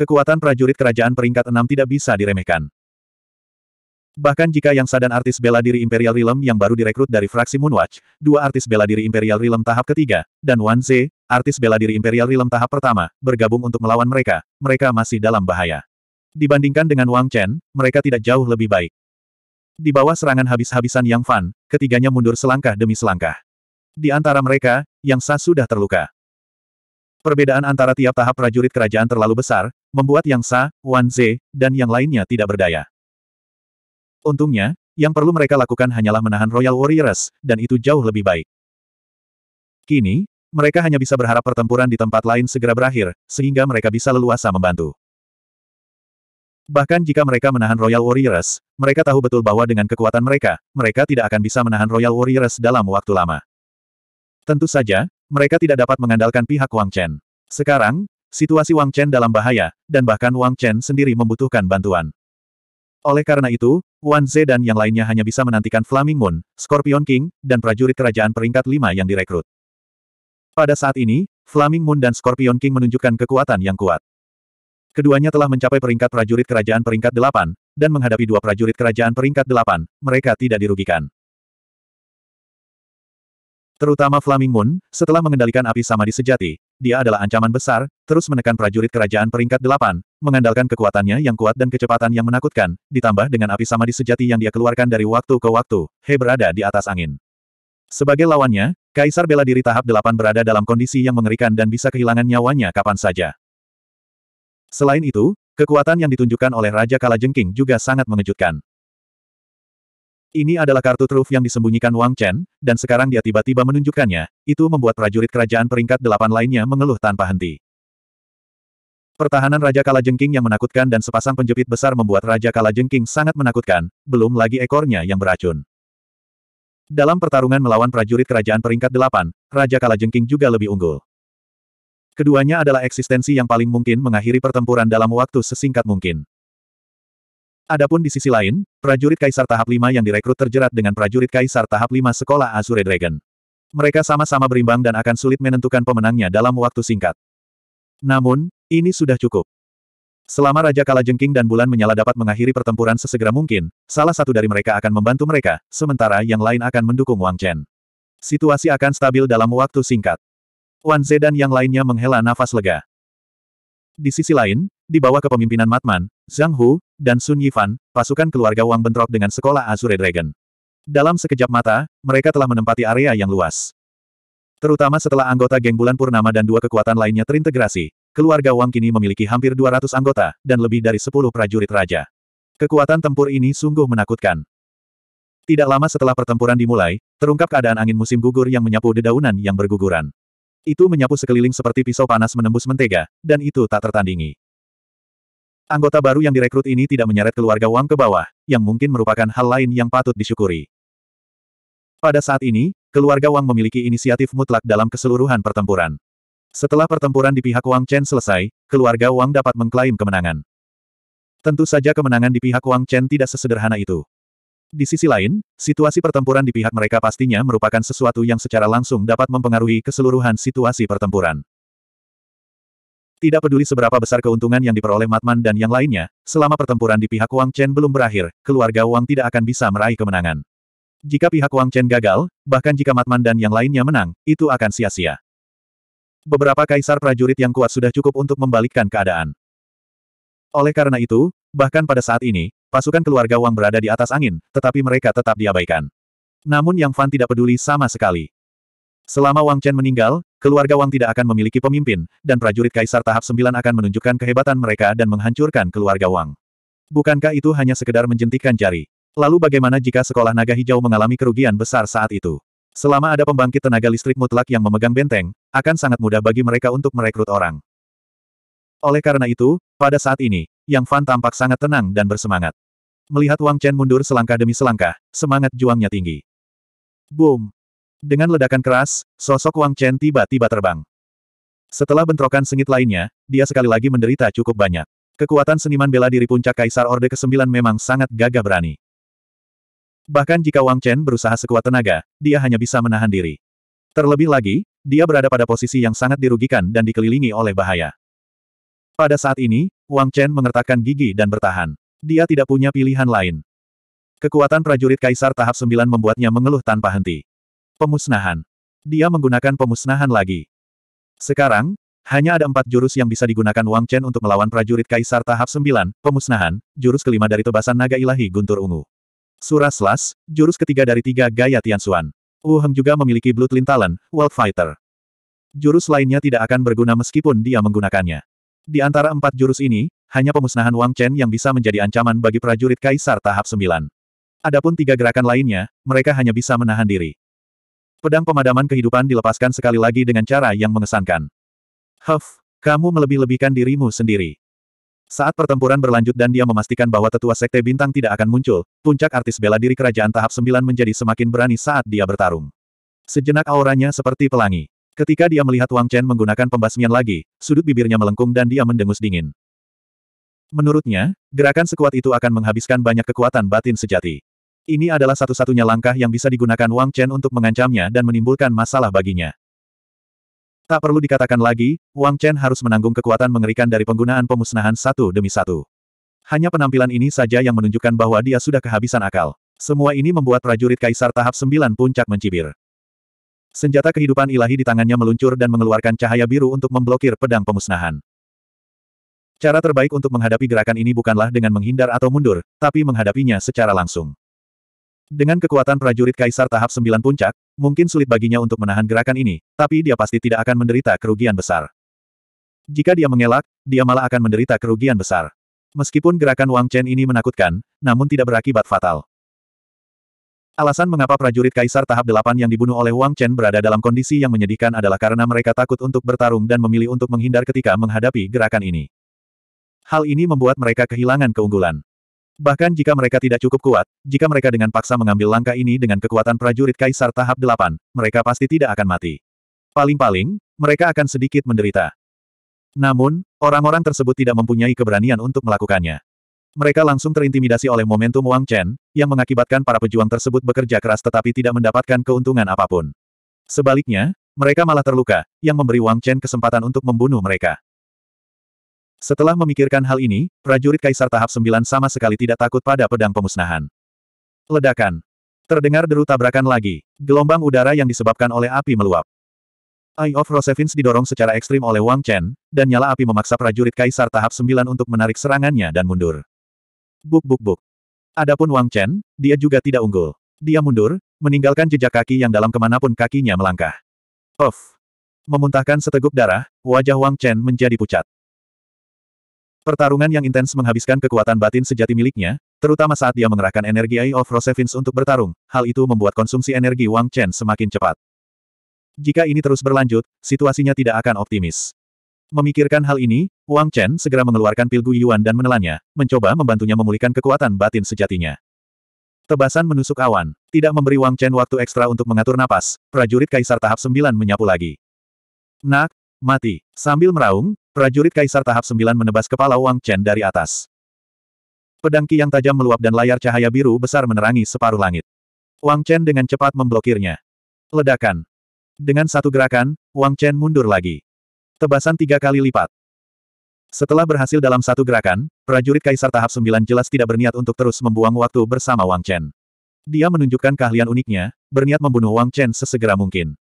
Kekuatan prajurit kerajaan peringkat enam tidak bisa diremehkan. Bahkan jika Yang Sa artis bela diri Imperial Realm yang baru direkrut dari fraksi Moonwatch, dua artis bela diri Imperial Realm tahap ketiga, dan Wan Ze, artis bela diri Imperial Realm tahap pertama, bergabung untuk melawan mereka, mereka masih dalam bahaya. Dibandingkan dengan Wang Chen, mereka tidak jauh lebih baik. Di bawah serangan habis-habisan Yang Fan, ketiganya mundur selangkah demi selangkah. Di antara mereka, Yang Sa sudah terluka. Perbedaan antara tiap tahap prajurit kerajaan terlalu besar, membuat Yang Sa, Wan Ze, dan yang lainnya tidak berdaya. Untungnya, yang perlu mereka lakukan hanyalah menahan Royal Warriors, dan itu jauh lebih baik. Kini, mereka hanya bisa berharap pertempuran di tempat lain segera berakhir, sehingga mereka bisa leluasa membantu. Bahkan jika mereka menahan Royal Warriors, mereka tahu betul bahwa dengan kekuatan mereka, mereka tidak akan bisa menahan Royal Warriors dalam waktu lama. Tentu saja, mereka tidak dapat mengandalkan pihak Wang Chen. Sekarang, situasi Wang Chen dalam bahaya, dan bahkan Wang Chen sendiri membutuhkan bantuan. Oleh karena itu, Wan Ze dan yang lainnya hanya bisa menantikan Flaming Moon, Scorpion King, dan prajurit kerajaan peringkat 5 yang direkrut. Pada saat ini, Flaming Moon dan Scorpion King menunjukkan kekuatan yang kuat. Keduanya telah mencapai peringkat prajurit kerajaan peringkat 8, dan menghadapi dua prajurit kerajaan peringkat 8, mereka tidak dirugikan. Terutama Flaming Moon, setelah mengendalikan api samadhi sejati, dia adalah ancaman besar, terus menekan prajurit kerajaan peringkat delapan, mengandalkan kekuatannya yang kuat dan kecepatan yang menakutkan, ditambah dengan api samadhi sejati yang dia keluarkan dari waktu ke waktu, He berada di atas angin. Sebagai lawannya, Kaisar bela diri tahap delapan berada dalam kondisi yang mengerikan dan bisa kehilangan nyawanya kapan saja. Selain itu, kekuatan yang ditunjukkan oleh Raja Kalajengking juga sangat mengejutkan. Ini adalah kartu truf yang disembunyikan Wang Chen, dan sekarang dia tiba-tiba menunjukkannya, itu membuat prajurit kerajaan peringkat delapan lainnya mengeluh tanpa henti. Pertahanan Raja Kalajengking yang menakutkan dan sepasang penjepit besar membuat Raja Kalajengking sangat menakutkan, belum lagi ekornya yang beracun. Dalam pertarungan melawan prajurit kerajaan peringkat delapan, Raja Kalajengking juga lebih unggul. Keduanya adalah eksistensi yang paling mungkin mengakhiri pertempuran dalam waktu sesingkat mungkin. Adapun di sisi lain, prajurit Kaisar tahap 5 yang direkrut terjerat dengan prajurit Kaisar tahap 5 Sekolah Azure Dragon. Mereka sama-sama berimbang dan akan sulit menentukan pemenangnya dalam waktu singkat. Namun, ini sudah cukup. Selama Raja Kalajengking dan Bulan Menyala dapat mengakhiri pertempuran sesegera mungkin, salah satu dari mereka akan membantu mereka, sementara yang lain akan mendukung Wang Chen. Situasi akan stabil dalam waktu singkat. Wan Ze dan yang lainnya menghela nafas lega. Di sisi lain, di bawah kepemimpinan Matman, Zhang Hu, dan Sun Yifan, pasukan keluarga Wang bentrok dengan sekolah Azure Dragon. Dalam sekejap mata, mereka telah menempati area yang luas. Terutama setelah anggota geng bulan purnama dan dua kekuatan lainnya terintegrasi, keluarga Wang kini memiliki hampir 200 anggota, dan lebih dari 10 prajurit raja. Kekuatan tempur ini sungguh menakutkan. Tidak lama setelah pertempuran dimulai, terungkap keadaan angin musim gugur yang menyapu dedaunan yang berguguran. Itu menyapu sekeliling seperti pisau panas menembus mentega, dan itu tak tertandingi. Anggota baru yang direkrut ini tidak menyeret keluarga Wang ke bawah, yang mungkin merupakan hal lain yang patut disyukuri. Pada saat ini, keluarga Wang memiliki inisiatif mutlak dalam keseluruhan pertempuran. Setelah pertempuran di pihak Wang Chen selesai, keluarga Wang dapat mengklaim kemenangan. Tentu saja kemenangan di pihak Wang Chen tidak sesederhana itu. Di sisi lain, situasi pertempuran di pihak mereka pastinya merupakan sesuatu yang secara langsung dapat mempengaruhi keseluruhan situasi pertempuran. Tidak peduli seberapa besar keuntungan yang diperoleh Matman dan yang lainnya, selama pertempuran di pihak Wang Chen belum berakhir, keluarga Wang tidak akan bisa meraih kemenangan. Jika pihak Wang Chen gagal, bahkan jika Matman dan yang lainnya menang, itu akan sia-sia. Beberapa kaisar prajurit yang kuat sudah cukup untuk membalikkan keadaan. Oleh karena itu, bahkan pada saat ini, pasukan keluarga Wang berada di atas angin, tetapi mereka tetap diabaikan. Namun Yang Fan tidak peduli sama sekali. Selama Wang Chen meninggal, keluarga Wang tidak akan memiliki pemimpin, dan prajurit Kaisar tahap 9 akan menunjukkan kehebatan mereka dan menghancurkan keluarga Wang. Bukankah itu hanya sekedar menjentikkan jari? Lalu bagaimana jika sekolah naga hijau mengalami kerugian besar saat itu? Selama ada pembangkit tenaga listrik mutlak yang memegang benteng, akan sangat mudah bagi mereka untuk merekrut orang. Oleh karena itu, pada saat ini, Yang Fan tampak sangat tenang dan bersemangat. Melihat Wang Chen mundur selangkah demi selangkah, semangat juangnya tinggi. Boom! Dengan ledakan keras, sosok Wang Chen tiba-tiba terbang. Setelah bentrokan sengit lainnya, dia sekali lagi menderita cukup banyak. Kekuatan seniman bela diri puncak Kaisar Orde ke-9 memang sangat gagah berani. Bahkan jika Wang Chen berusaha sekuat tenaga, dia hanya bisa menahan diri. Terlebih lagi, dia berada pada posisi yang sangat dirugikan dan dikelilingi oleh bahaya. Pada saat ini, Wang Chen mengertakkan gigi dan bertahan. Dia tidak punya pilihan lain. Kekuatan prajurit Kaisar tahap 9 membuatnya mengeluh tanpa henti. Pemusnahan. Dia menggunakan pemusnahan lagi. Sekarang, hanya ada empat jurus yang bisa digunakan Wang Chen untuk melawan prajurit Kaisar tahap 9, pemusnahan, jurus kelima dari tebasan naga ilahi Guntur Ungu. Suraslas, jurus ketiga dari tiga gaya Tianxuan. Wu Heng juga memiliki Blood Talent, World Fighter. Jurus lainnya tidak akan berguna meskipun dia menggunakannya. Di antara empat jurus ini, hanya pemusnahan Wang Chen yang bisa menjadi ancaman bagi prajurit Kaisar tahap 9. Adapun tiga gerakan lainnya, mereka hanya bisa menahan diri. Pedang pemadaman kehidupan dilepaskan sekali lagi dengan cara yang mengesankan. Huff, kamu melebih-lebihkan dirimu sendiri. Saat pertempuran berlanjut dan dia memastikan bahwa tetua sekte bintang tidak akan muncul, puncak artis bela diri kerajaan tahap 9 menjadi semakin berani saat dia bertarung. Sejenak auranya seperti pelangi. Ketika dia melihat Wang Chen menggunakan pembasmian lagi, sudut bibirnya melengkung dan dia mendengus dingin. Menurutnya, gerakan sekuat itu akan menghabiskan banyak kekuatan batin sejati. Ini adalah satu-satunya langkah yang bisa digunakan Wang Chen untuk mengancamnya dan menimbulkan masalah baginya. Tak perlu dikatakan lagi, Wang Chen harus menanggung kekuatan mengerikan dari penggunaan pemusnahan satu demi satu. Hanya penampilan ini saja yang menunjukkan bahwa dia sudah kehabisan akal. Semua ini membuat prajurit kaisar tahap sembilan puncak mencibir. Senjata kehidupan ilahi di tangannya meluncur dan mengeluarkan cahaya biru untuk memblokir pedang pemusnahan. Cara terbaik untuk menghadapi gerakan ini bukanlah dengan menghindar atau mundur, tapi menghadapinya secara langsung. Dengan kekuatan prajurit Kaisar tahap 9 puncak, mungkin sulit baginya untuk menahan gerakan ini, tapi dia pasti tidak akan menderita kerugian besar. Jika dia mengelak, dia malah akan menderita kerugian besar. Meskipun gerakan Wang Chen ini menakutkan, namun tidak berakibat fatal. Alasan mengapa prajurit Kaisar tahap 8 yang dibunuh oleh Wang Chen berada dalam kondisi yang menyedihkan adalah karena mereka takut untuk bertarung dan memilih untuk menghindar ketika menghadapi gerakan ini. Hal ini membuat mereka kehilangan keunggulan. Bahkan jika mereka tidak cukup kuat, jika mereka dengan paksa mengambil langkah ini dengan kekuatan prajurit Kaisar tahap 8, mereka pasti tidak akan mati. Paling-paling, mereka akan sedikit menderita. Namun, orang-orang tersebut tidak mempunyai keberanian untuk melakukannya. Mereka langsung terintimidasi oleh momentum Wang Chen, yang mengakibatkan para pejuang tersebut bekerja keras tetapi tidak mendapatkan keuntungan apapun. Sebaliknya, mereka malah terluka, yang memberi Wang Chen kesempatan untuk membunuh mereka. Setelah memikirkan hal ini, prajurit kaisar tahap 9 sama sekali tidak takut pada pedang pemusnahan. Ledakan. Terdengar deru tabrakan lagi. Gelombang udara yang disebabkan oleh api meluap. Eye of Rosevins didorong secara ekstrim oleh Wang Chen, dan nyala api memaksa prajurit kaisar tahap 9 untuk menarik serangannya dan mundur. Buk buk buk. Adapun Wang Chen, dia juga tidak unggul. Dia mundur, meninggalkan jejak kaki yang dalam kemanapun kakinya melangkah. Of. Memuntahkan seteguk darah, wajah Wang Chen menjadi pucat. Pertarungan yang intens menghabiskan kekuatan batin sejati miliknya, terutama saat dia mengerahkan energi Eye of Rosevins untuk bertarung, hal itu membuat konsumsi energi Wang Chen semakin cepat. Jika ini terus berlanjut, situasinya tidak akan optimis. Memikirkan hal ini, Wang Chen segera mengeluarkan pil Gu Yuan dan menelannya, mencoba membantunya memulihkan kekuatan batin sejatinya. Tebasan menusuk awan, tidak memberi Wang Chen waktu ekstra untuk mengatur napas, prajurit kaisar tahap 9 menyapu lagi. Nak, mati. Sambil meraung, Prajurit Kaisar tahap 9 menebas kepala Wang Chen dari atas. Pedang Qi yang tajam meluap dan layar cahaya biru besar menerangi separuh langit. Wang Chen dengan cepat memblokirnya. Ledakan. Dengan satu gerakan, Wang Chen mundur lagi. Tebasan tiga kali lipat. Setelah berhasil dalam satu gerakan, prajurit Kaisar tahap 9 jelas tidak berniat untuk terus membuang waktu bersama Wang Chen. Dia menunjukkan keahlian uniknya, berniat membunuh Wang Chen sesegera mungkin.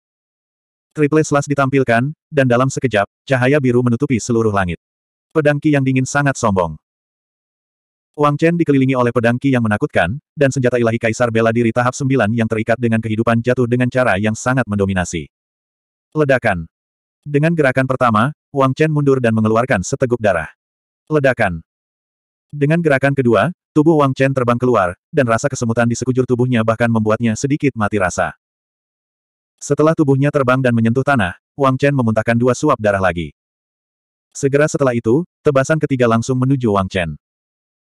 Triple Slash ditampilkan, dan dalam sekejap, cahaya biru menutupi seluruh langit. Pedangki yang dingin sangat sombong. Wang Chen dikelilingi oleh pedangki yang menakutkan, dan senjata ilahi Kaisar Bela Diri tahap 9 yang terikat dengan kehidupan jatuh dengan cara yang sangat mendominasi. Ledakan. Dengan gerakan pertama, Wang Chen mundur dan mengeluarkan seteguk darah. Ledakan. Dengan gerakan kedua, tubuh Wang Chen terbang keluar, dan rasa kesemutan di sekujur tubuhnya bahkan membuatnya sedikit mati rasa. Setelah tubuhnya terbang dan menyentuh tanah, Wang Chen memuntahkan dua suap darah lagi. Segera setelah itu, tebasan ketiga langsung menuju Wang Chen.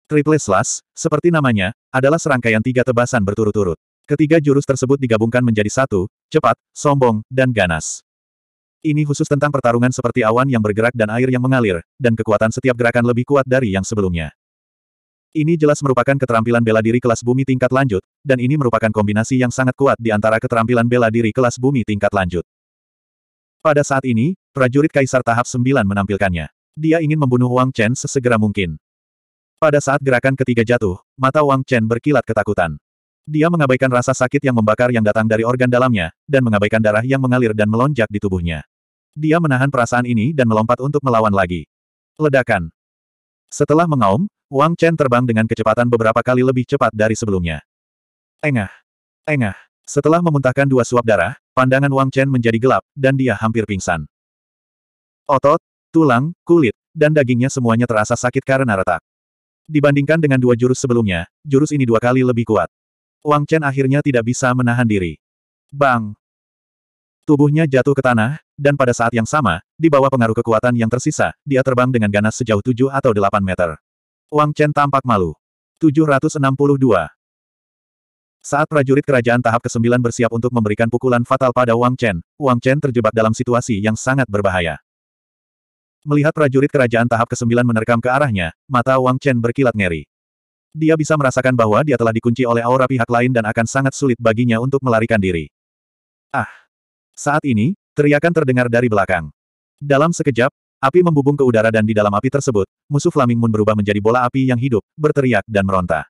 Triple Slash, seperti namanya, adalah serangkaian tiga tebasan berturut-turut. Ketiga jurus tersebut digabungkan menjadi satu, cepat, sombong, dan ganas. Ini khusus tentang pertarungan seperti awan yang bergerak dan air yang mengalir, dan kekuatan setiap gerakan lebih kuat dari yang sebelumnya. Ini jelas merupakan keterampilan bela diri kelas bumi tingkat lanjut, dan ini merupakan kombinasi yang sangat kuat di antara keterampilan bela diri kelas bumi tingkat lanjut. Pada saat ini, prajurit Kaisar tahap 9 menampilkannya. Dia ingin membunuh Wang Chen sesegera mungkin. Pada saat gerakan ketiga jatuh, mata Wang Chen berkilat ketakutan. Dia mengabaikan rasa sakit yang membakar yang datang dari organ dalamnya, dan mengabaikan darah yang mengalir dan melonjak di tubuhnya. Dia menahan perasaan ini dan melompat untuk melawan lagi. Ledakan. Setelah mengaum, Wang Chen terbang dengan kecepatan beberapa kali lebih cepat dari sebelumnya. Engah! Engah! Setelah memuntahkan dua suap darah, pandangan Wang Chen menjadi gelap, dan dia hampir pingsan. Otot, tulang, kulit, dan dagingnya semuanya terasa sakit karena retak. Dibandingkan dengan dua jurus sebelumnya, jurus ini dua kali lebih kuat. Wang Chen akhirnya tidak bisa menahan diri. Bang! Tubuhnya jatuh ke tanah, dan pada saat yang sama, di bawah pengaruh kekuatan yang tersisa, dia terbang dengan ganas sejauh 7 atau 8 meter. Wang Chen tampak malu. 762. Saat prajurit kerajaan tahap ke-9 bersiap untuk memberikan pukulan fatal pada Wang Chen, Wang Chen terjebak dalam situasi yang sangat berbahaya. Melihat prajurit kerajaan tahap ke-9 menerkam ke arahnya, mata Wang Chen berkilat ngeri. Dia bisa merasakan bahwa dia telah dikunci oleh aura pihak lain dan akan sangat sulit baginya untuk melarikan diri. Ah! Saat ini, Teriakan terdengar dari belakang. Dalam sekejap, api membubung ke udara dan di dalam api tersebut, musuh Flaming Moon berubah menjadi bola api yang hidup, berteriak dan meronta.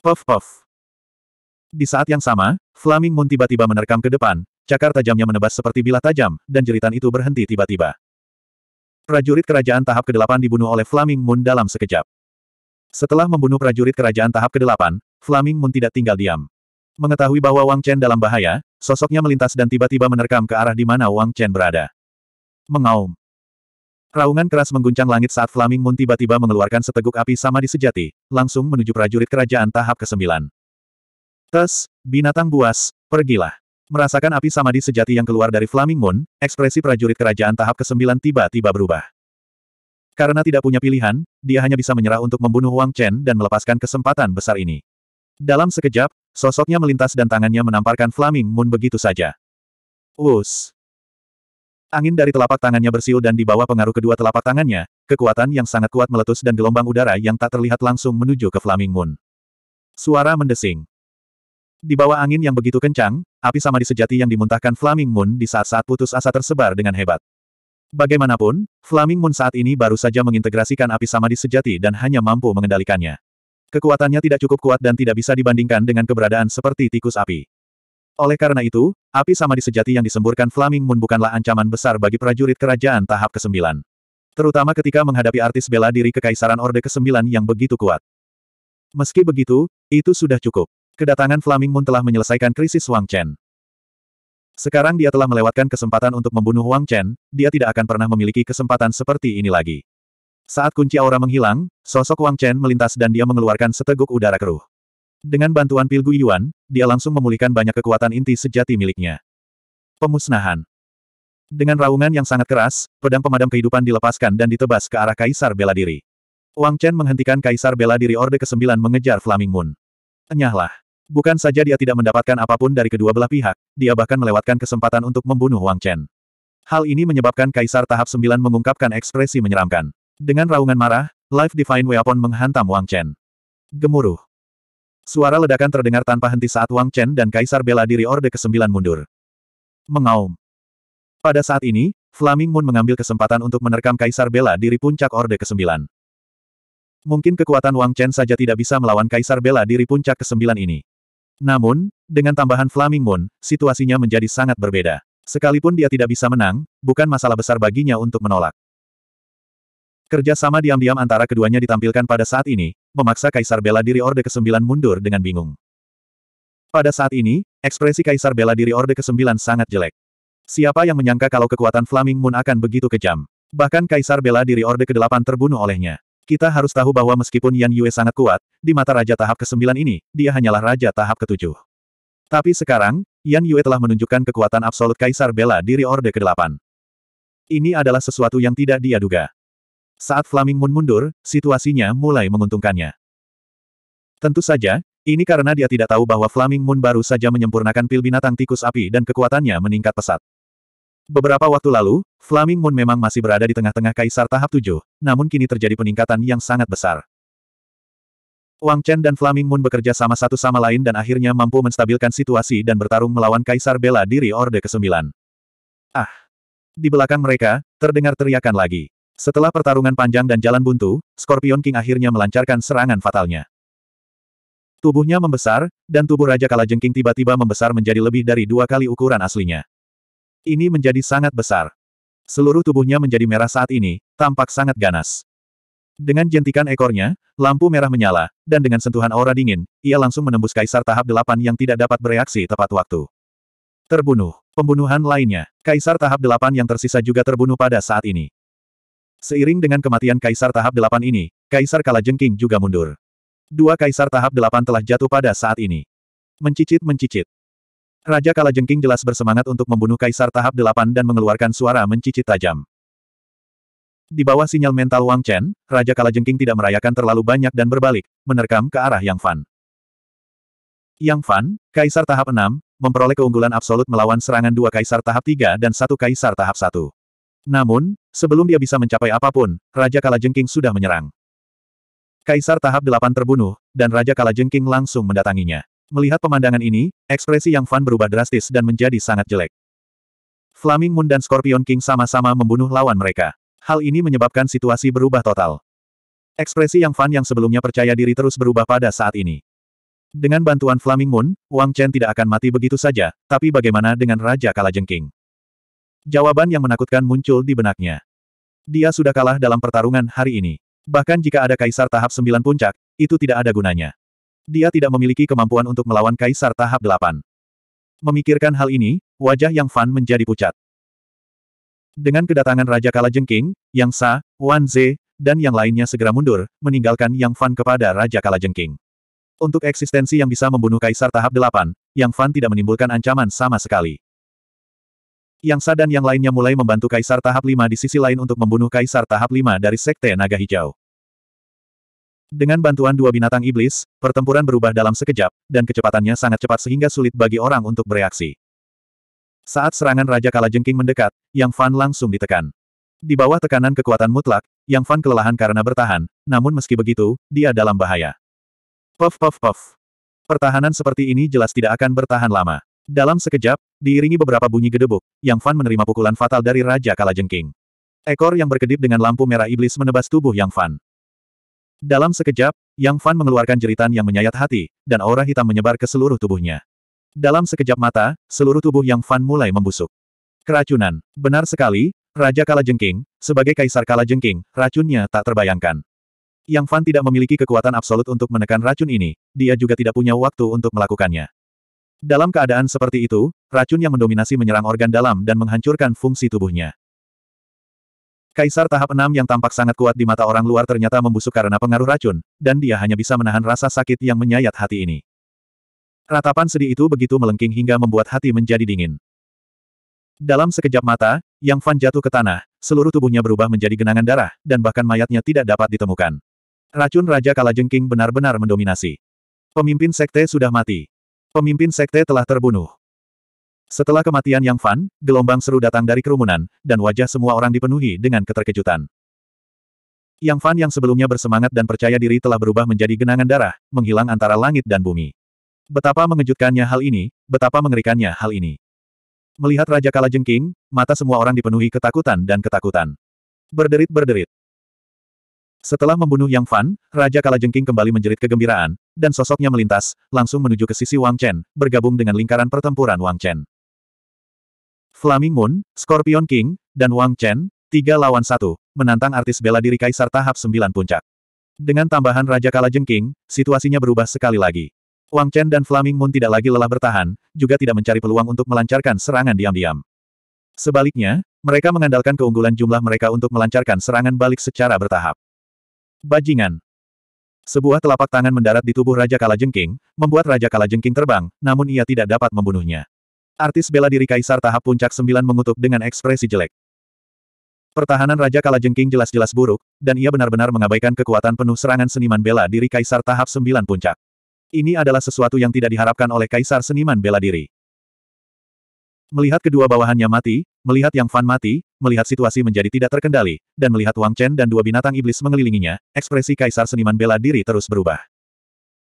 Puff puff. Di saat yang sama, Flaming Moon tiba-tiba menerkam ke depan, cakar tajamnya menebas seperti bilah tajam, dan jeritan itu berhenti tiba-tiba. Prajurit kerajaan tahap ke-8 dibunuh oleh Flaming Moon dalam sekejap. Setelah membunuh prajurit kerajaan tahap ke-8, Flaming Moon tidak tinggal diam. Mengetahui bahwa Wang Chen dalam bahaya, sosoknya melintas dan tiba-tiba menerkam ke arah di mana Wang Chen berada. Mengaum. Raungan keras mengguncang langit saat Flaming Moon tiba-tiba mengeluarkan seteguk api sama di sejati, langsung menuju prajurit kerajaan tahap ke-9. Tes, binatang buas, pergilah. Merasakan api sama di sejati yang keluar dari Flaming Moon, ekspresi prajurit kerajaan tahap ke-9 tiba-tiba berubah. Karena tidak punya pilihan, dia hanya bisa menyerah untuk membunuh Wang Chen dan melepaskan kesempatan besar ini. Dalam sekejap, Sosoknya melintas dan tangannya menamparkan Flaming Moon begitu saja. Us. Angin dari telapak tangannya bersiul dan di bawah pengaruh kedua telapak tangannya, kekuatan yang sangat kuat meletus dan gelombang udara yang tak terlihat langsung menuju ke Flaming Moon. Suara mendesing. Di bawah angin yang begitu kencang, api di sejati yang dimuntahkan Flaming Moon di saat-saat putus asa tersebar dengan hebat. Bagaimanapun, Flaming Moon saat ini baru saja mengintegrasikan api di sejati dan hanya mampu mengendalikannya. Kekuatannya tidak cukup kuat dan tidak bisa dibandingkan dengan keberadaan seperti tikus api. Oleh karena itu, api sama sejati yang disemburkan Flaming Moon bukanlah ancaman besar bagi prajurit kerajaan tahap ke-9. Terutama ketika menghadapi artis bela diri kekaisaran Orde ke-9 yang begitu kuat. Meski begitu, itu sudah cukup. Kedatangan Flaming Moon telah menyelesaikan krisis Wang Chen. Sekarang dia telah melewatkan kesempatan untuk membunuh Wang Chen, dia tidak akan pernah memiliki kesempatan seperti ini lagi. Saat kunci aura menghilang, sosok Wang Chen melintas dan dia mengeluarkan seteguk udara keruh. Dengan bantuan Pilgu Yuan, dia langsung memulihkan banyak kekuatan inti sejati miliknya. Pemusnahan. Dengan raungan yang sangat keras, pedang pemadam kehidupan dilepaskan dan ditebas ke arah Kaisar Bela Diri. Wang Chen menghentikan Kaisar Bela Diri Orde ke-9 mengejar Flaming Moon. Enyahlah. Bukan saja dia tidak mendapatkan apapun dari kedua belah pihak, dia bahkan melewatkan kesempatan untuk membunuh Wang Chen. Hal ini menyebabkan Kaisar tahap 9 mengungkapkan ekspresi menyeramkan. Dengan raungan marah, Life Divine Weapon menghantam Wang Chen. Gemuruh. Suara ledakan terdengar tanpa henti saat Wang Chen dan Kaisar bela diri Orde ke-9 mundur. Mengaum. Pada saat ini, Flaming Moon mengambil kesempatan untuk menerkam Kaisar bela diri puncak Orde ke-9. Mungkin kekuatan Wang Chen saja tidak bisa melawan Kaisar bela diri puncak ke-9 ini. Namun, dengan tambahan Flaming Moon, situasinya menjadi sangat berbeda. Sekalipun dia tidak bisa menang, bukan masalah besar baginya untuk menolak. Kerja sama diam-diam antara keduanya ditampilkan pada saat ini, memaksa Kaisar Bela Diri Orde ke-9 mundur dengan bingung. Pada saat ini, ekspresi Kaisar Bela Diri Orde ke-9 sangat jelek. Siapa yang menyangka kalau kekuatan Flaming Moon akan begitu kejam? Bahkan Kaisar Bela Diri Orde ke-8 terbunuh olehnya. Kita harus tahu bahwa meskipun Yan Yue sangat kuat, di mata Raja Tahap ke-9 ini, dia hanyalah Raja Tahap ke-7. Tapi sekarang, Yan Yue telah menunjukkan kekuatan absolut Kaisar Bela Diri Orde ke-8. Ini adalah sesuatu yang tidak dia duga. Saat Flaming Moon mundur, situasinya mulai menguntungkannya. Tentu saja, ini karena dia tidak tahu bahwa Flaming Moon baru saja menyempurnakan pil binatang tikus api dan kekuatannya meningkat pesat. Beberapa waktu lalu, Flaming Moon memang masih berada di tengah-tengah kaisar tahap 7, namun kini terjadi peningkatan yang sangat besar. Wang Chen dan Flaming Moon bekerja sama satu sama lain dan akhirnya mampu menstabilkan situasi dan bertarung melawan kaisar bela diri Orde ke-9. Ah! Di belakang mereka, terdengar teriakan lagi. Setelah pertarungan panjang dan jalan buntu, Scorpion King akhirnya melancarkan serangan fatalnya. Tubuhnya membesar, dan tubuh Raja Kalajengking tiba-tiba membesar menjadi lebih dari dua kali ukuran aslinya. Ini menjadi sangat besar. Seluruh tubuhnya menjadi merah saat ini, tampak sangat ganas. Dengan jentikan ekornya, lampu merah menyala, dan dengan sentuhan aura dingin, ia langsung menembus kaisar tahap delapan yang tidak dapat bereaksi tepat waktu. Terbunuh. Pembunuhan lainnya. Kaisar tahap delapan yang tersisa juga terbunuh pada saat ini. Seiring dengan kematian Kaisar tahap 8 ini, Kaisar Kalajengking juga mundur. Dua Kaisar tahap 8 telah jatuh pada saat ini. Mencicit-mencicit. Raja Kalajengking jelas bersemangat untuk membunuh Kaisar tahap 8 dan mengeluarkan suara mencicit tajam. Di bawah sinyal mental Wang Chen, Raja Kalajengking tidak merayakan terlalu banyak dan berbalik, menerkam ke arah Yang Fan. Yang Fan, Kaisar tahap 6, memperoleh keunggulan absolut melawan serangan dua Kaisar tahap 3 dan satu Kaisar tahap 1. Namun, sebelum dia bisa mencapai apapun, Raja Kalajengking sudah menyerang. Kaisar tahap delapan terbunuh, dan Raja Kalajengking langsung mendatanginya. Melihat pemandangan ini, ekspresi Yang Fan berubah drastis dan menjadi sangat jelek. Flaming Moon dan Scorpion King sama-sama membunuh lawan mereka. Hal ini menyebabkan situasi berubah total. Ekspresi Yang Fan yang sebelumnya percaya diri terus berubah pada saat ini. Dengan bantuan Flaming Moon, Wang Chen tidak akan mati begitu saja, tapi bagaimana dengan Raja Kalajengking? Jawaban yang menakutkan muncul di benaknya. Dia sudah kalah dalam pertarungan hari ini. Bahkan jika ada kaisar tahap sembilan puncak, itu tidak ada gunanya. Dia tidak memiliki kemampuan untuk melawan kaisar tahap delapan. Memikirkan hal ini, wajah Yang Fan menjadi pucat. Dengan kedatangan Raja Kala Jengking, Yang Sa, Wan Ze, dan yang lainnya segera mundur, meninggalkan Yang Fan kepada Raja Kala Jengking. Untuk eksistensi yang bisa membunuh Kaisar tahap delapan, Yang Fan tidak menimbulkan ancaman sama sekali. Yang Sa dan yang lainnya mulai membantu Kaisar tahap 5 di sisi lain untuk membunuh Kaisar tahap 5 dari Sekte Naga Hijau. Dengan bantuan dua binatang iblis, pertempuran berubah dalam sekejap, dan kecepatannya sangat cepat sehingga sulit bagi orang untuk bereaksi. Saat serangan Raja Kalajengking mendekat, Yang Fan langsung ditekan. Di bawah tekanan kekuatan mutlak, Yang Fan kelelahan karena bertahan, namun meski begitu, dia dalam bahaya. Puff puff puff. Pertahanan seperti ini jelas tidak akan bertahan lama. Dalam sekejap, diiringi beberapa bunyi gedebuk, Yang Fan menerima pukulan fatal dari Raja Kalajengking. Ekor yang berkedip dengan lampu merah iblis menebas tubuh Yang Fan. Dalam sekejap, Yang Fan mengeluarkan jeritan yang menyayat hati, dan aura hitam menyebar ke seluruh tubuhnya. Dalam sekejap mata, seluruh tubuh Yang Fan mulai membusuk. Keracunan. Benar sekali, Raja Kalajengking, sebagai Kaisar Kalajengking, racunnya tak terbayangkan. Yang Fan tidak memiliki kekuatan absolut untuk menekan racun ini, dia juga tidak punya waktu untuk melakukannya. Dalam keadaan seperti itu, racun yang mendominasi menyerang organ dalam dan menghancurkan fungsi tubuhnya. Kaisar tahap 6 yang tampak sangat kuat di mata orang luar ternyata membusuk karena pengaruh racun, dan dia hanya bisa menahan rasa sakit yang menyayat hati ini. Ratapan sedih itu begitu melengking hingga membuat hati menjadi dingin. Dalam sekejap mata, Yang Fan jatuh ke tanah, seluruh tubuhnya berubah menjadi genangan darah, dan bahkan mayatnya tidak dapat ditemukan. Racun Raja Kalajengking benar-benar mendominasi. Pemimpin sekte sudah mati. Pemimpin sekte telah terbunuh. Setelah kematian Yang Fan, gelombang seru datang dari kerumunan, dan wajah semua orang dipenuhi dengan keterkejutan. Yang Fan yang sebelumnya bersemangat dan percaya diri telah berubah menjadi genangan darah, menghilang antara langit dan bumi. Betapa mengejutkannya hal ini, betapa mengerikannya hal ini. Melihat Raja Kalajengking, mata semua orang dipenuhi ketakutan dan ketakutan. Berderit-berderit. Setelah membunuh Yang Fan, Raja Kalajengking kembali menjerit kegembiraan, dan sosoknya melintas, langsung menuju ke sisi Wang Chen, bergabung dengan lingkaran pertempuran Wang Chen. Flaming Moon, Scorpion King, dan Wang Chen, tiga lawan satu, menantang artis bela diri Kaisar tahap sembilan puncak. Dengan tambahan Raja Kala King, situasinya berubah sekali lagi. Wang Chen dan Flaming Moon tidak lagi lelah bertahan, juga tidak mencari peluang untuk melancarkan serangan diam-diam. Sebaliknya, mereka mengandalkan keunggulan jumlah mereka untuk melancarkan serangan balik secara bertahap. Bajingan, sebuah telapak tangan mendarat di tubuh Raja Kalajengking, membuat Raja Kalajengking terbang, namun ia tidak dapat membunuhnya. Artis bela diri Kaisar tahap puncak sembilan mengutuk dengan ekspresi jelek. Pertahanan Raja Kalajengking jelas-jelas buruk, dan ia benar-benar mengabaikan kekuatan penuh serangan seniman bela diri Kaisar tahap sembilan puncak. Ini adalah sesuatu yang tidak diharapkan oleh Kaisar seniman bela diri. Melihat kedua bawahannya mati, melihat Yang Fan mati, melihat situasi menjadi tidak terkendali, dan melihat Wang Chen dan dua binatang iblis mengelilinginya, ekspresi kaisar seniman bela diri terus berubah.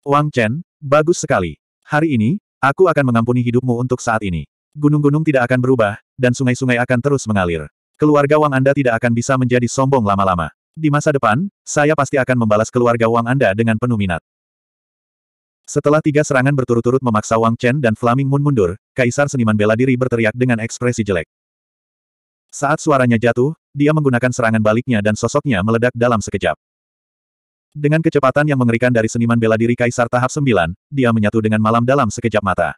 Wang Chen, bagus sekali. Hari ini, aku akan mengampuni hidupmu untuk saat ini. Gunung-gunung tidak akan berubah, dan sungai-sungai akan terus mengalir. Keluarga Wang Anda tidak akan bisa menjadi sombong lama-lama. Di masa depan, saya pasti akan membalas keluarga Wang Anda dengan penuh minat. Setelah tiga serangan berturut-turut memaksa Wang Chen dan Flaming Moon mundur, Kaisar Seniman Bela Diri berteriak dengan ekspresi jelek. Saat suaranya jatuh, dia menggunakan serangan baliknya dan sosoknya meledak dalam sekejap. Dengan kecepatan yang mengerikan dari seniman bela diri Kaisar tahap 9, dia menyatu dengan malam dalam sekejap mata.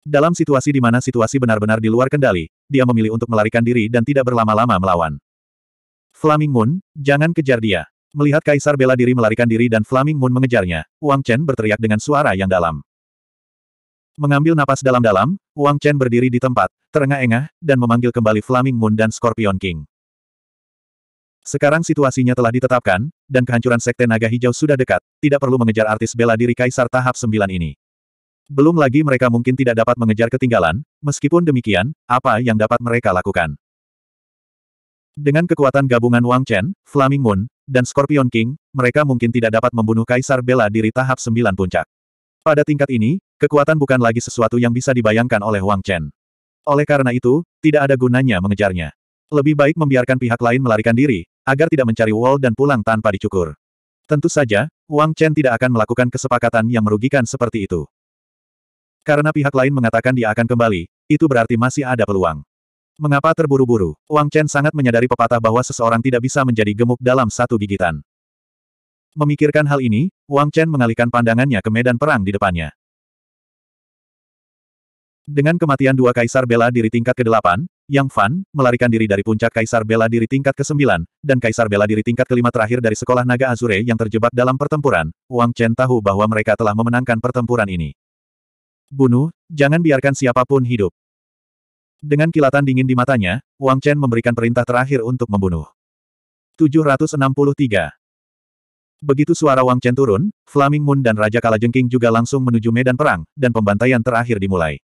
Dalam situasi di mana situasi benar-benar di luar kendali, dia memilih untuk melarikan diri dan tidak berlama-lama melawan. Flaming Moon, jangan kejar dia. Melihat Kaisar bela diri melarikan diri dan Flaming Moon mengejarnya, Wang Chen berteriak dengan suara yang dalam. Mengambil napas dalam-dalam, Wang Chen berdiri di tempat, terengah-engah, dan memanggil kembali Flaming Moon dan Scorpion King. Sekarang situasinya telah ditetapkan, dan kehancuran Sekte Naga Hijau sudah dekat, tidak perlu mengejar artis bela diri Kaisar tahap 9 ini. Belum lagi mereka mungkin tidak dapat mengejar ketinggalan, meskipun demikian, apa yang dapat mereka lakukan? Dengan kekuatan gabungan Wang Chen, Flaming Moon, dan Scorpion King, mereka mungkin tidak dapat membunuh Kaisar Bela Diri tahap sembilan puncak. Pada tingkat ini, kekuatan bukan lagi sesuatu yang bisa dibayangkan oleh Wang Chen. Oleh karena itu, tidak ada gunanya mengejarnya. Lebih baik membiarkan pihak lain melarikan diri, agar tidak mencari Wall dan pulang tanpa dicukur. Tentu saja, Wang Chen tidak akan melakukan kesepakatan yang merugikan seperti itu. Karena pihak lain mengatakan dia akan kembali, itu berarti masih ada peluang. Mengapa terburu-buru? Wang Chen sangat menyadari pepatah bahwa seseorang tidak bisa menjadi gemuk dalam satu gigitan. Memikirkan hal ini, Wang Chen mengalihkan pandangannya ke medan perang di depannya. Dengan kematian dua kaisar bela diri tingkat ke-8, Yang Fan melarikan diri dari puncak kaisar bela diri tingkat ke-9, dan kaisar bela diri tingkat ke-5 terakhir dari sekolah naga Azure yang terjebak dalam pertempuran, Wang Chen tahu bahwa mereka telah memenangkan pertempuran ini. Bunuh, jangan biarkan siapapun hidup. Dengan kilatan dingin di matanya, Wang Chen memberikan perintah terakhir untuk membunuh. 763. Begitu suara Wang Chen turun, Flaming Moon dan Raja Kalajengking juga langsung menuju medan perang, dan pembantaian terakhir dimulai.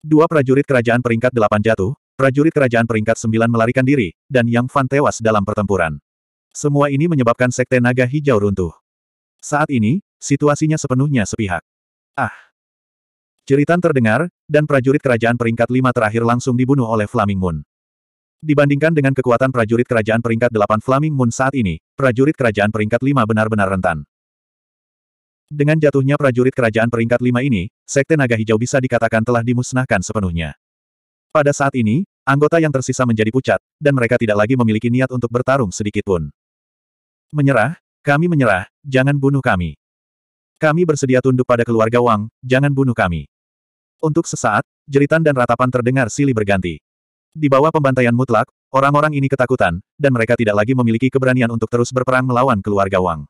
Dua prajurit kerajaan peringkat delapan jatuh, prajurit kerajaan peringkat sembilan melarikan diri, dan Yang Fan tewas dalam pertempuran. Semua ini menyebabkan Sekte Naga Hijau runtuh. Saat ini, situasinya sepenuhnya sepihak. Ah! Jeritan terdengar, dan prajurit kerajaan peringkat lima terakhir langsung dibunuh oleh Flaming Moon. Dibandingkan dengan kekuatan prajurit kerajaan peringkat delapan Flaming Moon saat ini, prajurit kerajaan peringkat lima benar-benar rentan. Dengan jatuhnya prajurit kerajaan peringkat lima ini, Sekte Naga Hijau bisa dikatakan telah dimusnahkan sepenuhnya. Pada saat ini, anggota yang tersisa menjadi pucat, dan mereka tidak lagi memiliki niat untuk bertarung sedikitpun. Menyerah? Kami menyerah, jangan bunuh kami. Kami bersedia tunduk pada keluarga Wang, jangan bunuh kami. Untuk sesaat, jeritan dan ratapan terdengar silih berganti. Di bawah pembantaian mutlak, orang-orang ini ketakutan, dan mereka tidak lagi memiliki keberanian untuk terus berperang melawan keluarga Wang.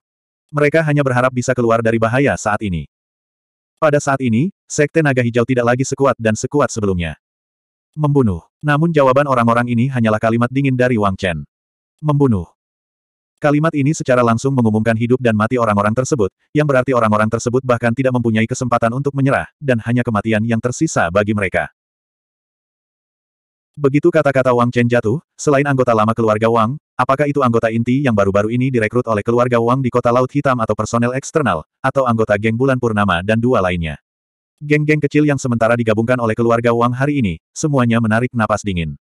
Mereka hanya berharap bisa keluar dari bahaya saat ini. Pada saat ini, Sekte Naga Hijau tidak lagi sekuat dan sekuat sebelumnya. Membunuh. Namun jawaban orang-orang ini hanyalah kalimat dingin dari Wang Chen. Membunuh. Kalimat ini secara langsung mengumumkan hidup dan mati orang-orang tersebut, yang berarti orang-orang tersebut bahkan tidak mempunyai kesempatan untuk menyerah, dan hanya kematian yang tersisa bagi mereka. Begitu kata-kata Wang Chen jatuh, selain anggota lama keluarga Wang, apakah itu anggota inti yang baru-baru ini direkrut oleh keluarga Wang di kota Laut Hitam atau personel eksternal, atau anggota geng Bulan Purnama dan dua lainnya? Geng-geng kecil yang sementara digabungkan oleh keluarga Wang hari ini, semuanya menarik napas dingin.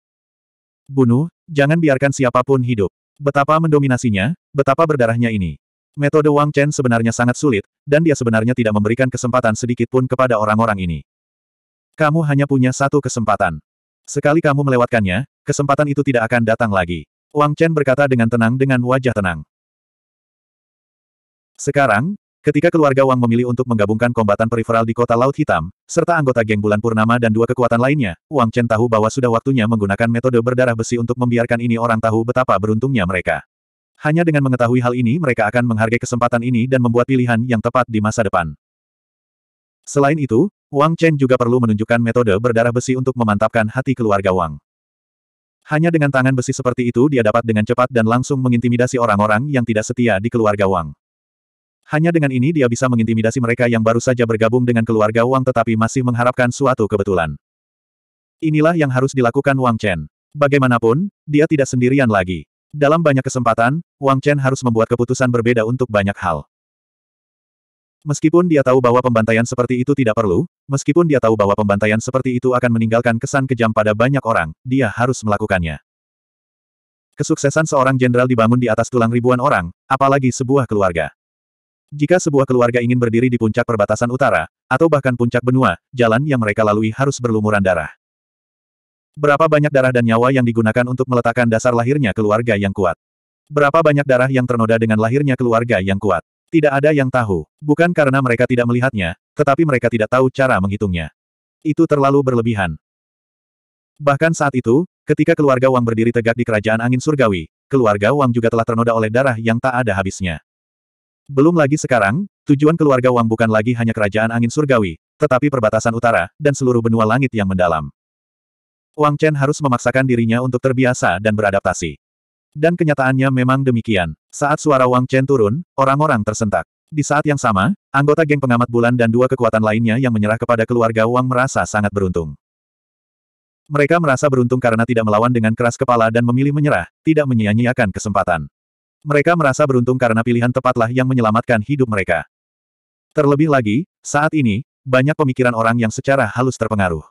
Bunuh, jangan biarkan siapapun hidup. Betapa mendominasinya, betapa berdarahnya ini. Metode Wang Chen sebenarnya sangat sulit, dan dia sebenarnya tidak memberikan kesempatan sedikit pun kepada orang-orang ini. Kamu hanya punya satu kesempatan. Sekali kamu melewatkannya, kesempatan itu tidak akan datang lagi. Wang Chen berkata dengan tenang dengan wajah tenang. Sekarang, Ketika keluarga Wang memilih untuk menggabungkan kombatan peripheral di kota Laut Hitam, serta anggota geng Bulan Purnama dan dua kekuatan lainnya, Wang Chen tahu bahwa sudah waktunya menggunakan metode berdarah besi untuk membiarkan ini orang tahu betapa beruntungnya mereka. Hanya dengan mengetahui hal ini mereka akan menghargai kesempatan ini dan membuat pilihan yang tepat di masa depan. Selain itu, Wang Chen juga perlu menunjukkan metode berdarah besi untuk memantapkan hati keluarga Wang. Hanya dengan tangan besi seperti itu dia dapat dengan cepat dan langsung mengintimidasi orang-orang yang tidak setia di keluarga Wang. Hanya dengan ini dia bisa mengintimidasi mereka yang baru saja bergabung dengan keluarga Wang tetapi masih mengharapkan suatu kebetulan. Inilah yang harus dilakukan Wang Chen. Bagaimanapun, dia tidak sendirian lagi. Dalam banyak kesempatan, Wang Chen harus membuat keputusan berbeda untuk banyak hal. Meskipun dia tahu bahwa pembantaian seperti itu tidak perlu, meskipun dia tahu bahwa pembantaian seperti itu akan meninggalkan kesan kejam pada banyak orang, dia harus melakukannya. Kesuksesan seorang jenderal dibangun di atas tulang ribuan orang, apalagi sebuah keluarga. Jika sebuah keluarga ingin berdiri di puncak perbatasan utara, atau bahkan puncak benua, jalan yang mereka lalui harus berlumuran darah. Berapa banyak darah dan nyawa yang digunakan untuk meletakkan dasar lahirnya keluarga yang kuat? Berapa banyak darah yang ternoda dengan lahirnya keluarga yang kuat? Tidak ada yang tahu. Bukan karena mereka tidak melihatnya, tetapi mereka tidak tahu cara menghitungnya. Itu terlalu berlebihan. Bahkan saat itu, ketika keluarga Wang berdiri tegak di kerajaan angin surgawi, keluarga Wang juga telah ternoda oleh darah yang tak ada habisnya. Belum lagi sekarang, tujuan keluarga Wang bukan lagi hanya kerajaan angin surgawi, tetapi perbatasan utara, dan seluruh benua langit yang mendalam. Wang Chen harus memaksakan dirinya untuk terbiasa dan beradaptasi. Dan kenyataannya memang demikian. Saat suara Wang Chen turun, orang-orang tersentak. Di saat yang sama, anggota geng pengamat bulan dan dua kekuatan lainnya yang menyerah kepada keluarga Wang merasa sangat beruntung. Mereka merasa beruntung karena tidak melawan dengan keras kepala dan memilih menyerah, tidak menyia-nyiakan kesempatan. Mereka merasa beruntung karena pilihan tepatlah yang menyelamatkan hidup mereka. Terlebih lagi, saat ini, banyak pemikiran orang yang secara halus terpengaruh.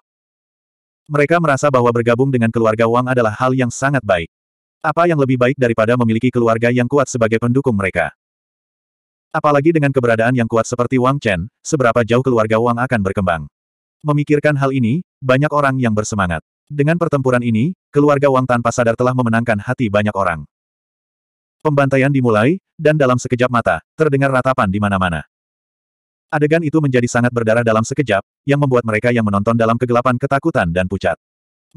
Mereka merasa bahwa bergabung dengan keluarga Wang adalah hal yang sangat baik. Apa yang lebih baik daripada memiliki keluarga yang kuat sebagai pendukung mereka? Apalagi dengan keberadaan yang kuat seperti Wang Chen, seberapa jauh keluarga Wang akan berkembang. Memikirkan hal ini, banyak orang yang bersemangat. Dengan pertempuran ini, keluarga Wang tanpa sadar telah memenangkan hati banyak orang. Pembantaian dimulai, dan dalam sekejap mata, terdengar ratapan di mana-mana. Adegan itu menjadi sangat berdarah dalam sekejap, yang membuat mereka yang menonton dalam kegelapan ketakutan dan pucat.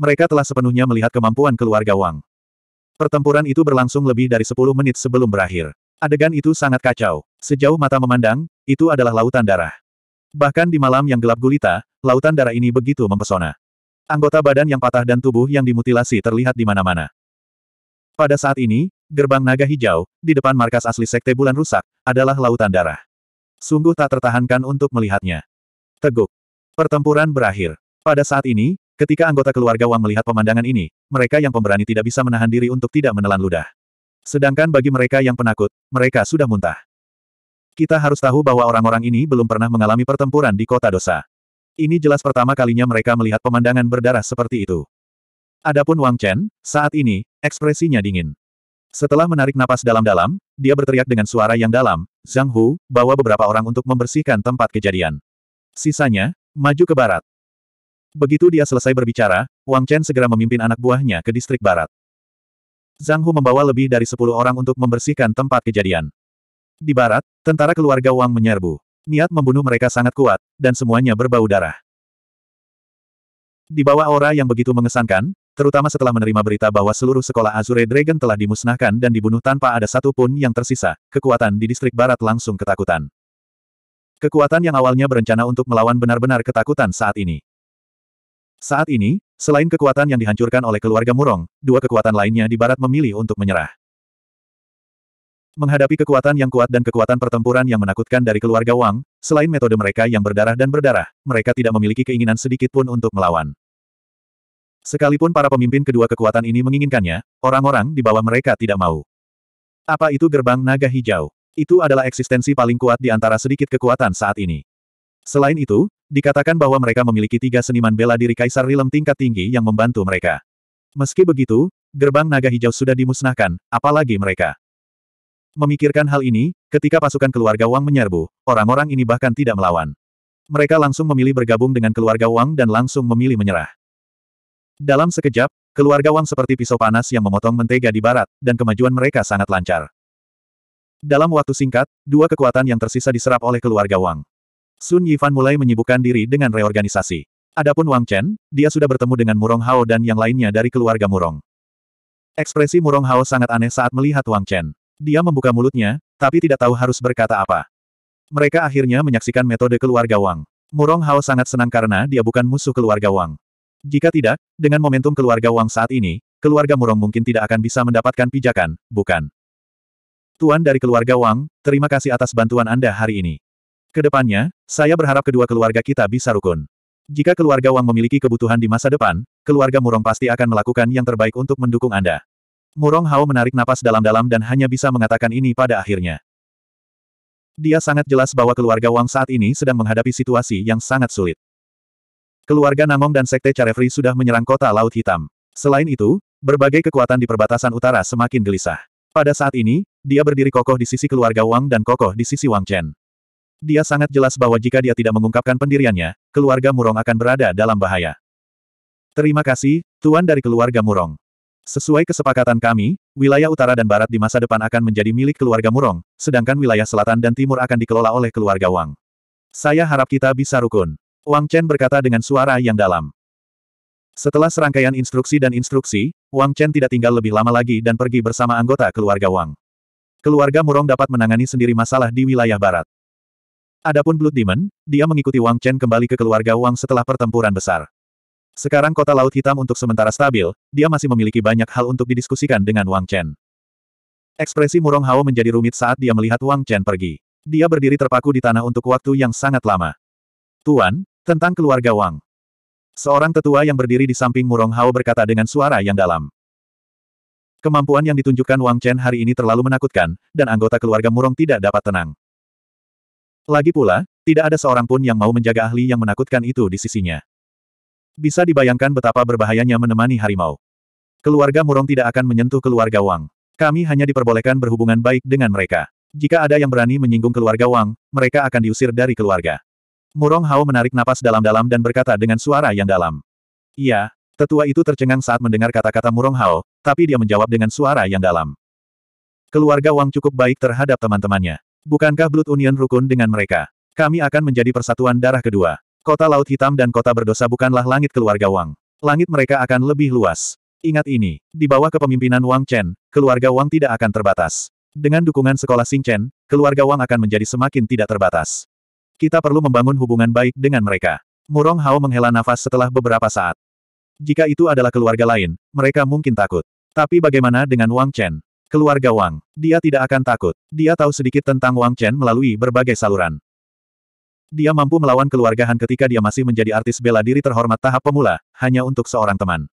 Mereka telah sepenuhnya melihat kemampuan keluarga Wang. Pertempuran itu berlangsung lebih dari 10 menit sebelum berakhir. Adegan itu sangat kacau. Sejauh mata memandang, itu adalah lautan darah. Bahkan di malam yang gelap gulita, lautan darah ini begitu mempesona. Anggota badan yang patah dan tubuh yang dimutilasi terlihat di mana-mana. Pada saat ini, gerbang naga hijau, di depan markas asli Sekte Bulan Rusak, adalah lautan darah. Sungguh tak tertahankan untuk melihatnya. Teguk. Pertempuran berakhir. Pada saat ini, ketika anggota keluarga Wang melihat pemandangan ini, mereka yang pemberani tidak bisa menahan diri untuk tidak menelan ludah. Sedangkan bagi mereka yang penakut, mereka sudah muntah. Kita harus tahu bahwa orang-orang ini belum pernah mengalami pertempuran di kota dosa. Ini jelas pertama kalinya mereka melihat pemandangan berdarah seperti itu. Adapun Wang Chen, saat ini, Ekspresinya dingin. Setelah menarik napas dalam-dalam, dia berteriak dengan suara yang dalam, Zhang Hu, bawa beberapa orang untuk membersihkan tempat kejadian. Sisanya, maju ke barat. Begitu dia selesai berbicara, Wang Chen segera memimpin anak buahnya ke distrik barat. Zhang Hu membawa lebih dari sepuluh orang untuk membersihkan tempat kejadian. Di barat, tentara keluarga Wang menyerbu. Niat membunuh mereka sangat kuat, dan semuanya berbau darah. Di bawah aura yang begitu mengesankan, terutama setelah menerima berita bahwa seluruh sekolah Azure Dragon telah dimusnahkan dan dibunuh tanpa ada satu pun yang tersisa, kekuatan di distrik barat langsung ketakutan. Kekuatan yang awalnya berencana untuk melawan benar-benar ketakutan saat ini. Saat ini, selain kekuatan yang dihancurkan oleh keluarga Murong, dua kekuatan lainnya di barat memilih untuk menyerah. Menghadapi kekuatan yang kuat dan kekuatan pertempuran yang menakutkan dari keluarga Wang, selain metode mereka yang berdarah dan berdarah, mereka tidak memiliki keinginan sedikit pun untuk melawan. Sekalipun para pemimpin kedua kekuatan ini menginginkannya, orang-orang di bawah mereka tidak mau. Apa itu gerbang naga hijau? Itu adalah eksistensi paling kuat di antara sedikit kekuatan saat ini. Selain itu, dikatakan bahwa mereka memiliki tiga seniman bela diri Kaisar Rilem tingkat tinggi yang membantu mereka. Meski begitu, gerbang naga hijau sudah dimusnahkan, apalagi mereka. Memikirkan hal ini, ketika pasukan keluarga Wang menyerbu, orang-orang ini bahkan tidak melawan. Mereka langsung memilih bergabung dengan keluarga Wang dan langsung memilih menyerah. Dalam sekejap, keluarga Wang seperti pisau panas yang memotong mentega di barat, dan kemajuan mereka sangat lancar. Dalam waktu singkat, dua kekuatan yang tersisa diserap oleh keluarga Wang. Sun Yifan mulai menyibukkan diri dengan reorganisasi. Adapun Wang Chen, dia sudah bertemu dengan Murong Hao dan yang lainnya dari keluarga Murong. Ekspresi Murong Hao sangat aneh saat melihat Wang Chen. Dia membuka mulutnya, tapi tidak tahu harus berkata apa. Mereka akhirnya menyaksikan metode keluarga Wang. Murong Hao sangat senang karena dia bukan musuh keluarga Wang. Jika tidak, dengan momentum keluarga Wang saat ini, keluarga Murong mungkin tidak akan bisa mendapatkan pijakan, bukan? Tuan dari keluarga Wang, terima kasih atas bantuan Anda hari ini. Kedepannya, saya berharap kedua keluarga kita bisa rukun. Jika keluarga Wang memiliki kebutuhan di masa depan, keluarga Murong pasti akan melakukan yang terbaik untuk mendukung Anda. Murong Hao menarik napas dalam-dalam dan hanya bisa mengatakan ini pada akhirnya. Dia sangat jelas bahwa keluarga Wang saat ini sedang menghadapi situasi yang sangat sulit. Keluarga Namong dan Sekte Carefree sudah menyerang kota Laut Hitam. Selain itu, berbagai kekuatan di perbatasan utara semakin gelisah. Pada saat ini, dia berdiri kokoh di sisi keluarga Wang dan kokoh di sisi Wang Chen. Dia sangat jelas bahwa jika dia tidak mengungkapkan pendiriannya, keluarga Murong akan berada dalam bahaya. Terima kasih, Tuan dari keluarga Murong. Sesuai kesepakatan kami, wilayah utara dan barat di masa depan akan menjadi milik keluarga Murong, sedangkan wilayah selatan dan timur akan dikelola oleh keluarga Wang. Saya harap kita bisa rukun. Wang Chen berkata dengan suara yang dalam. Setelah serangkaian instruksi dan instruksi, Wang Chen tidak tinggal lebih lama lagi dan pergi bersama anggota keluarga Wang. Keluarga Murong dapat menangani sendiri masalah di wilayah barat. Adapun Blood Demon, dia mengikuti Wang Chen kembali ke keluarga Wang setelah pertempuran besar. Sekarang kota Laut Hitam untuk sementara stabil, dia masih memiliki banyak hal untuk didiskusikan dengan Wang Chen. Ekspresi Murong Hao menjadi rumit saat dia melihat Wang Chen pergi. Dia berdiri terpaku di tanah untuk waktu yang sangat lama. Tuan, tentang keluarga Wang. Seorang tetua yang berdiri di samping Murong Hao berkata dengan suara yang dalam. Kemampuan yang ditunjukkan Wang Chen hari ini terlalu menakutkan, dan anggota keluarga Murong tidak dapat tenang. Lagi pula, tidak ada seorang pun yang mau menjaga ahli yang menakutkan itu di sisinya. Bisa dibayangkan betapa berbahayanya menemani harimau. Keluarga Murong tidak akan menyentuh keluarga Wang. Kami hanya diperbolehkan berhubungan baik dengan mereka. Jika ada yang berani menyinggung keluarga Wang, mereka akan diusir dari keluarga. Murong Hao menarik napas dalam-dalam dan berkata dengan suara yang dalam. Iya, tetua itu tercengang saat mendengar kata-kata Murong Hao, tapi dia menjawab dengan suara yang dalam. Keluarga Wang cukup baik terhadap teman-temannya. Bukankah Blood Union rukun dengan mereka? Kami akan menjadi persatuan darah kedua. Kota Laut Hitam dan Kota Berdosa bukanlah langit keluarga Wang. Langit mereka akan lebih luas. Ingat ini, di bawah kepemimpinan Wang Chen, keluarga Wang tidak akan terbatas. Dengan dukungan sekolah Xing Chen, keluarga Wang akan menjadi semakin tidak terbatas. Kita perlu membangun hubungan baik dengan mereka. Murong Hao menghela nafas setelah beberapa saat. Jika itu adalah keluarga lain, mereka mungkin takut. Tapi bagaimana dengan Wang Chen? Keluarga Wang, dia tidak akan takut. Dia tahu sedikit tentang Wang Chen melalui berbagai saluran. Dia mampu melawan keluarga Han ketika dia masih menjadi artis bela diri terhormat tahap pemula, hanya untuk seorang teman.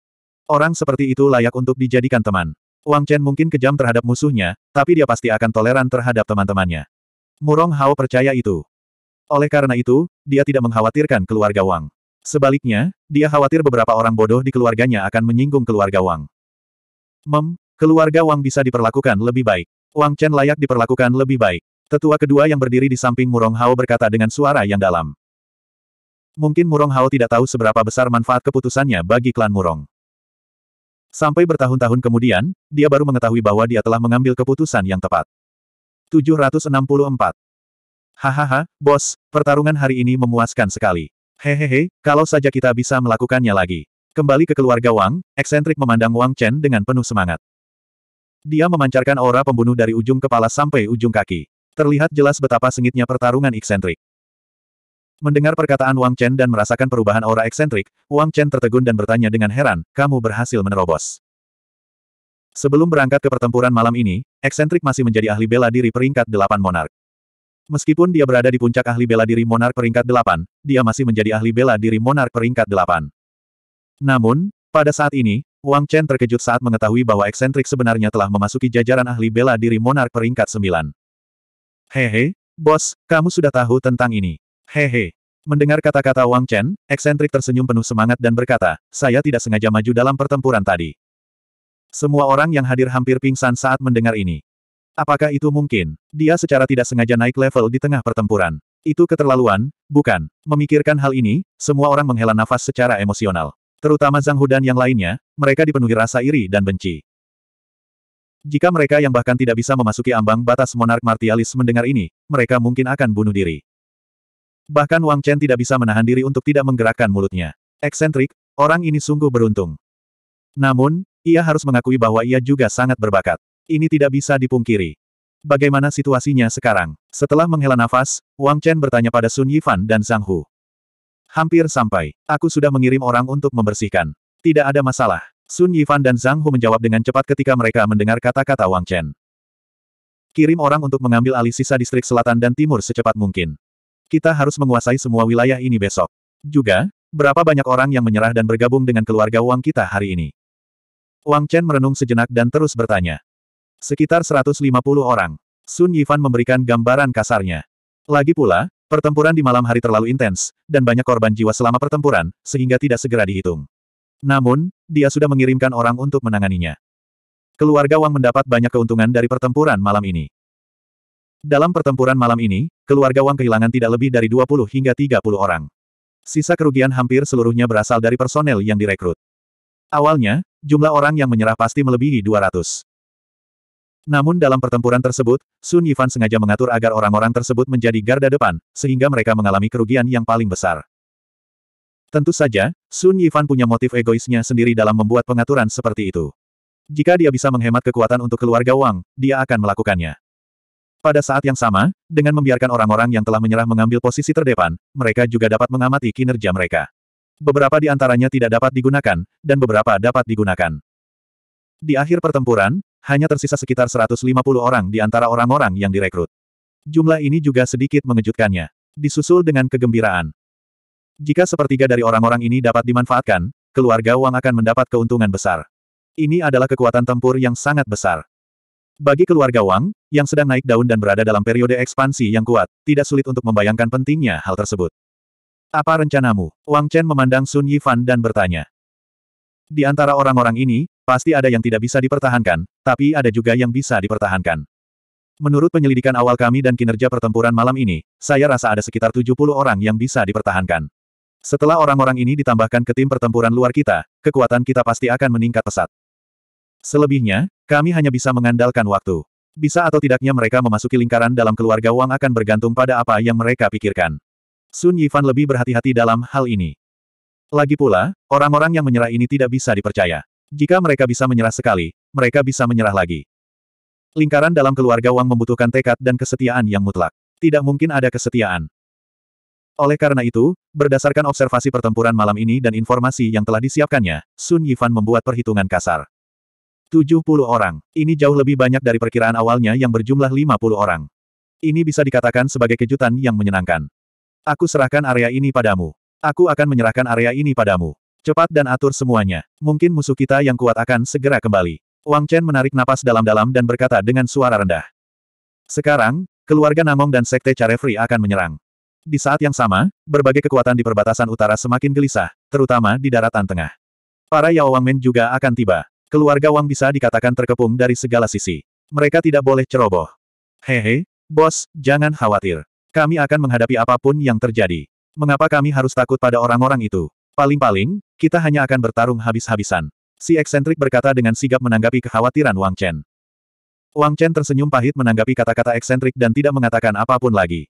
Orang seperti itu layak untuk dijadikan teman. Wang Chen mungkin kejam terhadap musuhnya, tapi dia pasti akan toleran terhadap teman-temannya. Murong Hao percaya itu. Oleh karena itu, dia tidak mengkhawatirkan keluarga Wang. Sebaliknya, dia khawatir beberapa orang bodoh di keluarganya akan menyinggung keluarga Wang. Mem, keluarga Wang bisa diperlakukan lebih baik. Wang Chen layak diperlakukan lebih baik. Tetua kedua yang berdiri di samping Murong Hao berkata dengan suara yang dalam. Mungkin Murong Hao tidak tahu seberapa besar manfaat keputusannya bagi klan Murong. Sampai bertahun-tahun kemudian, dia baru mengetahui bahwa dia telah mengambil keputusan yang tepat. 764. Hahaha, bos, pertarungan hari ini memuaskan sekali. Hehehe, kalau saja kita bisa melakukannya lagi. Kembali ke keluarga Wang, eksentrik memandang Wang Chen dengan penuh semangat. Dia memancarkan aura pembunuh dari ujung kepala sampai ujung kaki. Terlihat jelas betapa sengitnya pertarungan eksentrik. Mendengar perkataan Wang Chen dan merasakan perubahan aura eksentrik, Wang Chen tertegun dan bertanya dengan heran, kamu berhasil menerobos. Sebelum berangkat ke pertempuran malam ini, eksentrik masih menjadi ahli bela diri peringkat delapan monark. Meskipun dia berada di puncak ahli bela diri Monark peringkat 8, dia masih menjadi ahli bela diri Monark peringkat 8. Namun, pada saat ini, Wang Chen terkejut saat mengetahui bahwa eksentrik sebenarnya telah memasuki jajaran ahli bela diri Monark peringkat 9. Hehe, bos, kamu sudah tahu tentang ini. Hehe. Mendengar kata-kata Wang Chen, eksentrik tersenyum penuh semangat dan berkata, saya tidak sengaja maju dalam pertempuran tadi. Semua orang yang hadir hampir pingsan saat mendengar ini. Apakah itu mungkin? Dia secara tidak sengaja naik level di tengah pertempuran. Itu keterlaluan, bukan. Memikirkan hal ini, semua orang menghela nafas secara emosional. Terutama Zhang Hu dan yang lainnya, mereka dipenuhi rasa iri dan benci. Jika mereka yang bahkan tidak bisa memasuki ambang batas monark martialis mendengar ini, mereka mungkin akan bunuh diri. Bahkan Wang Chen tidak bisa menahan diri untuk tidak menggerakkan mulutnya. Eksentrik, orang ini sungguh beruntung. Namun, ia harus mengakui bahwa ia juga sangat berbakat. Ini tidak bisa dipungkiri. Bagaimana situasinya sekarang? Setelah menghela nafas, Wang Chen bertanya pada Sun Yifan dan Zhang Hu. Hampir sampai. Aku sudah mengirim orang untuk membersihkan. Tidak ada masalah. Sun Yifan dan Zhang Hu menjawab dengan cepat ketika mereka mendengar kata-kata Wang Chen. Kirim orang untuk mengambil alih sisa distrik selatan dan timur secepat mungkin. Kita harus menguasai semua wilayah ini besok. Juga, berapa banyak orang yang menyerah dan bergabung dengan keluarga Wang kita hari ini? Wang Chen merenung sejenak dan terus bertanya. Sekitar 150 orang. Sun Yifan memberikan gambaran kasarnya. Lagi pula, pertempuran di malam hari terlalu intens, dan banyak korban jiwa selama pertempuran, sehingga tidak segera dihitung. Namun, dia sudah mengirimkan orang untuk menanganinya. Keluarga Wang mendapat banyak keuntungan dari pertempuran malam ini. Dalam pertempuran malam ini, keluarga Wang kehilangan tidak lebih dari 20 hingga 30 orang. Sisa kerugian hampir seluruhnya berasal dari personel yang direkrut. Awalnya, jumlah orang yang menyerah pasti melebihi 200. Namun dalam pertempuran tersebut, Sun Yifan sengaja mengatur agar orang-orang tersebut menjadi garda depan, sehingga mereka mengalami kerugian yang paling besar. Tentu saja, Sun Yifan punya motif egoisnya sendiri dalam membuat pengaturan seperti itu. Jika dia bisa menghemat kekuatan untuk keluarga Wang, dia akan melakukannya. Pada saat yang sama, dengan membiarkan orang-orang yang telah menyerah mengambil posisi terdepan, mereka juga dapat mengamati kinerja mereka. Beberapa di antaranya tidak dapat digunakan, dan beberapa dapat digunakan. Di akhir pertempuran, hanya tersisa sekitar 150 orang di antara orang-orang yang direkrut. Jumlah ini juga sedikit mengejutkannya. Disusul dengan kegembiraan. Jika sepertiga dari orang-orang ini dapat dimanfaatkan, keluarga Wang akan mendapat keuntungan besar. Ini adalah kekuatan tempur yang sangat besar. Bagi keluarga Wang, yang sedang naik daun dan berada dalam periode ekspansi yang kuat, tidak sulit untuk membayangkan pentingnya hal tersebut. Apa rencanamu? Wang Chen memandang Sun Yifan dan bertanya. Di antara orang-orang ini, Pasti ada yang tidak bisa dipertahankan, tapi ada juga yang bisa dipertahankan. Menurut penyelidikan awal kami dan kinerja pertempuran malam ini, saya rasa ada sekitar 70 orang yang bisa dipertahankan. Setelah orang-orang ini ditambahkan ke tim pertempuran luar kita, kekuatan kita pasti akan meningkat pesat. Selebihnya, kami hanya bisa mengandalkan waktu. Bisa atau tidaknya mereka memasuki lingkaran dalam keluarga Wang akan bergantung pada apa yang mereka pikirkan. Sun Yifan lebih berhati-hati dalam hal ini. Lagi pula, orang-orang yang menyerah ini tidak bisa dipercaya. Jika mereka bisa menyerah sekali, mereka bisa menyerah lagi. Lingkaran dalam keluarga Wang membutuhkan tekad dan kesetiaan yang mutlak. Tidak mungkin ada kesetiaan. Oleh karena itu, berdasarkan observasi pertempuran malam ini dan informasi yang telah disiapkannya, Sun Yifan membuat perhitungan kasar. 70 orang. Ini jauh lebih banyak dari perkiraan awalnya yang berjumlah 50 orang. Ini bisa dikatakan sebagai kejutan yang menyenangkan. Aku serahkan area ini padamu. Aku akan menyerahkan area ini padamu. Cepat dan atur semuanya. Mungkin musuh kita yang kuat akan segera kembali. Wang Chen menarik napas dalam-dalam dan berkata dengan suara rendah. Sekarang, keluarga Namong dan Sekte Carefree akan menyerang. Di saat yang sama, berbagai kekuatan di perbatasan utara semakin gelisah, terutama di daratan tengah. Para Yao Wangmen juga akan tiba. Keluarga Wang bisa dikatakan terkepung dari segala sisi. Mereka tidak boleh ceroboh. Hehe, bos, jangan khawatir. Kami akan menghadapi apapun yang terjadi. Mengapa kami harus takut pada orang-orang itu? Paling-paling, kita hanya akan bertarung habis-habisan. Si eksentrik berkata dengan sigap menanggapi kekhawatiran Wang Chen. Wang Chen tersenyum pahit menanggapi kata-kata eksentrik dan tidak mengatakan apapun lagi.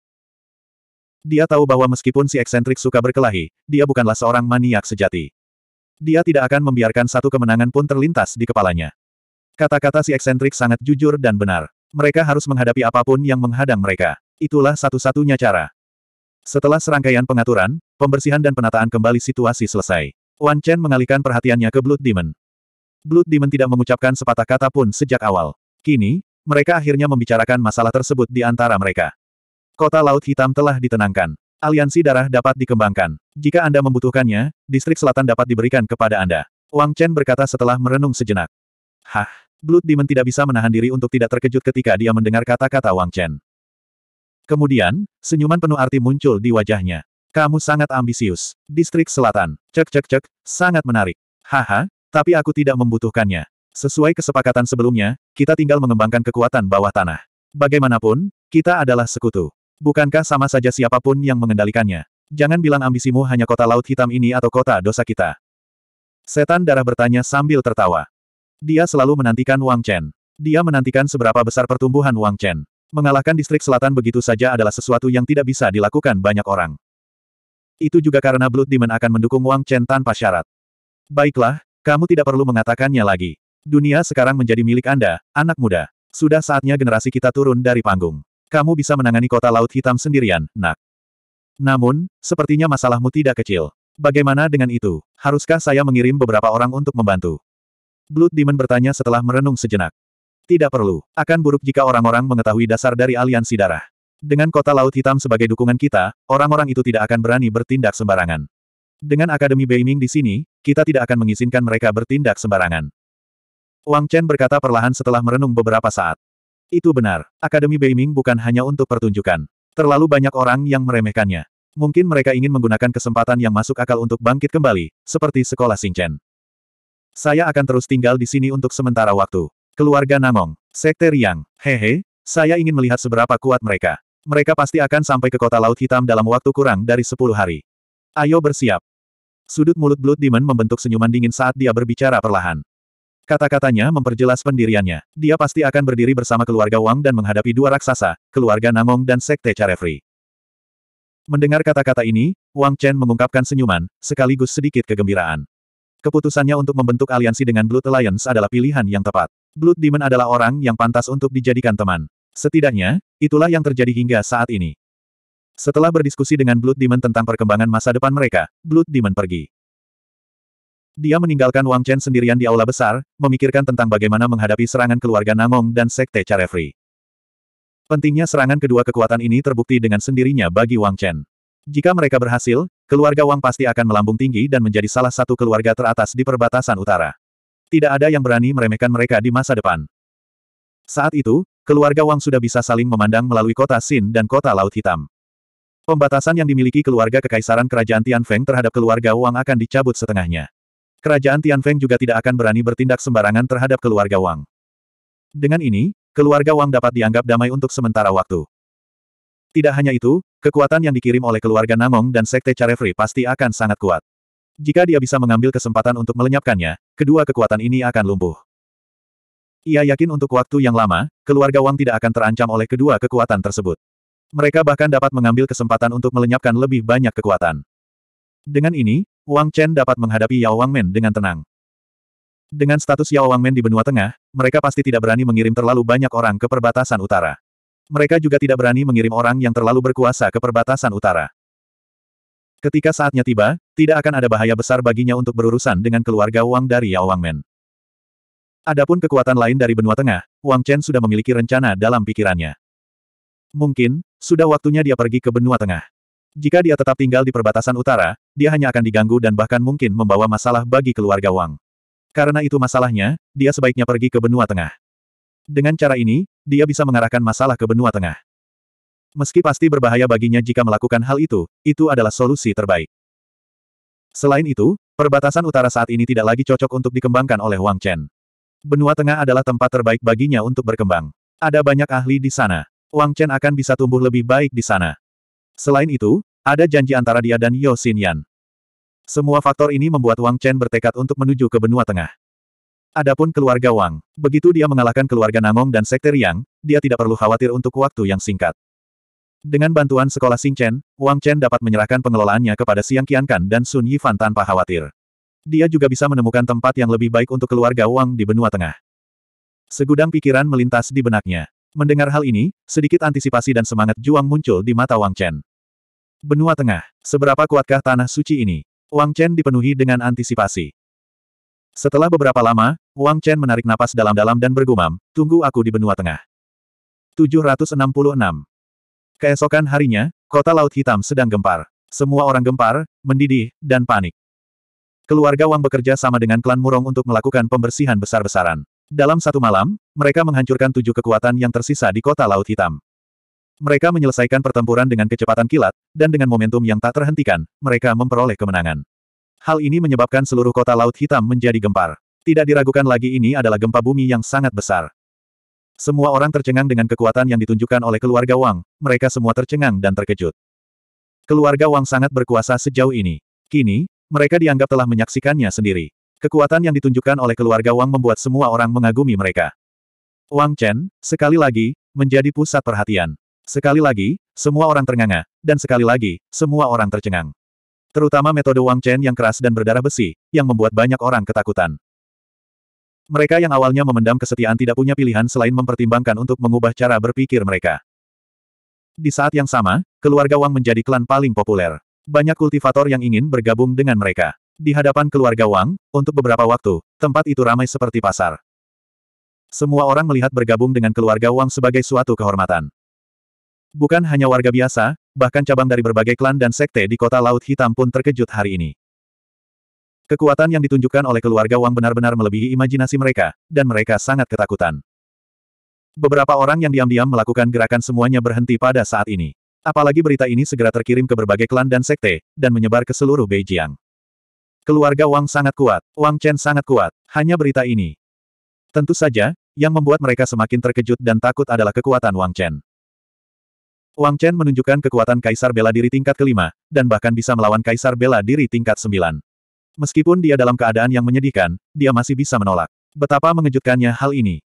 Dia tahu bahwa meskipun si eksentrik suka berkelahi, dia bukanlah seorang maniak sejati. Dia tidak akan membiarkan satu kemenangan pun terlintas di kepalanya. Kata-kata si eksentrik sangat jujur dan benar. Mereka harus menghadapi apapun yang menghadang mereka. Itulah satu-satunya cara. Setelah serangkaian pengaturan, Pembersihan dan penataan kembali situasi selesai. Wan Chen mengalihkan perhatiannya ke Blood Demon. Blood Demon tidak mengucapkan sepatah kata pun sejak awal. Kini, mereka akhirnya membicarakan masalah tersebut di antara mereka. Kota Laut Hitam telah ditenangkan. Aliansi darah dapat dikembangkan. Jika Anda membutuhkannya, distrik selatan dapat diberikan kepada Anda. Wang Chen berkata setelah merenung sejenak. Hah, Blood Demon tidak bisa menahan diri untuk tidak terkejut ketika dia mendengar kata-kata Wang Chen. Kemudian, senyuman penuh arti muncul di wajahnya. Kamu sangat ambisius. Distrik Selatan. Cek cek cek, sangat menarik. Haha, tapi aku tidak membutuhkannya. Sesuai kesepakatan sebelumnya, kita tinggal mengembangkan kekuatan bawah tanah. Bagaimanapun, kita adalah sekutu. Bukankah sama saja siapapun yang mengendalikannya? Jangan bilang ambisimu hanya kota laut hitam ini atau kota dosa kita. Setan darah bertanya sambil tertawa. Dia selalu menantikan Wang Chen. Dia menantikan seberapa besar pertumbuhan Wang Chen. Mengalahkan distrik selatan begitu saja adalah sesuatu yang tidak bisa dilakukan banyak orang. Itu juga karena Blood Demon akan mendukung Wang Chen tanpa syarat. Baiklah, kamu tidak perlu mengatakannya lagi. Dunia sekarang menjadi milik Anda, anak muda. Sudah saatnya generasi kita turun dari panggung. Kamu bisa menangani kota Laut Hitam sendirian, nak. Namun, sepertinya masalahmu tidak kecil. Bagaimana dengan itu? Haruskah saya mengirim beberapa orang untuk membantu? Blood Demon bertanya setelah merenung sejenak. Tidak perlu. Akan buruk jika orang-orang mengetahui dasar dari aliansi darah. Dengan kota Laut Hitam sebagai dukungan kita, orang-orang itu tidak akan berani bertindak sembarangan. Dengan Akademi Beiming di sini, kita tidak akan mengizinkan mereka bertindak sembarangan. Wang Chen berkata perlahan setelah merenung beberapa saat. Itu benar, Akademi Beiming bukan hanya untuk pertunjukan. Terlalu banyak orang yang meremehkannya. Mungkin mereka ingin menggunakan kesempatan yang masuk akal untuk bangkit kembali, seperti sekolah Xingchen. Saya akan terus tinggal di sini untuk sementara waktu. Keluarga Namong, Sekte Riang, hehe, saya ingin melihat seberapa kuat mereka. Mereka pasti akan sampai ke kota Laut Hitam dalam waktu kurang dari sepuluh hari. Ayo bersiap. Sudut mulut Blood Demon membentuk senyuman dingin saat dia berbicara perlahan. Kata-katanya memperjelas pendiriannya. Dia pasti akan berdiri bersama keluarga Wang dan menghadapi dua raksasa, keluarga Namong dan Sekte Carefree. Mendengar kata-kata ini, Wang Chen mengungkapkan senyuman, sekaligus sedikit kegembiraan. Keputusannya untuk membentuk aliansi dengan Blood Alliance adalah pilihan yang tepat. Blood Demon adalah orang yang pantas untuk dijadikan teman. Setidaknya, itulah yang terjadi hingga saat ini. Setelah berdiskusi dengan Blood Demon tentang perkembangan masa depan mereka, Blood Demon pergi. Dia meninggalkan Wang Chen sendirian di aula besar, memikirkan tentang bagaimana menghadapi serangan keluarga Namong dan Sekte Carefree. Pentingnya serangan kedua kekuatan ini terbukti dengan sendirinya bagi Wang Chen. Jika mereka berhasil, keluarga Wang pasti akan melambung tinggi dan menjadi salah satu keluarga teratas di perbatasan utara. Tidak ada yang berani meremehkan mereka di masa depan. Saat itu, keluarga Wang sudah bisa saling memandang melalui kota Sin dan kota Laut Hitam. Pembatasan yang dimiliki keluarga kekaisaran Kerajaan Tianfeng terhadap keluarga Wang akan dicabut setengahnya. Kerajaan Tianfeng juga tidak akan berani bertindak sembarangan terhadap keluarga Wang. Dengan ini, keluarga Wang dapat dianggap damai untuk sementara waktu. Tidak hanya itu, kekuatan yang dikirim oleh keluarga Namong dan Sekte Carefree pasti akan sangat kuat. Jika dia bisa mengambil kesempatan untuk melenyapkannya, kedua kekuatan ini akan lumpuh. Ia yakin untuk waktu yang lama, keluarga Wang tidak akan terancam oleh kedua kekuatan tersebut. Mereka bahkan dapat mengambil kesempatan untuk melenyapkan lebih banyak kekuatan. Dengan ini, Wang Chen dapat menghadapi Yao Wang Men dengan tenang. Dengan status Yao Wang Men di benua tengah, mereka pasti tidak berani mengirim terlalu banyak orang ke perbatasan utara. Mereka juga tidak berani mengirim orang yang terlalu berkuasa ke perbatasan utara. Ketika saatnya tiba, tidak akan ada bahaya besar baginya untuk berurusan dengan keluarga Wang dari Yao Wang Men. Adapun kekuatan lain dari benua tengah, Wang Chen sudah memiliki rencana dalam pikirannya. Mungkin, sudah waktunya dia pergi ke benua tengah. Jika dia tetap tinggal di perbatasan utara, dia hanya akan diganggu dan bahkan mungkin membawa masalah bagi keluarga Wang. Karena itu masalahnya, dia sebaiknya pergi ke benua tengah. Dengan cara ini, dia bisa mengarahkan masalah ke benua tengah. Meski pasti berbahaya baginya jika melakukan hal itu, itu adalah solusi terbaik. Selain itu, perbatasan utara saat ini tidak lagi cocok untuk dikembangkan oleh Wang Chen. Benua Tengah adalah tempat terbaik baginya untuk berkembang. Ada banyak ahli di sana. Wang Chen akan bisa tumbuh lebih baik di sana. Selain itu, ada janji antara dia dan Yao Yan. Semua faktor ini membuat Wang Chen bertekad untuk menuju ke Benua Tengah. Adapun keluarga Wang, begitu dia mengalahkan keluarga Namong dan Sekte Riang, dia tidak perlu khawatir untuk waktu yang singkat. Dengan bantuan sekolah Xing Chen, Wang Chen dapat menyerahkan pengelolaannya kepada Siang Qiankan dan Sun Yifan tanpa khawatir dia juga bisa menemukan tempat yang lebih baik untuk keluarga Wang di benua tengah. Segudang pikiran melintas di benaknya. Mendengar hal ini, sedikit antisipasi dan semangat juang muncul di mata Wang Chen. Benua tengah, seberapa kuatkah tanah suci ini? Wang Chen dipenuhi dengan antisipasi. Setelah beberapa lama, Wang Chen menarik napas dalam-dalam dan bergumam, tunggu aku di benua tengah. 766. Keesokan harinya, kota Laut Hitam sedang gempar. Semua orang gempar, mendidih, dan panik. Keluarga Wang bekerja sama dengan klan Murong untuk melakukan pembersihan besar-besaran. Dalam satu malam, mereka menghancurkan tujuh kekuatan yang tersisa di kota Laut Hitam. Mereka menyelesaikan pertempuran dengan kecepatan kilat, dan dengan momentum yang tak terhentikan, mereka memperoleh kemenangan. Hal ini menyebabkan seluruh kota Laut Hitam menjadi gempar. Tidak diragukan lagi ini adalah gempa bumi yang sangat besar. Semua orang tercengang dengan kekuatan yang ditunjukkan oleh keluarga Wang, mereka semua tercengang dan terkejut. Keluarga Wang sangat berkuasa sejauh ini. Kini, mereka dianggap telah menyaksikannya sendiri. Kekuatan yang ditunjukkan oleh keluarga Wang membuat semua orang mengagumi mereka. Wang Chen, sekali lagi, menjadi pusat perhatian. Sekali lagi, semua orang ternganga, dan sekali lagi, semua orang tercengang. Terutama metode Wang Chen yang keras dan berdarah besi, yang membuat banyak orang ketakutan. Mereka yang awalnya memendam kesetiaan tidak punya pilihan selain mempertimbangkan untuk mengubah cara berpikir mereka. Di saat yang sama, keluarga Wang menjadi klan paling populer. Banyak kultivator yang ingin bergabung dengan mereka. Di hadapan keluarga Wang, untuk beberapa waktu, tempat itu ramai seperti pasar. Semua orang melihat bergabung dengan keluarga Wang sebagai suatu kehormatan. Bukan hanya warga biasa, bahkan cabang dari berbagai klan dan sekte di kota Laut Hitam pun terkejut hari ini. Kekuatan yang ditunjukkan oleh keluarga Wang benar-benar melebihi imajinasi mereka, dan mereka sangat ketakutan. Beberapa orang yang diam-diam melakukan gerakan semuanya berhenti pada saat ini. Apalagi berita ini segera terkirim ke berbagai klan dan sekte, dan menyebar ke seluruh Beijing. Keluarga Wang sangat kuat, Wang Chen sangat kuat, hanya berita ini. Tentu saja, yang membuat mereka semakin terkejut dan takut adalah kekuatan Wang Chen. Wang Chen menunjukkan kekuatan Kaisar Bela Diri tingkat kelima, dan bahkan bisa melawan Kaisar Bela Diri tingkat sembilan. Meskipun dia dalam keadaan yang menyedihkan, dia masih bisa menolak. Betapa mengejutkannya hal ini.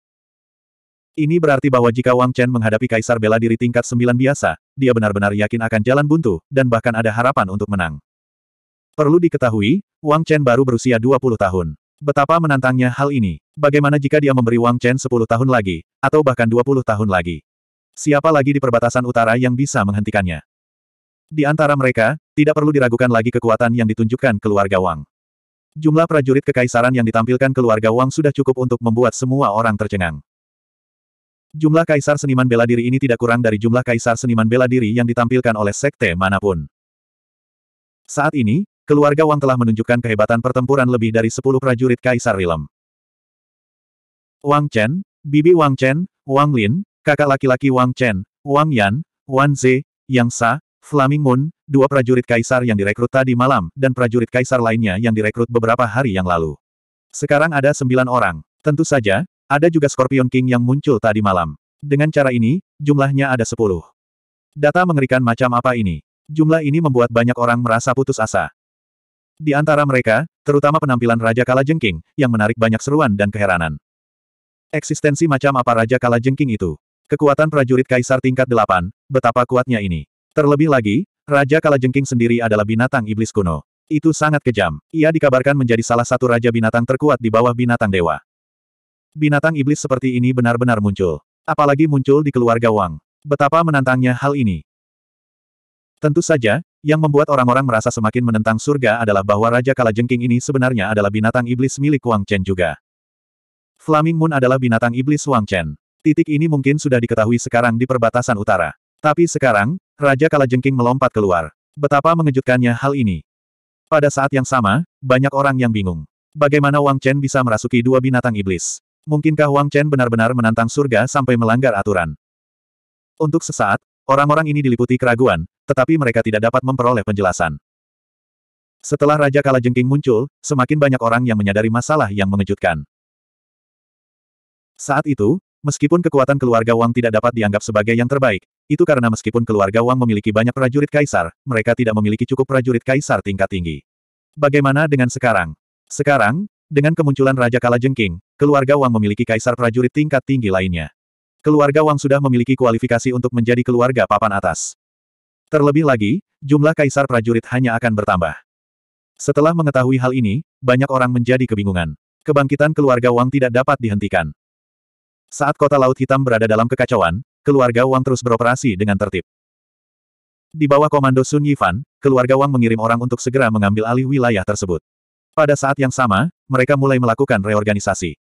Ini berarti bahwa jika Wang Chen menghadapi Kaisar Bela Diri tingkat 9 biasa, dia benar-benar yakin akan jalan buntu, dan bahkan ada harapan untuk menang. Perlu diketahui, Wang Chen baru berusia 20 tahun. Betapa menantangnya hal ini. Bagaimana jika dia memberi Wang Chen 10 tahun lagi, atau bahkan 20 tahun lagi? Siapa lagi di perbatasan utara yang bisa menghentikannya? Di antara mereka, tidak perlu diragukan lagi kekuatan yang ditunjukkan keluarga Wang. Jumlah prajurit kekaisaran yang ditampilkan keluarga Wang sudah cukup untuk membuat semua orang tercengang. Jumlah kaisar seniman bela diri ini tidak kurang dari jumlah kaisar seniman bela diri yang ditampilkan oleh sekte manapun. Saat ini, keluarga Wang telah menunjukkan kehebatan pertempuran lebih dari 10 prajurit kaisar Rilem. Wang Chen, Bibi Wang Chen, Wang Lin, kakak laki-laki Wang Chen, Wang Yan, Wan Ze, Yang Sa, Flaming Moon, dua prajurit kaisar yang direkrut tadi malam, dan prajurit kaisar lainnya yang direkrut beberapa hari yang lalu. Sekarang ada sembilan orang. Tentu saja, ada juga Scorpion King yang muncul tadi malam. Dengan cara ini, jumlahnya ada sepuluh. Data mengerikan macam apa ini? Jumlah ini membuat banyak orang merasa putus asa. Di antara mereka, terutama penampilan Raja Kalajengking, yang menarik banyak seruan dan keheranan. Eksistensi macam apa Raja Kalajengking itu? Kekuatan prajurit Kaisar tingkat 8, betapa kuatnya ini. Terlebih lagi, Raja Kalajengking sendiri adalah binatang iblis kuno. Itu sangat kejam. Ia dikabarkan menjadi salah satu raja binatang terkuat di bawah binatang dewa. Binatang iblis seperti ini benar-benar muncul. Apalagi muncul di keluarga Wang. Betapa menantangnya hal ini. Tentu saja, yang membuat orang-orang merasa semakin menentang surga adalah bahwa Raja Kalajengking ini sebenarnya adalah binatang iblis milik Wang Chen juga. Flaming Moon adalah binatang iblis Wang Chen. Titik ini mungkin sudah diketahui sekarang di perbatasan utara. Tapi sekarang, Raja Kalajengking melompat keluar. Betapa mengejutkannya hal ini. Pada saat yang sama, banyak orang yang bingung. Bagaimana Wang Chen bisa merasuki dua binatang iblis? Mungkinkah Wang Chen benar-benar menantang surga sampai melanggar aturan? Untuk sesaat, orang-orang ini diliputi keraguan, tetapi mereka tidak dapat memperoleh penjelasan. Setelah Raja Kalajengking muncul, semakin banyak orang yang menyadari masalah yang mengejutkan. Saat itu, meskipun kekuatan keluarga Wang tidak dapat dianggap sebagai yang terbaik, itu karena meskipun keluarga Wang memiliki banyak prajurit kaisar, mereka tidak memiliki cukup prajurit kaisar tingkat tinggi. Bagaimana dengan sekarang? Sekarang, dengan kemunculan Raja Kalajengking, keluarga Wang memiliki kaisar prajurit tingkat tinggi lainnya. Keluarga Wang sudah memiliki kualifikasi untuk menjadi keluarga papan atas. Terlebih lagi, jumlah kaisar prajurit hanya akan bertambah. Setelah mengetahui hal ini, banyak orang menjadi kebingungan. Kebangkitan keluarga Wang tidak dapat dihentikan. Saat kota Laut Hitam berada dalam kekacauan, keluarga Wang terus beroperasi dengan tertib. Di bawah komando Sun Yifan, keluarga Wang mengirim orang untuk segera mengambil alih wilayah tersebut. Pada saat yang sama, mereka mulai melakukan reorganisasi.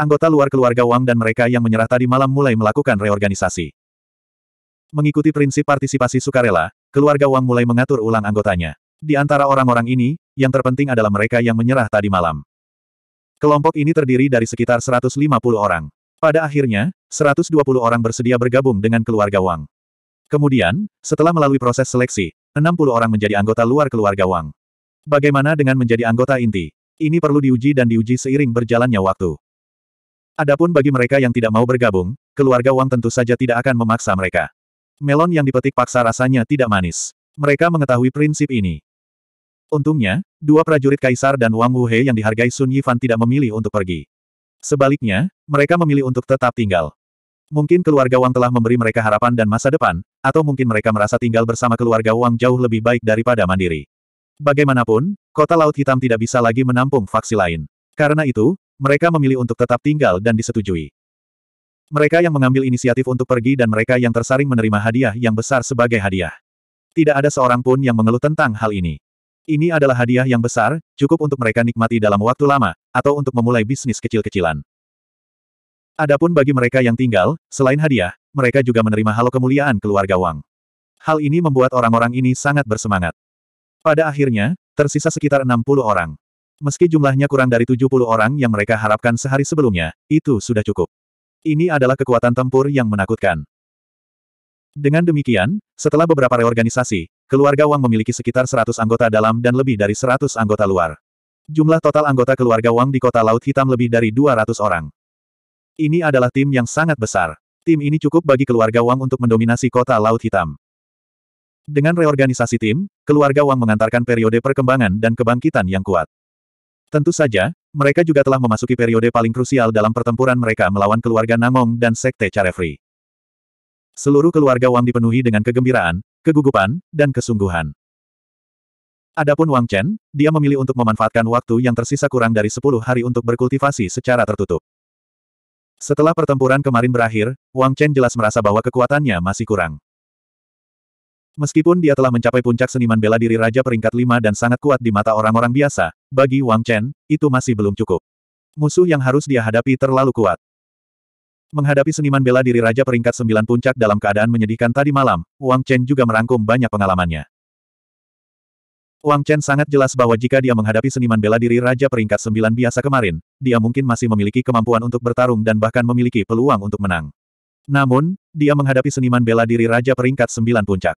Anggota luar keluarga Wang dan mereka yang menyerah tadi malam mulai melakukan reorganisasi. Mengikuti prinsip partisipasi sukarela, keluarga Wang mulai mengatur ulang anggotanya. Di antara orang-orang ini, yang terpenting adalah mereka yang menyerah tadi malam. Kelompok ini terdiri dari sekitar 150 orang. Pada akhirnya, 120 orang bersedia bergabung dengan keluarga Wang. Kemudian, setelah melalui proses seleksi, 60 orang menjadi anggota luar keluarga Wang. Bagaimana dengan menjadi anggota inti? Ini perlu diuji dan diuji seiring berjalannya waktu. Adapun bagi mereka yang tidak mau bergabung, keluarga Wang tentu saja tidak akan memaksa mereka. Melon yang dipetik paksa rasanya tidak manis. Mereka mengetahui prinsip ini. Untungnya, dua prajurit Kaisar dan Wang Wuhe yang dihargai Sun Yifan tidak memilih untuk pergi. Sebaliknya, mereka memilih untuk tetap tinggal. Mungkin keluarga Wang telah memberi mereka harapan dan masa depan, atau mungkin mereka merasa tinggal bersama keluarga Wang jauh lebih baik daripada mandiri. Bagaimanapun, kota Laut Hitam tidak bisa lagi menampung faksi lain. Karena itu, mereka memilih untuk tetap tinggal dan disetujui. Mereka yang mengambil inisiatif untuk pergi dan mereka yang tersaring menerima hadiah yang besar sebagai hadiah. Tidak ada seorang pun yang mengeluh tentang hal ini. Ini adalah hadiah yang besar, cukup untuk mereka nikmati dalam waktu lama, atau untuk memulai bisnis kecil-kecilan. Adapun bagi mereka yang tinggal, selain hadiah, mereka juga menerima halo kemuliaan keluarga Wang. Hal ini membuat orang-orang ini sangat bersemangat. Pada akhirnya, tersisa sekitar 60 orang. Meski jumlahnya kurang dari 70 orang yang mereka harapkan sehari sebelumnya, itu sudah cukup. Ini adalah kekuatan tempur yang menakutkan. Dengan demikian, setelah beberapa reorganisasi, keluarga Wang memiliki sekitar 100 anggota dalam dan lebih dari 100 anggota luar. Jumlah total anggota keluarga Wang di kota Laut Hitam lebih dari 200 orang. Ini adalah tim yang sangat besar. Tim ini cukup bagi keluarga Wang untuk mendominasi kota Laut Hitam. Dengan reorganisasi tim, keluarga Wang mengantarkan periode perkembangan dan kebangkitan yang kuat. Tentu saja, mereka juga telah memasuki periode paling krusial dalam pertempuran mereka melawan keluarga Nangong dan Sekte Carefree. Seluruh keluarga Wang dipenuhi dengan kegembiraan, kegugupan, dan kesungguhan. Adapun Wang Chen, dia memilih untuk memanfaatkan waktu yang tersisa kurang dari 10 hari untuk berkultivasi secara tertutup. Setelah pertempuran kemarin berakhir, Wang Chen jelas merasa bahwa kekuatannya masih kurang. Meskipun dia telah mencapai puncak seniman bela diri Raja peringkat 5 dan sangat kuat di mata orang-orang biasa, bagi Wang Chen, itu masih belum cukup. Musuh yang harus dia hadapi terlalu kuat. Menghadapi seniman bela diri Raja peringkat 9 puncak dalam keadaan menyedihkan tadi malam, Wang Chen juga merangkum banyak pengalamannya. Wang Chen sangat jelas bahwa jika dia menghadapi seniman bela diri Raja peringkat 9 biasa kemarin, dia mungkin masih memiliki kemampuan untuk bertarung dan bahkan memiliki peluang untuk menang. Namun, dia menghadapi seniman bela diri Raja peringkat 9 puncak.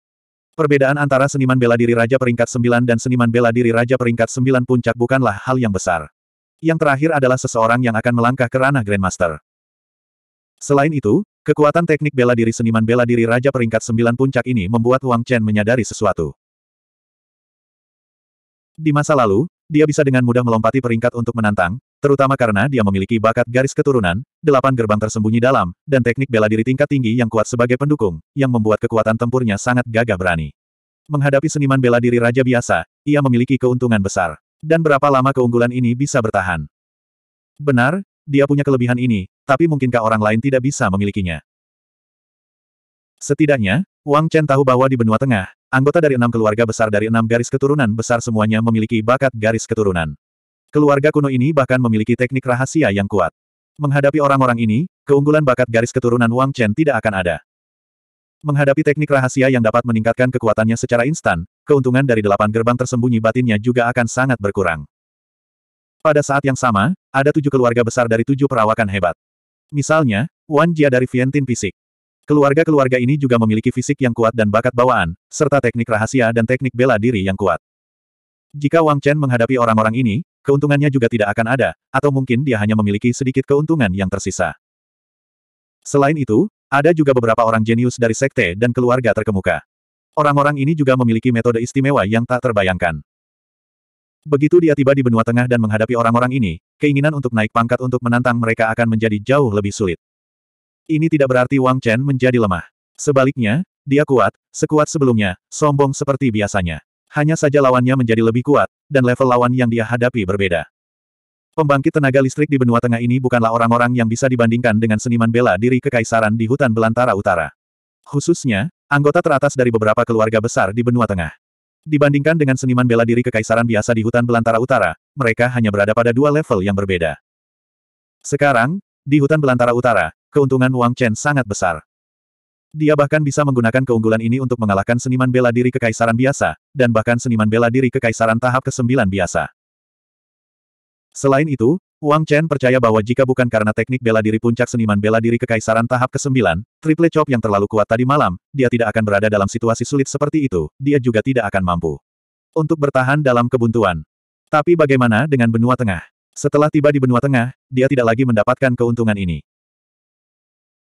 Perbedaan antara seniman bela diri Raja Peringkat 9 dan seniman bela diri Raja Peringkat 9 puncak bukanlah hal yang besar. Yang terakhir adalah seseorang yang akan melangkah ke ranah Grandmaster. Selain itu, kekuatan teknik bela diri seniman bela diri Raja Peringkat 9 puncak ini membuat Wang Chen menyadari sesuatu. Di masa lalu, dia bisa dengan mudah melompati peringkat untuk menantang, terutama karena dia memiliki bakat garis keturunan, delapan gerbang tersembunyi dalam, dan teknik bela diri tingkat tinggi yang kuat sebagai pendukung, yang membuat kekuatan tempurnya sangat gagah berani. Menghadapi seniman bela diri raja biasa, ia memiliki keuntungan besar. Dan berapa lama keunggulan ini bisa bertahan? Benar, dia punya kelebihan ini, tapi mungkinkah orang lain tidak bisa memilikinya? Setidaknya, Wang Chen tahu bahwa di benua tengah, anggota dari enam keluarga besar dari enam garis keturunan besar semuanya memiliki bakat garis keturunan. Keluarga kuno ini bahkan memiliki teknik rahasia yang kuat. Menghadapi orang-orang ini, keunggulan bakat garis keturunan Wang Chen tidak akan ada. Menghadapi teknik rahasia yang dapat meningkatkan kekuatannya secara instan, keuntungan dari delapan gerbang tersembunyi batinnya juga akan sangat berkurang. Pada saat yang sama, ada tujuh keluarga besar dari tujuh perawakan hebat. Misalnya, Wan Jia dari Vientin Fisik. Keluarga-keluarga ini juga memiliki fisik yang kuat dan bakat bawaan, serta teknik rahasia dan teknik bela diri yang kuat. Jika Wang Chen menghadapi orang-orang ini, keuntungannya juga tidak akan ada, atau mungkin dia hanya memiliki sedikit keuntungan yang tersisa. Selain itu, ada juga beberapa orang jenius dari sekte dan keluarga terkemuka. Orang-orang ini juga memiliki metode istimewa yang tak terbayangkan. Begitu dia tiba di benua tengah dan menghadapi orang-orang ini, keinginan untuk naik pangkat untuk menantang mereka akan menjadi jauh lebih sulit. Ini tidak berarti Wang Chen menjadi lemah. Sebaliknya, dia kuat, sekuat sebelumnya, sombong seperti biasanya. Hanya saja lawannya menjadi lebih kuat, dan level lawan yang dia hadapi berbeda. Pembangkit tenaga listrik di benua tengah ini bukanlah orang-orang yang bisa dibandingkan dengan seniman bela diri kekaisaran di hutan belantara utara. Khususnya, anggota teratas dari beberapa keluarga besar di benua tengah. Dibandingkan dengan seniman bela diri kekaisaran biasa di hutan belantara utara, mereka hanya berada pada dua level yang berbeda. Sekarang, di hutan belantara utara, keuntungan Wang Chen sangat besar. Dia bahkan bisa menggunakan keunggulan ini untuk mengalahkan seniman bela diri kekaisaran biasa, dan bahkan seniman bela diri kekaisaran tahap ke-9 biasa. Selain itu, Wang Chen percaya bahwa jika bukan karena teknik bela diri puncak seniman bela diri kekaisaran tahap ke-9, triple chop yang terlalu kuat tadi malam, dia tidak akan berada dalam situasi sulit seperti itu, dia juga tidak akan mampu untuk bertahan dalam kebuntuan. Tapi bagaimana dengan benua tengah? Setelah tiba di benua tengah, dia tidak lagi mendapatkan keuntungan ini.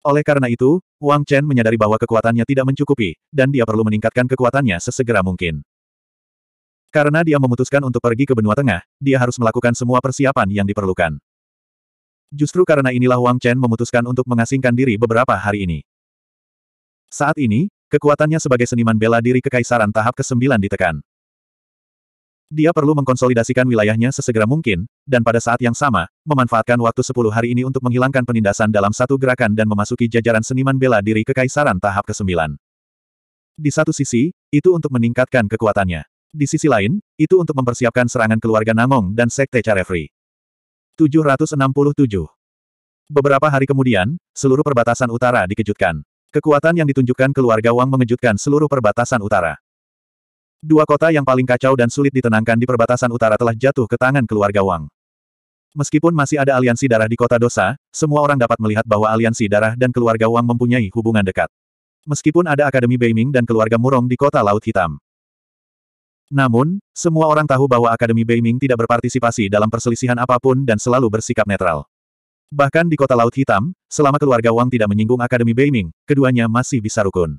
Oleh karena itu, Wang Chen menyadari bahwa kekuatannya tidak mencukupi, dan dia perlu meningkatkan kekuatannya sesegera mungkin. Karena dia memutuskan untuk pergi ke benua tengah, dia harus melakukan semua persiapan yang diperlukan. Justru karena inilah Wang Chen memutuskan untuk mengasingkan diri beberapa hari ini. Saat ini, kekuatannya sebagai seniman bela diri kekaisaran tahap ke-9 ditekan. Dia perlu mengkonsolidasikan wilayahnya sesegera mungkin, dan pada saat yang sama, memanfaatkan waktu sepuluh hari ini untuk menghilangkan penindasan dalam satu gerakan dan memasuki jajaran seniman bela diri kekaisaran tahap ke-9. Di satu sisi, itu untuk meningkatkan kekuatannya. Di sisi lain, itu untuk mempersiapkan serangan keluarga Namong dan Sekte Carefree. 767 Beberapa hari kemudian, seluruh perbatasan utara dikejutkan. Kekuatan yang ditunjukkan keluarga Wang mengejutkan seluruh perbatasan utara. Dua kota yang paling kacau dan sulit ditenangkan di perbatasan utara telah jatuh ke tangan keluarga Wang. Meskipun masih ada aliansi darah di kota dosa, semua orang dapat melihat bahwa aliansi darah dan keluarga Wang mempunyai hubungan dekat. Meskipun ada Akademi Beiming dan keluarga Murong di kota Laut Hitam. Namun, semua orang tahu bahwa Akademi Beiming tidak berpartisipasi dalam perselisihan apapun dan selalu bersikap netral. Bahkan di kota Laut Hitam, selama keluarga Wang tidak menyinggung Akademi Beiming, keduanya masih bisa rukun.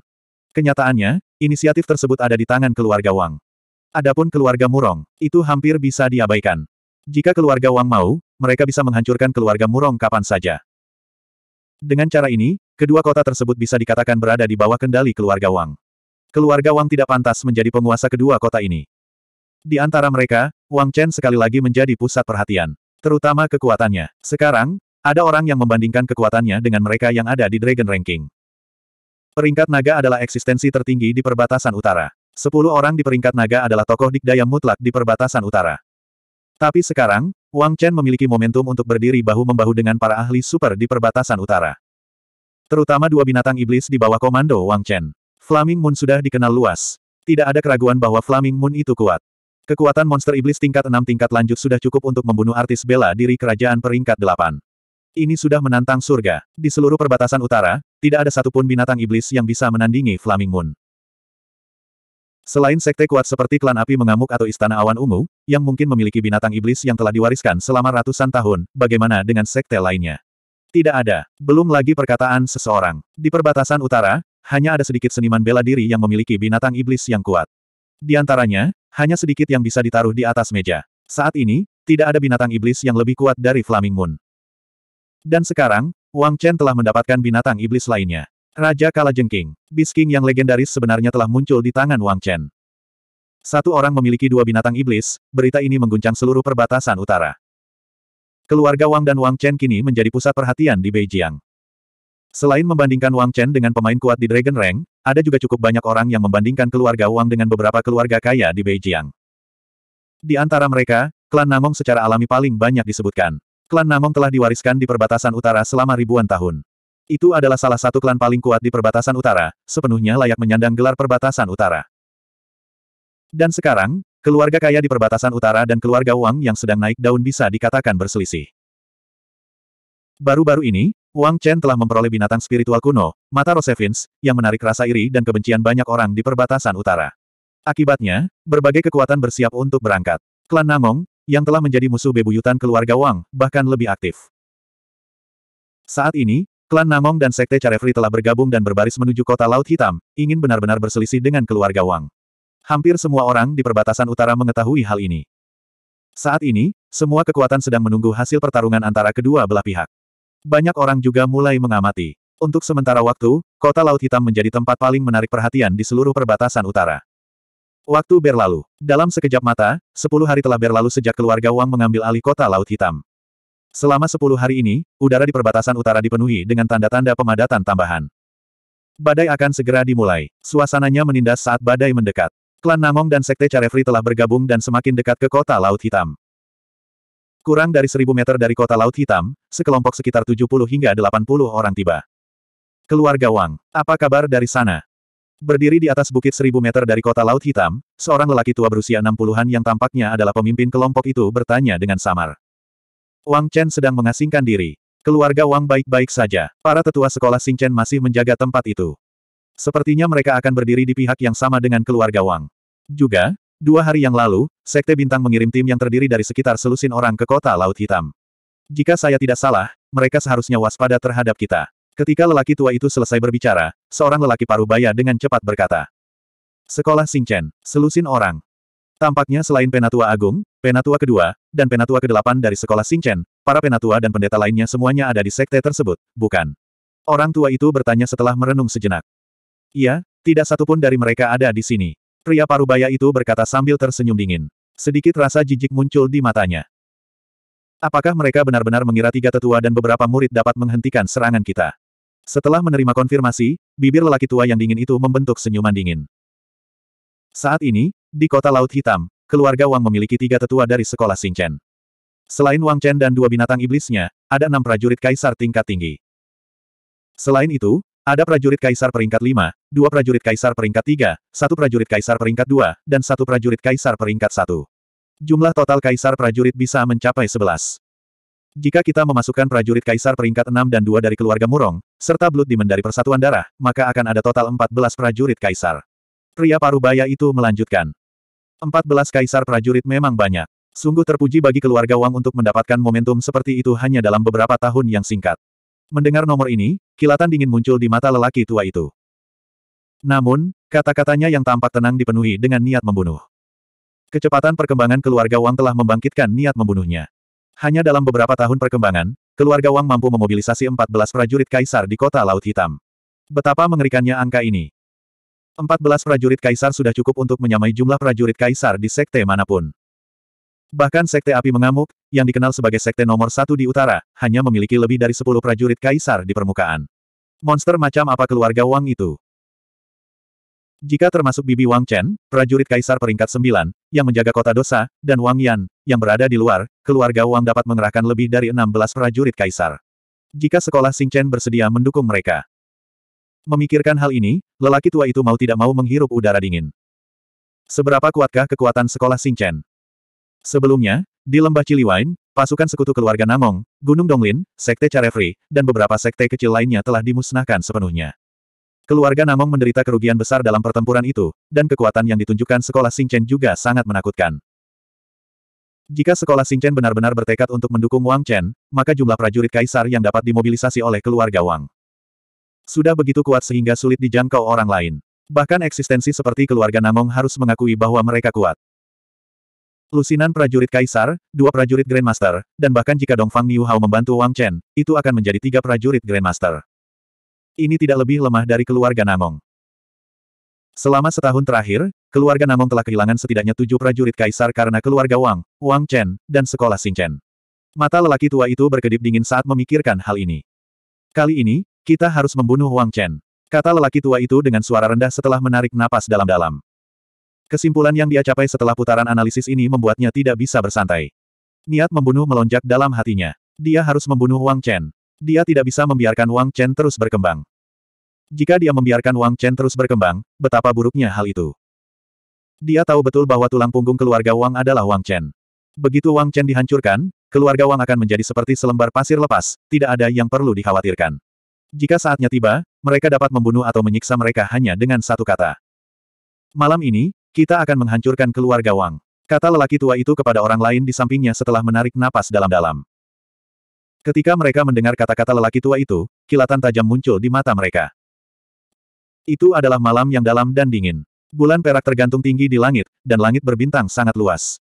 Kenyataannya, inisiatif tersebut ada di tangan keluarga Wang. Adapun keluarga Murong, itu hampir bisa diabaikan. Jika keluarga Wang mau, mereka bisa menghancurkan keluarga Murong kapan saja. Dengan cara ini, kedua kota tersebut bisa dikatakan berada di bawah kendali keluarga Wang. Keluarga Wang tidak pantas menjadi penguasa kedua kota ini. Di antara mereka, Wang Chen sekali lagi menjadi pusat perhatian. Terutama kekuatannya. Sekarang, ada orang yang membandingkan kekuatannya dengan mereka yang ada di Dragon Ranking. Peringkat naga adalah eksistensi tertinggi di perbatasan utara. Sepuluh orang di peringkat naga adalah tokoh dikdaya mutlak di perbatasan utara. Tapi sekarang, Wang Chen memiliki momentum untuk berdiri bahu-membahu dengan para ahli super di perbatasan utara. Terutama dua binatang iblis di bawah komando Wang Chen. Flaming Moon sudah dikenal luas. Tidak ada keraguan bahwa Flaming Moon itu kuat. Kekuatan monster iblis tingkat 6 tingkat lanjut sudah cukup untuk membunuh artis bela diri kerajaan peringkat 8. Ini sudah menantang surga. Di seluruh perbatasan utara, tidak ada satupun binatang iblis yang bisa menandingi Flaming Moon. Selain sekte kuat seperti klan api mengamuk atau istana awan ungu, yang mungkin memiliki binatang iblis yang telah diwariskan selama ratusan tahun, bagaimana dengan sekte lainnya? Tidak ada. Belum lagi perkataan seseorang. Di perbatasan utara, hanya ada sedikit seniman bela diri yang memiliki binatang iblis yang kuat. Di antaranya, hanya sedikit yang bisa ditaruh di atas meja. Saat ini, tidak ada binatang iblis yang lebih kuat dari Flaming Moon. Dan sekarang, Wang Chen telah mendapatkan binatang iblis lainnya. Raja Kalajengking, Bisking yang legendaris sebenarnya telah muncul di tangan Wang Chen. Satu orang memiliki dua binatang iblis, berita ini mengguncang seluruh perbatasan utara. Keluarga Wang dan Wang Chen kini menjadi pusat perhatian di Beijing. Selain membandingkan Wang Chen dengan pemain kuat di Dragon Rank, ada juga cukup banyak orang yang membandingkan keluarga Wang dengan beberapa keluarga kaya di Beijing. Di antara mereka, klan Namong secara alami paling banyak disebutkan. Klan Namong telah diwariskan di perbatasan utara selama ribuan tahun. Itu adalah salah satu klan paling kuat di perbatasan utara, sepenuhnya layak menyandang gelar perbatasan utara. Dan sekarang, keluarga kaya di perbatasan utara dan keluarga Wang yang sedang naik daun bisa dikatakan berselisih. Baru-baru ini, Wang Chen telah memperoleh binatang spiritual kuno, mata Rosevins, yang menarik rasa iri dan kebencian banyak orang di perbatasan utara. Akibatnya, berbagai kekuatan bersiap untuk berangkat. Klan Namong, yang telah menjadi musuh bebuyutan keluarga Wang, bahkan lebih aktif. Saat ini, klan Namong dan Sekte Carefri telah bergabung dan berbaris menuju kota Laut Hitam, ingin benar-benar berselisih dengan keluarga Wang. Hampir semua orang di perbatasan utara mengetahui hal ini. Saat ini, semua kekuatan sedang menunggu hasil pertarungan antara kedua belah pihak. Banyak orang juga mulai mengamati. Untuk sementara waktu, kota Laut Hitam menjadi tempat paling menarik perhatian di seluruh perbatasan utara. Waktu berlalu. Dalam sekejap mata, sepuluh hari telah berlalu sejak keluarga Wang mengambil alih kota Laut Hitam. Selama sepuluh hari ini, udara di perbatasan utara dipenuhi dengan tanda-tanda pemadatan tambahan. Badai akan segera dimulai. Suasananya menindas saat badai mendekat. Klan Namong dan Sekte Carefree telah bergabung dan semakin dekat ke kota Laut Hitam. Kurang dari seribu meter dari kota Laut Hitam, sekelompok sekitar 70 hingga 80 orang tiba. Keluarga Wang, apa kabar dari sana? Berdiri di atas bukit seribu meter dari kota Laut Hitam, seorang lelaki tua berusia 60-an yang tampaknya adalah pemimpin kelompok itu bertanya dengan samar. Wang Chen sedang mengasingkan diri. Keluarga Wang baik-baik saja. Para tetua sekolah Chen masih menjaga tempat itu. Sepertinya mereka akan berdiri di pihak yang sama dengan keluarga Wang. Juga, dua hari yang lalu, Sekte Bintang mengirim tim yang terdiri dari sekitar selusin orang ke kota Laut Hitam. Jika saya tidak salah, mereka seharusnya waspada terhadap kita. Ketika lelaki tua itu selesai berbicara, seorang lelaki parubaya dengan cepat berkata. Sekolah Singchen, selusin orang. Tampaknya selain penatua agung, penatua kedua, dan penatua kedelapan dari sekolah Singchen, para penatua dan pendeta lainnya semuanya ada di sekte tersebut, bukan? Orang tua itu bertanya setelah merenung sejenak. Iya, tidak satupun dari mereka ada di sini. Pria parubaya itu berkata sambil tersenyum dingin. Sedikit rasa jijik muncul di matanya. Apakah mereka benar-benar mengira tiga tetua dan beberapa murid dapat menghentikan serangan kita? Setelah menerima konfirmasi, bibir lelaki tua yang dingin itu membentuk senyuman dingin. Saat ini, di kota Laut Hitam, keluarga Wang memiliki tiga tetua dari sekolah Xingchen. Selain Wang Chen dan dua binatang iblisnya, ada enam prajurit kaisar tingkat tinggi. Selain itu, ada prajurit kaisar peringkat lima, dua prajurit kaisar peringkat tiga, satu prajurit kaisar peringkat dua, dan satu prajurit kaisar peringkat satu. Jumlah total kaisar prajurit bisa mencapai sebelas. Jika kita memasukkan prajurit kaisar peringkat 6 dan 2 dari keluarga Murong, serta Blood Demon dari Persatuan Darah, maka akan ada total 14 prajurit kaisar. Pria parubaya itu melanjutkan. 14 kaisar prajurit memang banyak. Sungguh terpuji bagi keluarga Wang untuk mendapatkan momentum seperti itu hanya dalam beberapa tahun yang singkat. Mendengar nomor ini, kilatan dingin muncul di mata lelaki tua itu. Namun, kata-katanya yang tampak tenang dipenuhi dengan niat membunuh. Kecepatan perkembangan keluarga Wang telah membangkitkan niat membunuhnya. Hanya dalam beberapa tahun perkembangan, keluarga Wang mampu memobilisasi 14 prajurit kaisar di kota Laut Hitam. Betapa mengerikannya angka ini. 14 prajurit kaisar sudah cukup untuk menyamai jumlah prajurit kaisar di sekte manapun. Bahkan sekte api mengamuk, yang dikenal sebagai sekte nomor satu di utara, hanya memiliki lebih dari 10 prajurit kaisar di permukaan. Monster macam apa keluarga Wang itu? Jika termasuk Bibi Wang Chen, prajurit kaisar peringkat sembilan, yang menjaga kota dosa, dan Wang Yan, yang berada di luar, keluarga Wang dapat mengerahkan lebih dari 16 prajurit kaisar. Jika sekolah Sing Chen bersedia mendukung mereka. Memikirkan hal ini, lelaki tua itu mau tidak mau menghirup udara dingin. Seberapa kuatkah kekuatan sekolah Sing Chen? Sebelumnya, di lembah Ciliwain, pasukan sekutu keluarga Namong, Gunung Donglin, Sekte Carefree, dan beberapa sekte kecil lainnya telah dimusnahkan sepenuhnya. Keluarga Namong menderita kerugian besar dalam pertempuran itu, dan kekuatan yang ditunjukkan sekolah Xingchen juga sangat menakutkan. Jika sekolah Xingchen benar-benar bertekad untuk mendukung Wang Chen, maka jumlah prajurit kaisar yang dapat dimobilisasi oleh keluarga Wang sudah begitu kuat sehingga sulit dijangkau orang lain. Bahkan eksistensi seperti keluarga Namong harus mengakui bahwa mereka kuat. Lusinan prajurit kaisar, dua prajurit Grandmaster, dan bahkan jika Dongfang Niu membantu Wang Chen, itu akan menjadi tiga prajurit Grandmaster. Ini tidak lebih lemah dari keluarga Namong. Selama setahun terakhir, keluarga Namong telah kehilangan setidaknya tujuh prajurit kaisar karena keluarga Wang, Wang Chen, dan sekolah Chen. Mata lelaki tua itu berkedip dingin saat memikirkan hal ini. Kali ini, kita harus membunuh Wang Chen. Kata lelaki tua itu dengan suara rendah setelah menarik napas dalam-dalam. Kesimpulan yang dia capai setelah putaran analisis ini membuatnya tidak bisa bersantai. Niat membunuh melonjak dalam hatinya. Dia harus membunuh Wang Chen. Dia tidak bisa membiarkan Wang Chen terus berkembang. Jika dia membiarkan Wang Chen terus berkembang, betapa buruknya hal itu. Dia tahu betul bahwa tulang punggung keluarga Wang adalah Wang Chen. Begitu Wang Chen dihancurkan, keluarga Wang akan menjadi seperti selembar pasir lepas, tidak ada yang perlu dikhawatirkan. Jika saatnya tiba, mereka dapat membunuh atau menyiksa mereka hanya dengan satu kata. Malam ini, kita akan menghancurkan keluarga Wang. Kata lelaki tua itu kepada orang lain di sampingnya setelah menarik napas dalam-dalam. Ketika mereka mendengar kata-kata lelaki tua itu, kilatan tajam muncul di mata mereka. Itu adalah malam yang dalam dan dingin. Bulan perak tergantung tinggi di langit, dan langit berbintang sangat luas.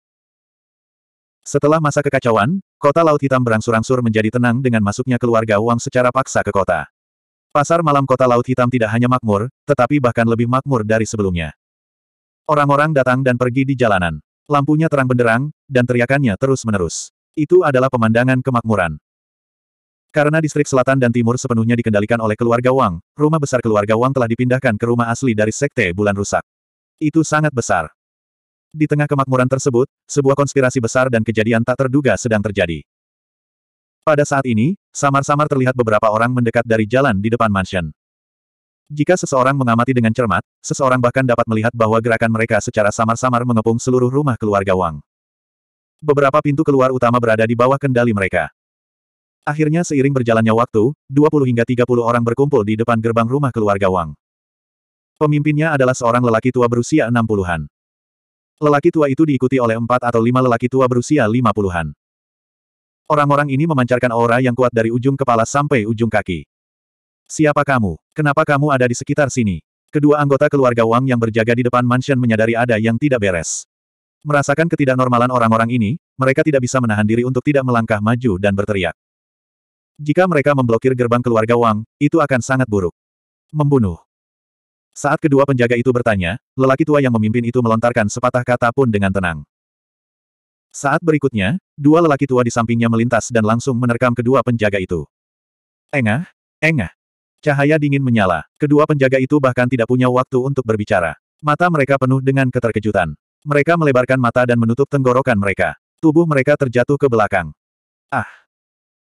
Setelah masa kekacauan, kota Laut Hitam berangsur-angsur menjadi tenang dengan masuknya keluarga Wang secara paksa ke kota. Pasar malam kota Laut Hitam tidak hanya makmur, tetapi bahkan lebih makmur dari sebelumnya. Orang-orang datang dan pergi di jalanan. Lampunya terang benderang, dan teriakannya terus-menerus. Itu adalah pemandangan kemakmuran. Karena distrik selatan dan timur sepenuhnya dikendalikan oleh keluarga Wang, rumah besar keluarga Wang telah dipindahkan ke rumah asli dari Sekte Bulan Rusak. Itu sangat besar. Di tengah kemakmuran tersebut, sebuah konspirasi besar dan kejadian tak terduga sedang terjadi. Pada saat ini, samar-samar terlihat beberapa orang mendekat dari jalan di depan mansion. Jika seseorang mengamati dengan cermat, seseorang bahkan dapat melihat bahwa gerakan mereka secara samar-samar mengepung seluruh rumah keluarga Wang. Beberapa pintu keluar utama berada di bawah kendali mereka. Akhirnya seiring berjalannya waktu, 20 hingga 30 orang berkumpul di depan gerbang rumah keluarga Wang. Pemimpinnya adalah seorang lelaki tua berusia 60-an. Lelaki tua itu diikuti oleh empat atau lima lelaki tua berusia 50-an. Orang-orang ini memancarkan aura yang kuat dari ujung kepala sampai ujung kaki. Siapa kamu? Kenapa kamu ada di sekitar sini? Kedua anggota keluarga Wang yang berjaga di depan mansion menyadari ada yang tidak beres. Merasakan ketidaknormalan orang-orang ini, mereka tidak bisa menahan diri untuk tidak melangkah maju dan berteriak. Jika mereka memblokir gerbang keluarga Wang, itu akan sangat buruk. Membunuh. Saat kedua penjaga itu bertanya, lelaki tua yang memimpin itu melontarkan sepatah kata pun dengan tenang. Saat berikutnya, dua lelaki tua di sampingnya melintas dan langsung menerkam kedua penjaga itu. Engah, engah. Cahaya dingin menyala, kedua penjaga itu bahkan tidak punya waktu untuk berbicara. Mata mereka penuh dengan keterkejutan. Mereka melebarkan mata dan menutup tenggorokan mereka. Tubuh mereka terjatuh ke belakang. Ah!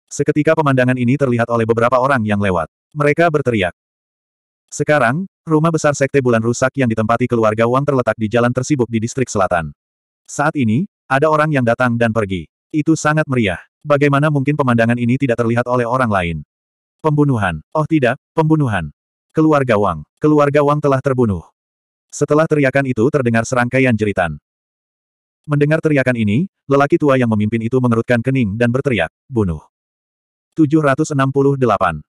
Seketika pemandangan ini terlihat oleh beberapa orang yang lewat. Mereka berteriak. Sekarang, rumah besar Sekte Bulan Rusak yang ditempati keluarga Wang terletak di jalan tersibuk di distrik selatan. Saat ini, ada orang yang datang dan pergi. Itu sangat meriah. Bagaimana mungkin pemandangan ini tidak terlihat oleh orang lain? Pembunuhan. Oh tidak, pembunuhan. Keluarga Wang. Keluarga Wang telah terbunuh. Setelah teriakan itu terdengar serangkaian jeritan. Mendengar teriakan ini, lelaki tua yang memimpin itu mengerutkan kening dan berteriak, bunuh. 768.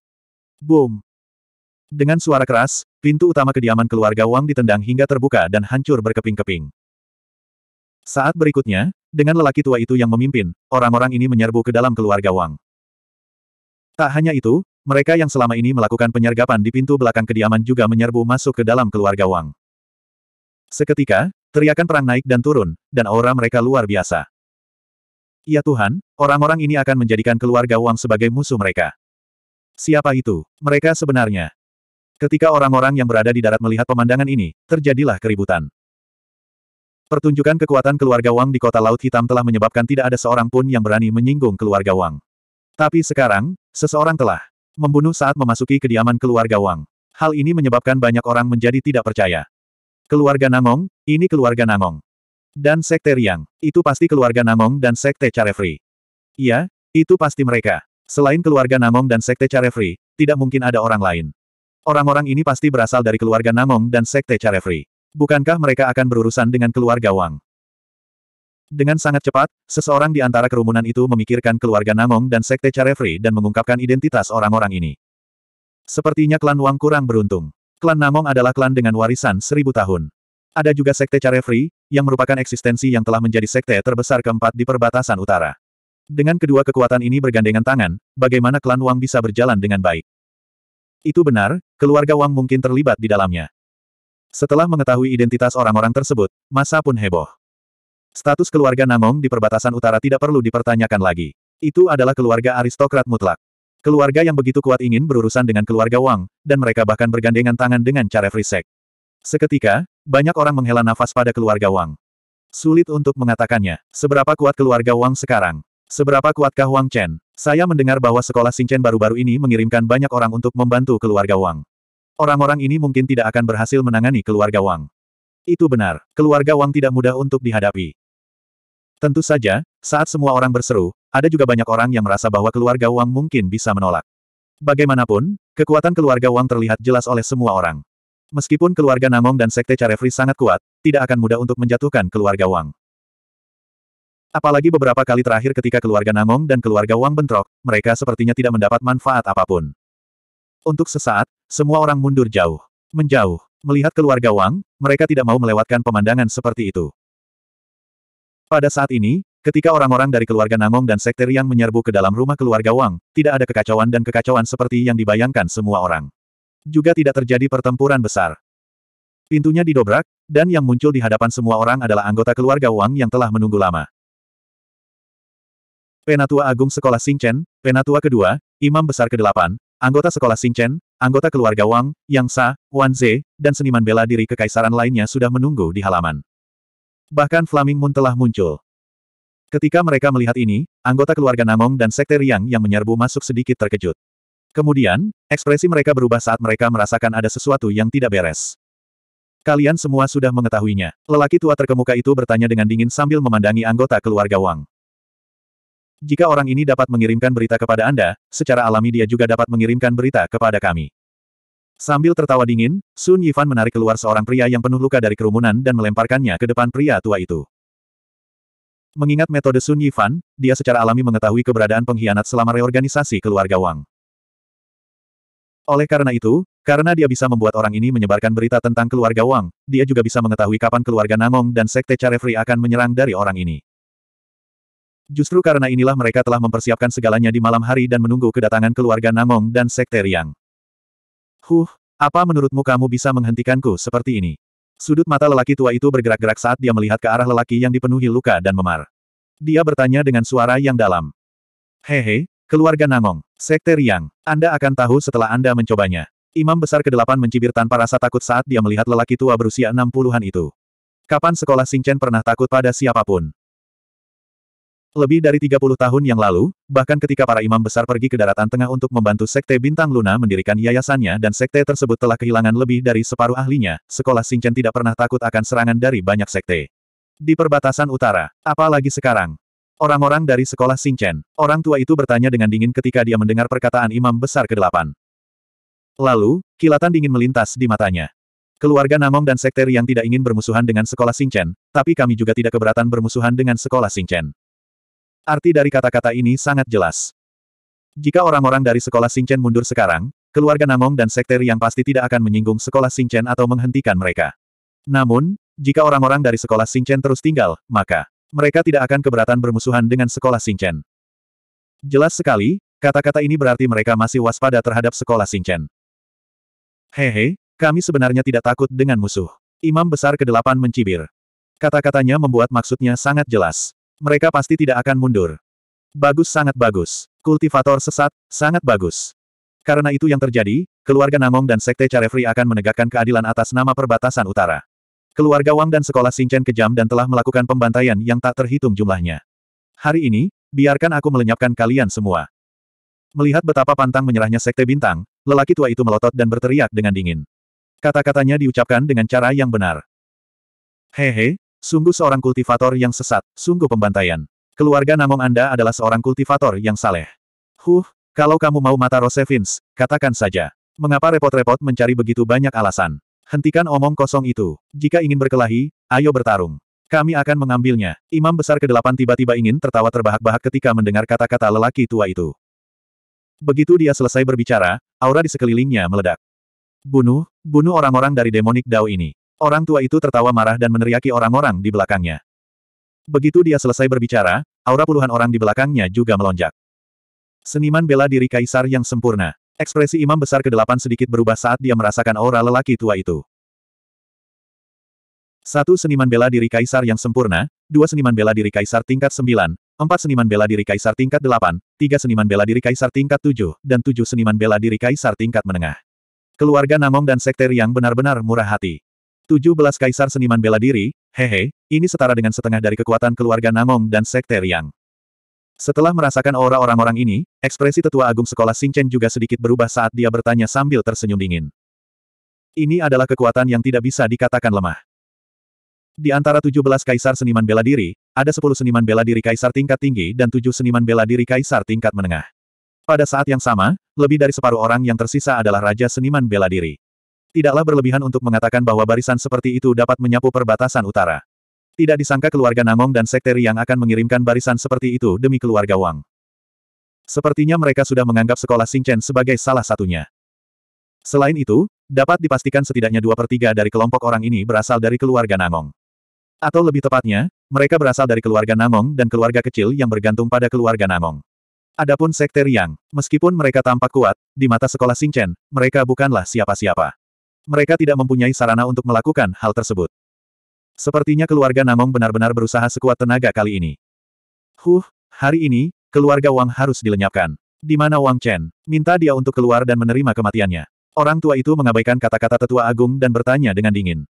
Boom! Dengan suara keras, pintu utama kediaman keluarga Wang ditendang hingga terbuka dan hancur berkeping-keping. Saat berikutnya, dengan lelaki tua itu yang memimpin, orang-orang ini menyerbu ke dalam keluarga Wang. Tak hanya itu, mereka yang selama ini melakukan penyergapan di pintu belakang kediaman juga menyerbu masuk ke dalam keluarga Wang. Seketika, teriakan perang naik dan turun, dan aura mereka luar biasa. Ya Tuhan, orang-orang ini akan menjadikan keluarga Wang sebagai musuh mereka. Siapa itu? Mereka sebenarnya. Ketika orang-orang yang berada di darat melihat pemandangan ini, terjadilah keributan. Pertunjukan kekuatan keluarga Wang di kota Laut Hitam telah menyebabkan tidak ada seorang pun yang berani menyinggung keluarga Wang. Tapi sekarang, seseorang telah membunuh saat memasuki kediaman keluarga Wang. Hal ini menyebabkan banyak orang menjadi tidak percaya. Keluarga Nangong, ini keluarga Nangong. Dan Sekte Riang. Itu pasti keluarga Namong dan Sekte Carefree. Iya, itu pasti mereka. Selain keluarga Namong dan Sekte Carefree, tidak mungkin ada orang lain. Orang-orang ini pasti berasal dari keluarga Namong dan Sekte Carefree. Bukankah mereka akan berurusan dengan keluarga Wang? Dengan sangat cepat, seseorang di antara kerumunan itu memikirkan keluarga Namong dan Sekte Carefree dan mengungkapkan identitas orang-orang ini. Sepertinya klan Wang kurang beruntung. Klan Namong adalah klan dengan warisan seribu tahun. Ada juga Sekte Free yang merupakan eksistensi yang telah menjadi sekte terbesar keempat di perbatasan utara. Dengan kedua kekuatan ini bergandengan tangan, bagaimana klan Wang bisa berjalan dengan baik? Itu benar, keluarga Wang mungkin terlibat di dalamnya. Setelah mengetahui identitas orang-orang tersebut, masa pun heboh. Status keluarga Namong di perbatasan utara tidak perlu dipertanyakan lagi. Itu adalah keluarga aristokrat mutlak. Keluarga yang begitu kuat ingin berurusan dengan keluarga Wang, dan mereka bahkan bergandengan tangan dengan cara Frisek. Seketika, banyak orang menghela nafas pada keluarga Wang. Sulit untuk mengatakannya, seberapa kuat keluarga Wang sekarang? Seberapa kuatkah Wang Chen? Saya mendengar bahwa sekolah Xingchen baru-baru ini mengirimkan banyak orang untuk membantu keluarga Wang. Orang-orang ini mungkin tidak akan berhasil menangani keluarga Wang. Itu benar, keluarga Wang tidak mudah untuk dihadapi. Tentu saja, saat semua orang berseru, ada juga banyak orang yang merasa bahwa keluarga Wang mungkin bisa menolak. Bagaimanapun, kekuatan keluarga Wang terlihat jelas oleh semua orang. Meskipun keluarga Namong dan Sekte Carefree sangat kuat, tidak akan mudah untuk menjatuhkan keluarga Wang. Apalagi beberapa kali terakhir ketika keluarga Namong dan keluarga Wang bentrok, mereka sepertinya tidak mendapat manfaat apapun. Untuk sesaat, semua orang mundur jauh. Menjauh. Melihat keluarga Wang, mereka tidak mau melewatkan pemandangan seperti itu. Pada saat ini, ketika orang-orang dari keluarga Namong dan Sekte Yang menyerbu ke dalam rumah keluarga Wang, tidak ada kekacauan dan kekacauan seperti yang dibayangkan semua orang juga tidak terjadi pertempuran besar. Pintunya didobrak, dan yang muncul di hadapan semua orang adalah anggota keluarga Wang yang telah menunggu lama. Penatua Agung Sekolah Singchen, Penatua Kedua, Imam Besar Kedelapan, anggota Sekolah Singchen, anggota keluarga Wang, Yang Sa, Wan Ze, dan seniman bela diri kekaisaran lainnya sudah menunggu di halaman. Bahkan Flaming Moon telah muncul. Ketika mereka melihat ini, anggota keluarga Namong dan Sekte Riang yang menyerbu masuk sedikit terkejut. Kemudian, ekspresi mereka berubah saat mereka merasakan ada sesuatu yang tidak beres. Kalian semua sudah mengetahuinya. Lelaki tua terkemuka itu bertanya dengan dingin sambil memandangi anggota keluarga Wang. Jika orang ini dapat mengirimkan berita kepada Anda, secara alami dia juga dapat mengirimkan berita kepada kami. Sambil tertawa dingin, Sun Yifan menarik keluar seorang pria yang penuh luka dari kerumunan dan melemparkannya ke depan pria tua itu. Mengingat metode Sun Yifan, dia secara alami mengetahui keberadaan pengkhianat selama reorganisasi keluarga Wang. Oleh karena itu, karena dia bisa membuat orang ini menyebarkan berita tentang keluarga Wang, dia juga bisa mengetahui kapan keluarga Nangong dan Sekte Carefree akan menyerang dari orang ini. Justru karena inilah mereka telah mempersiapkan segalanya di malam hari dan menunggu kedatangan keluarga Nangong dan Sekte Riang. Huh, apa menurutmu kamu bisa menghentikanku seperti ini? Sudut mata lelaki tua itu bergerak-gerak saat dia melihat ke arah lelaki yang dipenuhi luka dan memar. Dia bertanya dengan suara yang dalam. Hehe, Keluarga Nangong, Sekte Riang, Anda akan tahu setelah Anda mencobanya. Imam Besar ke-8 mencibir tanpa rasa takut saat dia melihat lelaki tua berusia 60-an itu. Kapan sekolah Singchen pernah takut pada siapapun? Lebih dari 30 tahun yang lalu, bahkan ketika para imam besar pergi ke daratan tengah untuk membantu Sekte Bintang Luna mendirikan yayasannya dan Sekte tersebut telah kehilangan lebih dari separuh ahlinya, sekolah Singchen tidak pernah takut akan serangan dari banyak Sekte. Di perbatasan utara, apalagi sekarang, Orang-orang dari sekolah Singchen, orang tua itu bertanya dengan dingin ketika dia mendengar perkataan Imam Besar ke-8. Lalu, kilatan dingin melintas di matanya. Keluarga Namong dan sekter yang tidak ingin bermusuhan dengan sekolah Singchen, tapi kami juga tidak keberatan bermusuhan dengan sekolah Singchen. Arti dari kata-kata ini sangat jelas. Jika orang-orang dari sekolah Singchen mundur sekarang, keluarga Namong dan sekter yang pasti tidak akan menyinggung sekolah Singchen atau menghentikan mereka. Namun, jika orang-orang dari sekolah Singchen terus tinggal, maka mereka tidak akan keberatan bermusuhan dengan sekolah Singchen. Jelas sekali, kata-kata ini berarti mereka masih waspada terhadap sekolah Singchen. Hehe, kami sebenarnya tidak takut dengan musuh. Imam Besar ke-8 mencibir. Kata-katanya membuat maksudnya sangat jelas. Mereka pasti tidak akan mundur. Bagus sangat bagus. Kultivator sesat, sangat bagus. Karena itu yang terjadi, keluarga Namong dan Sekte Carefree akan menegakkan keadilan atas nama perbatasan utara. Keluarga Wang dan sekolah Xingchen kejam dan telah melakukan pembantaian yang tak terhitung jumlahnya. Hari ini, biarkan aku melenyapkan kalian semua. Melihat betapa pantang menyerahnya Sekte Bintang, lelaki tua itu melotot dan berteriak dengan dingin. Kata-katanya diucapkan dengan cara yang benar. Hehe, sungguh seorang kultivator yang sesat, sungguh pembantaian. Keluarga Namong Anda adalah seorang kultivator yang saleh. Huh, kalau kamu mau mata Rosevins, katakan saja. Mengapa repot-repot mencari begitu banyak alasan? Hentikan omong kosong itu. Jika ingin berkelahi, ayo bertarung. Kami akan mengambilnya. Imam besar ke-8 tiba-tiba ingin tertawa terbahak-bahak ketika mendengar kata-kata lelaki tua itu. Begitu dia selesai berbicara, aura di sekelilingnya meledak. Bunuh, bunuh orang-orang dari demonik Dao ini. Orang tua itu tertawa marah dan meneriaki orang-orang di belakangnya. Begitu dia selesai berbicara, aura puluhan orang di belakangnya juga melonjak. Seniman bela diri kaisar yang sempurna. Ekspresi imam besar ke-8 sedikit berubah saat dia merasakan aura lelaki tua itu. Satu seniman bela diri kaisar yang sempurna, dua seniman bela diri kaisar tingkat 9, empat seniman bela diri kaisar tingkat 8, tiga seniman bela diri kaisar tingkat 7, dan tujuh seniman bela diri kaisar tingkat menengah. Keluarga Namong dan Sekter yang benar-benar murah hati. 17 kaisar seniman bela diri, hehe, ini setara dengan setengah dari kekuatan keluarga Namong dan Sekter yang. Setelah merasakan aura orang-orang ini, ekspresi tetua agung sekolah Singchen juga sedikit berubah saat dia bertanya sambil tersenyum dingin. Ini adalah kekuatan yang tidak bisa dikatakan lemah. Di antara 17 kaisar seniman bela diri, ada 10 seniman bela diri kaisar tingkat tinggi dan 7 seniman bela diri kaisar tingkat menengah. Pada saat yang sama, lebih dari separuh orang yang tersisa adalah raja seniman bela diri. Tidaklah berlebihan untuk mengatakan bahwa barisan seperti itu dapat menyapu perbatasan utara. Tidak disangka keluarga Nangong dan Sekteri yang akan mengirimkan barisan seperti itu demi keluarga Wang. Sepertinya mereka sudah menganggap sekolah Xingchen sebagai salah satunya. Selain itu, dapat dipastikan setidaknya dua per tiga dari kelompok orang ini berasal dari keluarga Nangong. Atau lebih tepatnya, mereka berasal dari keluarga Nangong dan keluarga kecil yang bergantung pada keluarga Nangong. Adapun Sekte Riang, meskipun mereka tampak kuat, di mata sekolah Xingchen, mereka bukanlah siapa-siapa. Mereka tidak mempunyai sarana untuk melakukan hal tersebut. Sepertinya keluarga Namong benar-benar berusaha sekuat tenaga kali ini. Huh, hari ini, keluarga Wang harus dilenyapkan. Di mana Wang Chen, minta dia untuk keluar dan menerima kematiannya. Orang tua itu mengabaikan kata-kata tetua agung dan bertanya dengan dingin.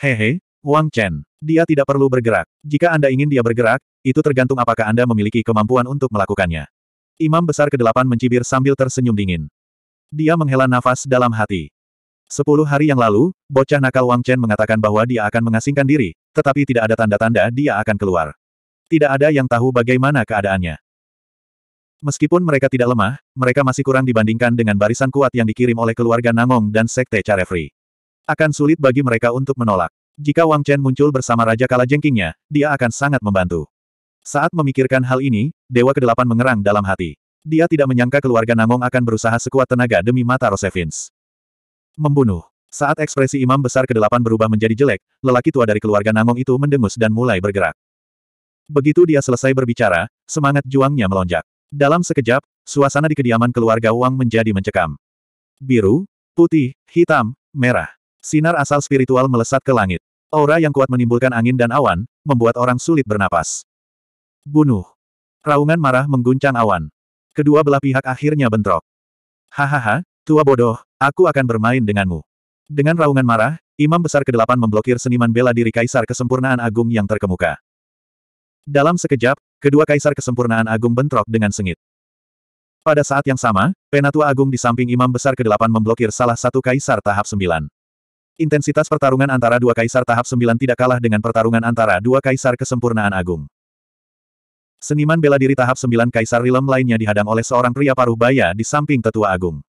Hehe, Wang Chen, dia tidak perlu bergerak. Jika Anda ingin dia bergerak, itu tergantung apakah Anda memiliki kemampuan untuk melakukannya. Imam Besar ke delapan mencibir sambil tersenyum dingin. Dia menghela nafas dalam hati. Sepuluh hari yang lalu, bocah nakal Wang Chen mengatakan bahwa dia akan mengasingkan diri, tetapi tidak ada tanda-tanda dia akan keluar. Tidak ada yang tahu bagaimana keadaannya. Meskipun mereka tidak lemah, mereka masih kurang dibandingkan dengan barisan kuat yang dikirim oleh keluarga Nangong dan Sekte Carefree. Akan sulit bagi mereka untuk menolak. Jika Wang Chen muncul bersama Raja Kalajengkingnya, dia akan sangat membantu. Saat memikirkan hal ini, Dewa Kedelapan mengerang dalam hati. Dia tidak menyangka keluarga Nangong akan berusaha sekuat tenaga demi mata Rosevins. Membunuh. Saat ekspresi imam besar ke-8 berubah menjadi jelek, lelaki tua dari keluarga Nangong itu mendengus dan mulai bergerak. Begitu dia selesai berbicara, semangat juangnya melonjak. Dalam sekejap, suasana di kediaman keluarga Wang menjadi mencekam. Biru, putih, hitam, merah. Sinar asal spiritual melesat ke langit. Aura yang kuat menimbulkan angin dan awan, membuat orang sulit bernapas. Bunuh. Raungan marah mengguncang awan. Kedua belah pihak akhirnya bentrok. Hahaha, tua bodoh, Aku akan bermain denganmu. Dengan raungan marah, Imam Besar Kedelapan memblokir seniman bela diri Kaisar Kesempurnaan Agung yang terkemuka. Dalam sekejap, kedua Kaisar Kesempurnaan Agung bentrok dengan sengit. Pada saat yang sama, Penatua Agung di samping Imam Besar Kedelapan memblokir salah satu Kaisar tahap 9. Intensitas pertarungan antara dua Kaisar tahap 9 tidak kalah dengan pertarungan antara dua Kaisar Kesempurnaan Agung. Seniman bela diri tahap 9 Kaisar Rilem lainnya dihadang oleh seorang pria paruh baya di samping Tetua Agung.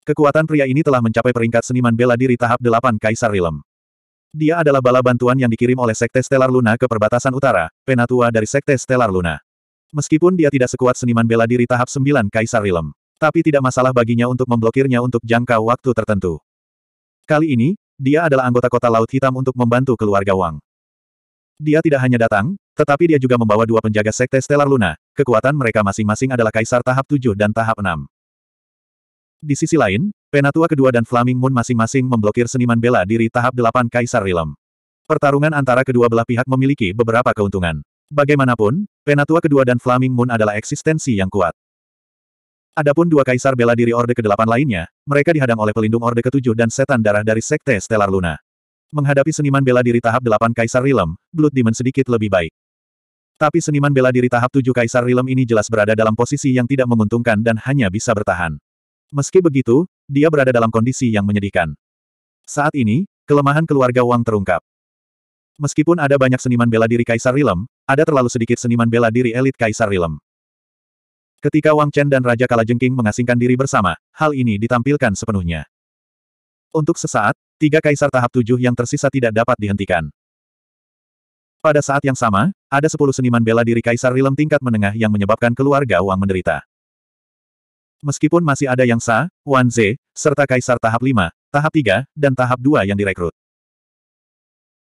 Kekuatan pria ini telah mencapai peringkat seniman bela diri tahap 8 Kaisar Rilem. Dia adalah bala bantuan yang dikirim oleh Sekte Stellar Luna ke perbatasan utara, penatua dari Sekte Stellar Luna. Meskipun dia tidak sekuat seniman bela diri tahap 9 Kaisar Rilem, tapi tidak masalah baginya untuk memblokirnya untuk jangka waktu tertentu. Kali ini, dia adalah anggota kota Laut Hitam untuk membantu keluarga Wang. Dia tidak hanya datang, tetapi dia juga membawa dua penjaga Sekte Stellar Luna, kekuatan mereka masing-masing adalah Kaisar tahap 7 dan tahap 6. Di sisi lain, Penatua kedua dan Flaming Moon masing-masing memblokir seniman bela diri tahap 8 Kaisar Rilem. Pertarungan antara kedua belah pihak memiliki beberapa keuntungan. Bagaimanapun, Penatua kedua dan Flaming Moon adalah eksistensi yang kuat. Adapun dua kaisar bela diri Orde ke-8 lainnya, mereka dihadang oleh pelindung Orde ke-7 dan setan darah dari Sekte Stellar Luna. Menghadapi seniman bela diri tahap 8 Kaisar Rilem, Blood Demon sedikit lebih baik. Tapi seniman bela diri tahap 7 Kaisar Rilem ini jelas berada dalam posisi yang tidak menguntungkan dan hanya bisa bertahan. Meski begitu, dia berada dalam kondisi yang menyedihkan. Saat ini, kelemahan keluarga Wang terungkap. Meskipun ada banyak seniman bela diri Kaisar Rilem, ada terlalu sedikit seniman bela diri elit Kaisar Rilem. Ketika Wang Chen dan Raja Kalajengking mengasingkan diri bersama, hal ini ditampilkan sepenuhnya. Untuk sesaat, tiga kaisar tahap tujuh yang tersisa tidak dapat dihentikan. Pada saat yang sama, ada sepuluh seniman bela diri Kaisar Rilem tingkat menengah yang menyebabkan keluarga Wang menderita. Meskipun masih ada yang Sa, Wan Ze, serta Kaisar tahap 5, tahap 3, dan tahap 2 yang direkrut.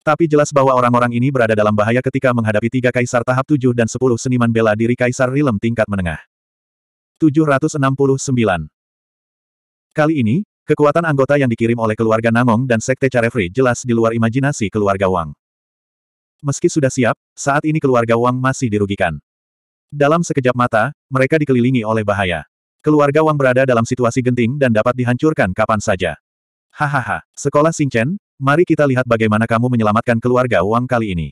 Tapi jelas bahwa orang-orang ini berada dalam bahaya ketika menghadapi tiga kaisar tahap 7 dan 10 seniman bela diri kaisar Rilem tingkat menengah. 769 Kali ini, kekuatan anggota yang dikirim oleh keluarga Namong dan Sekte Carefree jelas di luar imajinasi keluarga Wang. Meski sudah siap, saat ini keluarga Wang masih dirugikan. Dalam sekejap mata, mereka dikelilingi oleh bahaya. Keluarga Wang berada dalam situasi genting dan dapat dihancurkan kapan saja. Hahaha, sekolah Sing Chen, mari kita lihat bagaimana kamu menyelamatkan keluarga Wang kali ini.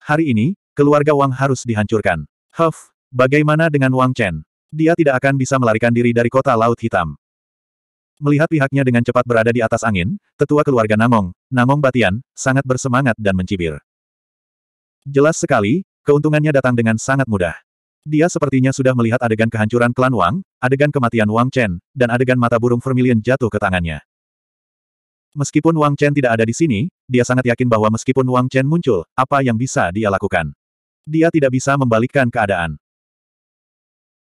Hari ini, keluarga Wang harus dihancurkan. Huff, bagaimana dengan Wang Chen? Dia tidak akan bisa melarikan diri dari kota Laut Hitam. Melihat pihaknya dengan cepat berada di atas angin, tetua keluarga Namong, Namong Batian, sangat bersemangat dan mencibir. Jelas sekali, keuntungannya datang dengan sangat mudah. Dia sepertinya sudah melihat adegan kehancuran klan Wang, adegan kematian Wang Chen, dan adegan mata burung vermilion jatuh ke tangannya. Meskipun Wang Chen tidak ada di sini, dia sangat yakin bahwa meskipun Wang Chen muncul, apa yang bisa dia lakukan. Dia tidak bisa membalikkan keadaan.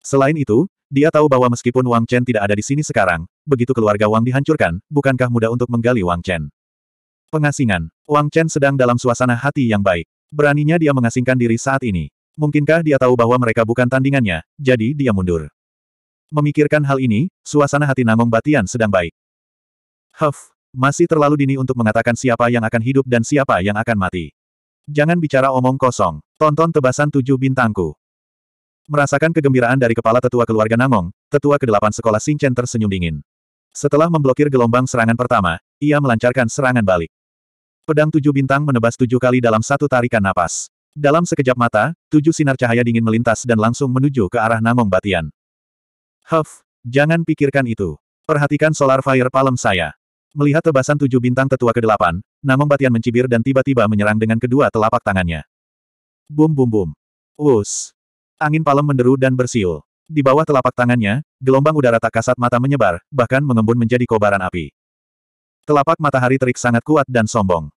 Selain itu, dia tahu bahwa meskipun Wang Chen tidak ada di sini sekarang, begitu keluarga Wang dihancurkan, bukankah mudah untuk menggali Wang Chen? Pengasingan. Wang Chen sedang dalam suasana hati yang baik. Beraninya dia mengasingkan diri saat ini. Mungkinkah dia tahu bahwa mereka bukan tandingannya, jadi dia mundur. Memikirkan hal ini, suasana hati Namong Batian sedang baik. Huff, masih terlalu dini untuk mengatakan siapa yang akan hidup dan siapa yang akan mati. Jangan bicara omong kosong, tonton tebasan tujuh bintangku. Merasakan kegembiraan dari kepala tetua keluarga Namong, tetua kedelapan sekolah Sinchen tersenyum dingin. Setelah memblokir gelombang serangan pertama, ia melancarkan serangan balik. Pedang tujuh bintang menebas tujuh kali dalam satu tarikan napas. Dalam sekejap mata, tujuh sinar cahaya dingin melintas dan langsung menuju ke arah Namong Batian. Huff, jangan pikirkan itu. Perhatikan Solar Fire Palem saya. Melihat tebasan tujuh bintang tetua ke-8, Namong Batian mencibir dan tiba-tiba menyerang dengan kedua telapak tangannya. Bum bum bum. Us. Angin palem menderu dan bersiul. Di bawah telapak tangannya, gelombang udara tak kasat mata menyebar, bahkan mengembun menjadi kobaran api. Telapak matahari terik sangat kuat dan sombong.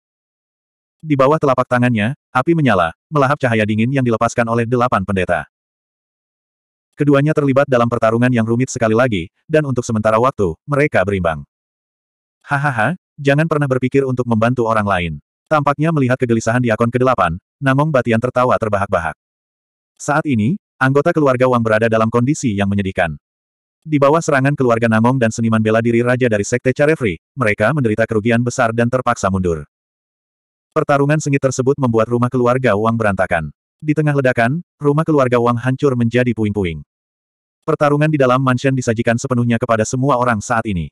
Di bawah telapak tangannya, api menyala, melahap cahaya dingin yang dilepaskan oleh delapan pendeta. Keduanya terlibat dalam pertarungan yang rumit sekali lagi, dan untuk sementara waktu, mereka berimbang. Hahaha, jangan pernah berpikir untuk membantu orang lain. Tampaknya melihat kegelisahan diakon ke-8, Namong Batian tertawa terbahak-bahak. Saat ini, anggota keluarga Wang berada dalam kondisi yang menyedihkan. Di bawah serangan keluarga Namong dan seniman bela diri raja dari Sekte Carefree, mereka menderita kerugian besar dan terpaksa mundur. Pertarungan sengit tersebut membuat rumah keluarga Wang berantakan. Di tengah ledakan, rumah keluarga Wang hancur menjadi puing-puing. Pertarungan di dalam mansion disajikan sepenuhnya kepada semua orang saat ini.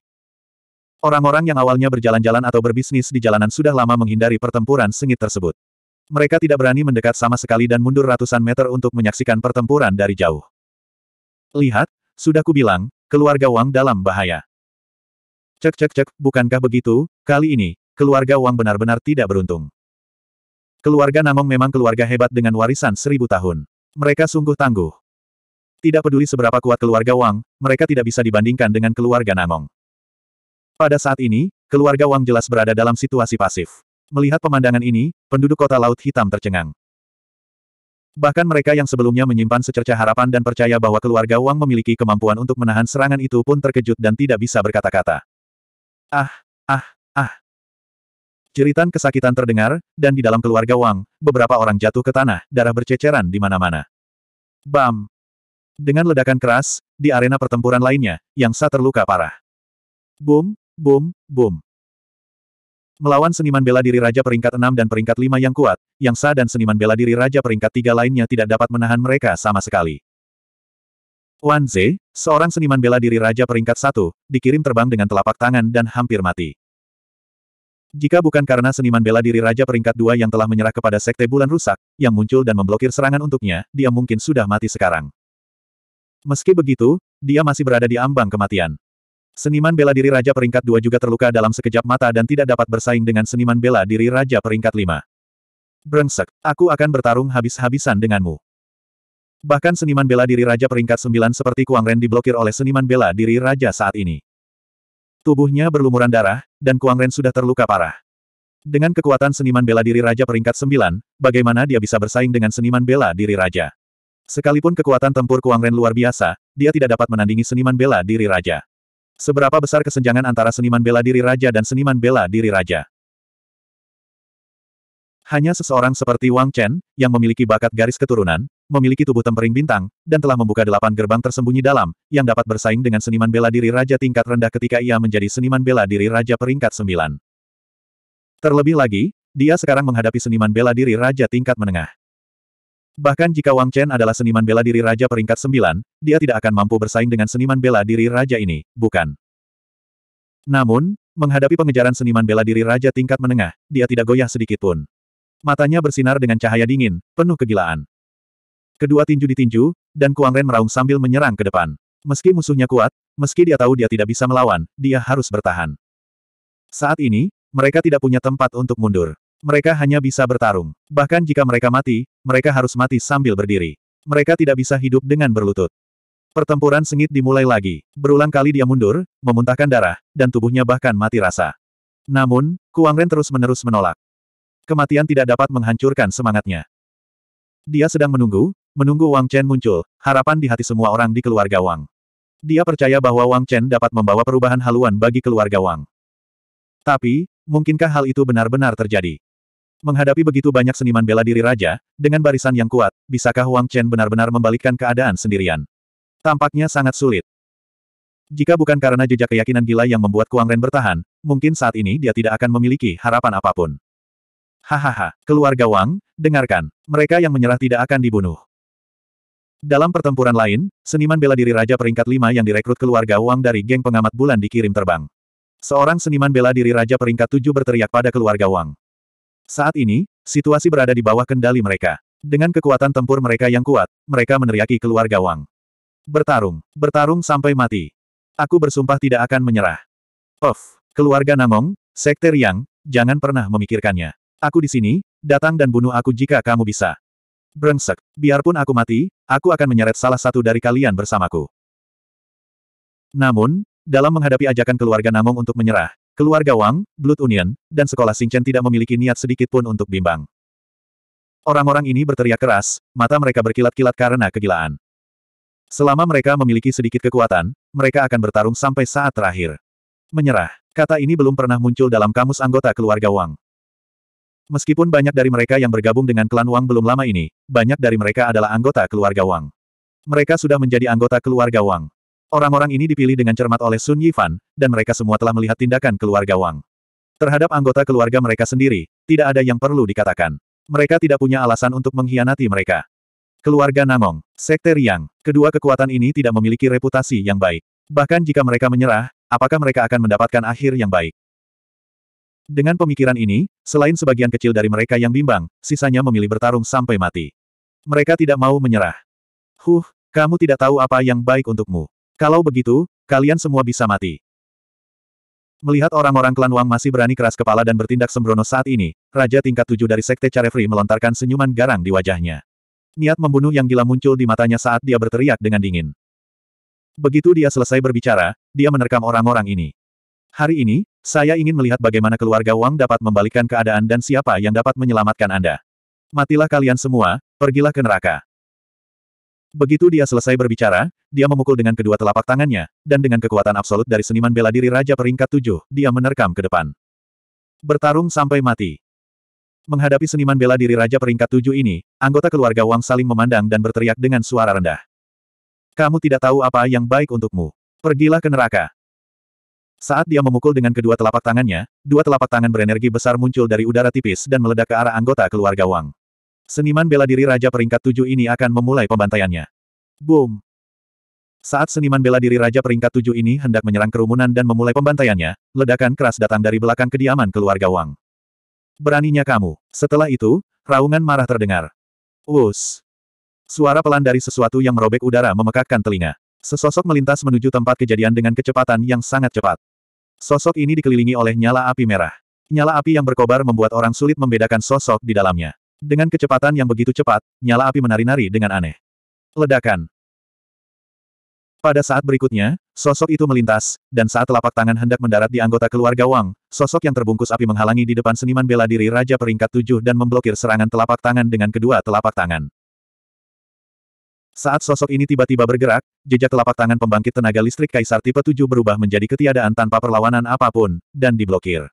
Orang-orang yang awalnya berjalan-jalan atau berbisnis di jalanan sudah lama menghindari pertempuran sengit tersebut. Mereka tidak berani mendekat sama sekali dan mundur ratusan meter untuk menyaksikan pertempuran dari jauh. Lihat, sudah kubilang, keluarga Wang dalam bahaya. Cek cek cek, bukankah begitu, kali ini, keluarga Wang benar-benar tidak beruntung. Keluarga Namong memang keluarga hebat dengan warisan seribu tahun. Mereka sungguh tangguh. Tidak peduli seberapa kuat keluarga Wang, mereka tidak bisa dibandingkan dengan keluarga Namong. Pada saat ini, keluarga Wang jelas berada dalam situasi pasif. Melihat pemandangan ini, penduduk kota Laut Hitam tercengang. Bahkan mereka yang sebelumnya menyimpan secerca harapan dan percaya bahwa keluarga Wang memiliki kemampuan untuk menahan serangan itu pun terkejut dan tidak bisa berkata-kata. Ah, ah, ah. Jeritan kesakitan terdengar, dan di dalam keluarga Wang, beberapa orang jatuh ke tanah, darah berceceran di mana-mana. Bam! Dengan ledakan keras, di arena pertempuran lainnya, Yang Sa terluka parah. Boom, boom, boom. Melawan seniman bela diri Raja peringkat 6 dan peringkat 5 yang kuat, Yang Sa dan seniman bela diri Raja peringkat 3 lainnya tidak dapat menahan mereka sama sekali. Wan Ze, seorang seniman bela diri Raja peringkat 1, dikirim terbang dengan telapak tangan dan hampir mati. Jika bukan karena seniman bela diri Raja peringkat dua yang telah menyerah kepada Sekte Bulan Rusak, yang muncul dan memblokir serangan untuknya, dia mungkin sudah mati sekarang. Meski begitu, dia masih berada di ambang kematian. Seniman bela diri Raja peringkat dua juga terluka dalam sekejap mata dan tidak dapat bersaing dengan seniman bela diri Raja peringkat lima. Brengsek, aku akan bertarung habis-habisan denganmu. Bahkan seniman bela diri Raja peringkat sembilan seperti Kuang Ren diblokir oleh seniman bela diri Raja saat ini. Tubuhnya berlumuran darah, dan Kuang Ren sudah terluka parah. Dengan kekuatan seniman bela diri Raja peringkat 9, bagaimana dia bisa bersaing dengan seniman bela diri Raja? Sekalipun kekuatan tempur Kuang Ren luar biasa, dia tidak dapat menandingi seniman bela diri Raja. Seberapa besar kesenjangan antara seniman bela diri Raja dan seniman bela diri Raja? Hanya seseorang seperti Wang Chen, yang memiliki bakat garis keturunan, memiliki tubuh tempering bintang, dan telah membuka delapan gerbang tersembunyi dalam, yang dapat bersaing dengan seniman bela diri Raja tingkat rendah ketika ia menjadi seniman bela diri Raja peringkat sembilan. Terlebih lagi, dia sekarang menghadapi seniman bela diri Raja tingkat menengah. Bahkan jika Wang Chen adalah seniman bela diri Raja peringkat sembilan, dia tidak akan mampu bersaing dengan seniman bela diri Raja ini, bukan? Namun, menghadapi pengejaran seniman bela diri Raja tingkat menengah, dia tidak goyah sedikit pun. Matanya bersinar dengan cahaya dingin, penuh kegilaan. Kedua tinju ditinju, dan Kuang Ren meraung sambil menyerang ke depan. Meski musuhnya kuat, meski dia tahu dia tidak bisa melawan, dia harus bertahan. Saat ini, mereka tidak punya tempat untuk mundur. Mereka hanya bisa bertarung. Bahkan jika mereka mati, mereka harus mati sambil berdiri. Mereka tidak bisa hidup dengan berlutut. Pertempuran sengit dimulai lagi. Berulang kali dia mundur, memuntahkan darah, dan tubuhnya bahkan mati rasa. Namun, Kuang Ren terus-menerus menolak. Kematian tidak dapat menghancurkan semangatnya. Dia sedang menunggu, Menunggu Wang Chen muncul, harapan di hati semua orang di keluarga Wang. Dia percaya bahwa Wang Chen dapat membawa perubahan haluan bagi keluarga Wang. Tapi, mungkinkah hal itu benar-benar terjadi? Menghadapi begitu banyak seniman bela diri raja, dengan barisan yang kuat, bisakah Wang Chen benar-benar membalikkan keadaan sendirian? Tampaknya sangat sulit. Jika bukan karena jejak keyakinan gila yang membuat Kuang Ren bertahan, mungkin saat ini dia tidak akan memiliki harapan apapun. Hahaha, keluarga Wang, dengarkan. Mereka yang menyerah tidak akan dibunuh. Dalam pertempuran lain, seniman bela diri Raja peringkat 5 yang direkrut keluarga Wang dari geng pengamat bulan dikirim terbang. Seorang seniman bela diri Raja peringkat 7 berteriak pada keluarga Wang. Saat ini, situasi berada di bawah kendali mereka. Dengan kekuatan tempur mereka yang kuat, mereka meneriaki keluarga Wang. Bertarung, bertarung sampai mati. Aku bersumpah tidak akan menyerah. Of, keluarga Namong, Sekte Riang, jangan pernah memikirkannya. Aku di sini, datang dan bunuh aku jika kamu bisa. Brengsek, biarpun aku mati, aku akan menyeret salah satu dari kalian bersamaku. Namun, dalam menghadapi ajakan keluarga Namong untuk menyerah, keluarga Wang, Blood Union, dan sekolah Xingchen tidak memiliki niat sedikit pun untuk bimbang. Orang-orang ini berteriak keras, mata mereka berkilat-kilat karena kegilaan. Selama mereka memiliki sedikit kekuatan, mereka akan bertarung sampai saat terakhir. Menyerah. Kata ini belum pernah muncul dalam kamus anggota keluarga Wang. Meskipun banyak dari mereka yang bergabung dengan klan Wang belum lama ini, banyak dari mereka adalah anggota keluarga Wang. Mereka sudah menjadi anggota keluarga Wang. Orang-orang ini dipilih dengan cermat oleh Sun Yifan, dan mereka semua telah melihat tindakan keluarga Wang. Terhadap anggota keluarga mereka sendiri, tidak ada yang perlu dikatakan. Mereka tidak punya alasan untuk mengkhianati mereka. Keluarga Namong, Sekte Riang, kedua kekuatan ini tidak memiliki reputasi yang baik. Bahkan jika mereka menyerah, apakah mereka akan mendapatkan akhir yang baik? Dengan pemikiran ini, selain sebagian kecil dari mereka yang bimbang, sisanya memilih bertarung sampai mati. Mereka tidak mau menyerah. Huh, kamu tidak tahu apa yang baik untukmu. Kalau begitu, kalian semua bisa mati. Melihat orang-orang klan Wang masih berani keras kepala dan bertindak sembrono saat ini, Raja tingkat tujuh dari Sekte Carefree melontarkan senyuman garang di wajahnya. Niat membunuh yang gila muncul di matanya saat dia berteriak dengan dingin. Begitu dia selesai berbicara, dia menerkam orang-orang ini. Hari ini, saya ingin melihat bagaimana keluarga Wang dapat membalikkan keadaan dan siapa yang dapat menyelamatkan Anda. Matilah kalian semua, pergilah ke neraka. Begitu dia selesai berbicara, dia memukul dengan kedua telapak tangannya, dan dengan kekuatan absolut dari seniman bela diri Raja Peringkat Tujuh, dia menerkam ke depan. Bertarung sampai mati. Menghadapi seniman bela diri Raja Peringkat Tujuh ini, anggota keluarga Wang saling memandang dan berteriak dengan suara rendah. Kamu tidak tahu apa yang baik untukmu. Pergilah ke neraka. Saat dia memukul dengan kedua telapak tangannya, dua telapak tangan berenergi besar muncul dari udara tipis dan meledak ke arah anggota keluarga Wang. Seniman bela diri Raja peringkat tujuh ini akan memulai pembantaiannya. Boom! Saat seniman bela diri Raja peringkat tujuh ini hendak menyerang kerumunan dan memulai pembantaiannya, ledakan keras datang dari belakang kediaman keluarga Wang. Beraninya kamu. Setelah itu, raungan marah terdengar. Wus! Suara pelan dari sesuatu yang merobek udara memekakkan telinga. Sesosok melintas menuju tempat kejadian dengan kecepatan yang sangat cepat. Sosok ini dikelilingi oleh nyala api merah. Nyala api yang berkobar membuat orang sulit membedakan sosok di dalamnya. Dengan kecepatan yang begitu cepat, nyala api menari-nari dengan aneh. Ledakan. Pada saat berikutnya, sosok itu melintas, dan saat telapak tangan hendak mendarat di anggota keluarga Wang, sosok yang terbungkus api menghalangi di depan seniman bela diri Raja Peringkat Tujuh dan memblokir serangan telapak tangan dengan kedua telapak tangan. Saat sosok ini tiba-tiba bergerak, jejak telapak tangan pembangkit tenaga listrik Kaisar tipe 7 berubah menjadi ketiadaan tanpa perlawanan apapun, dan diblokir.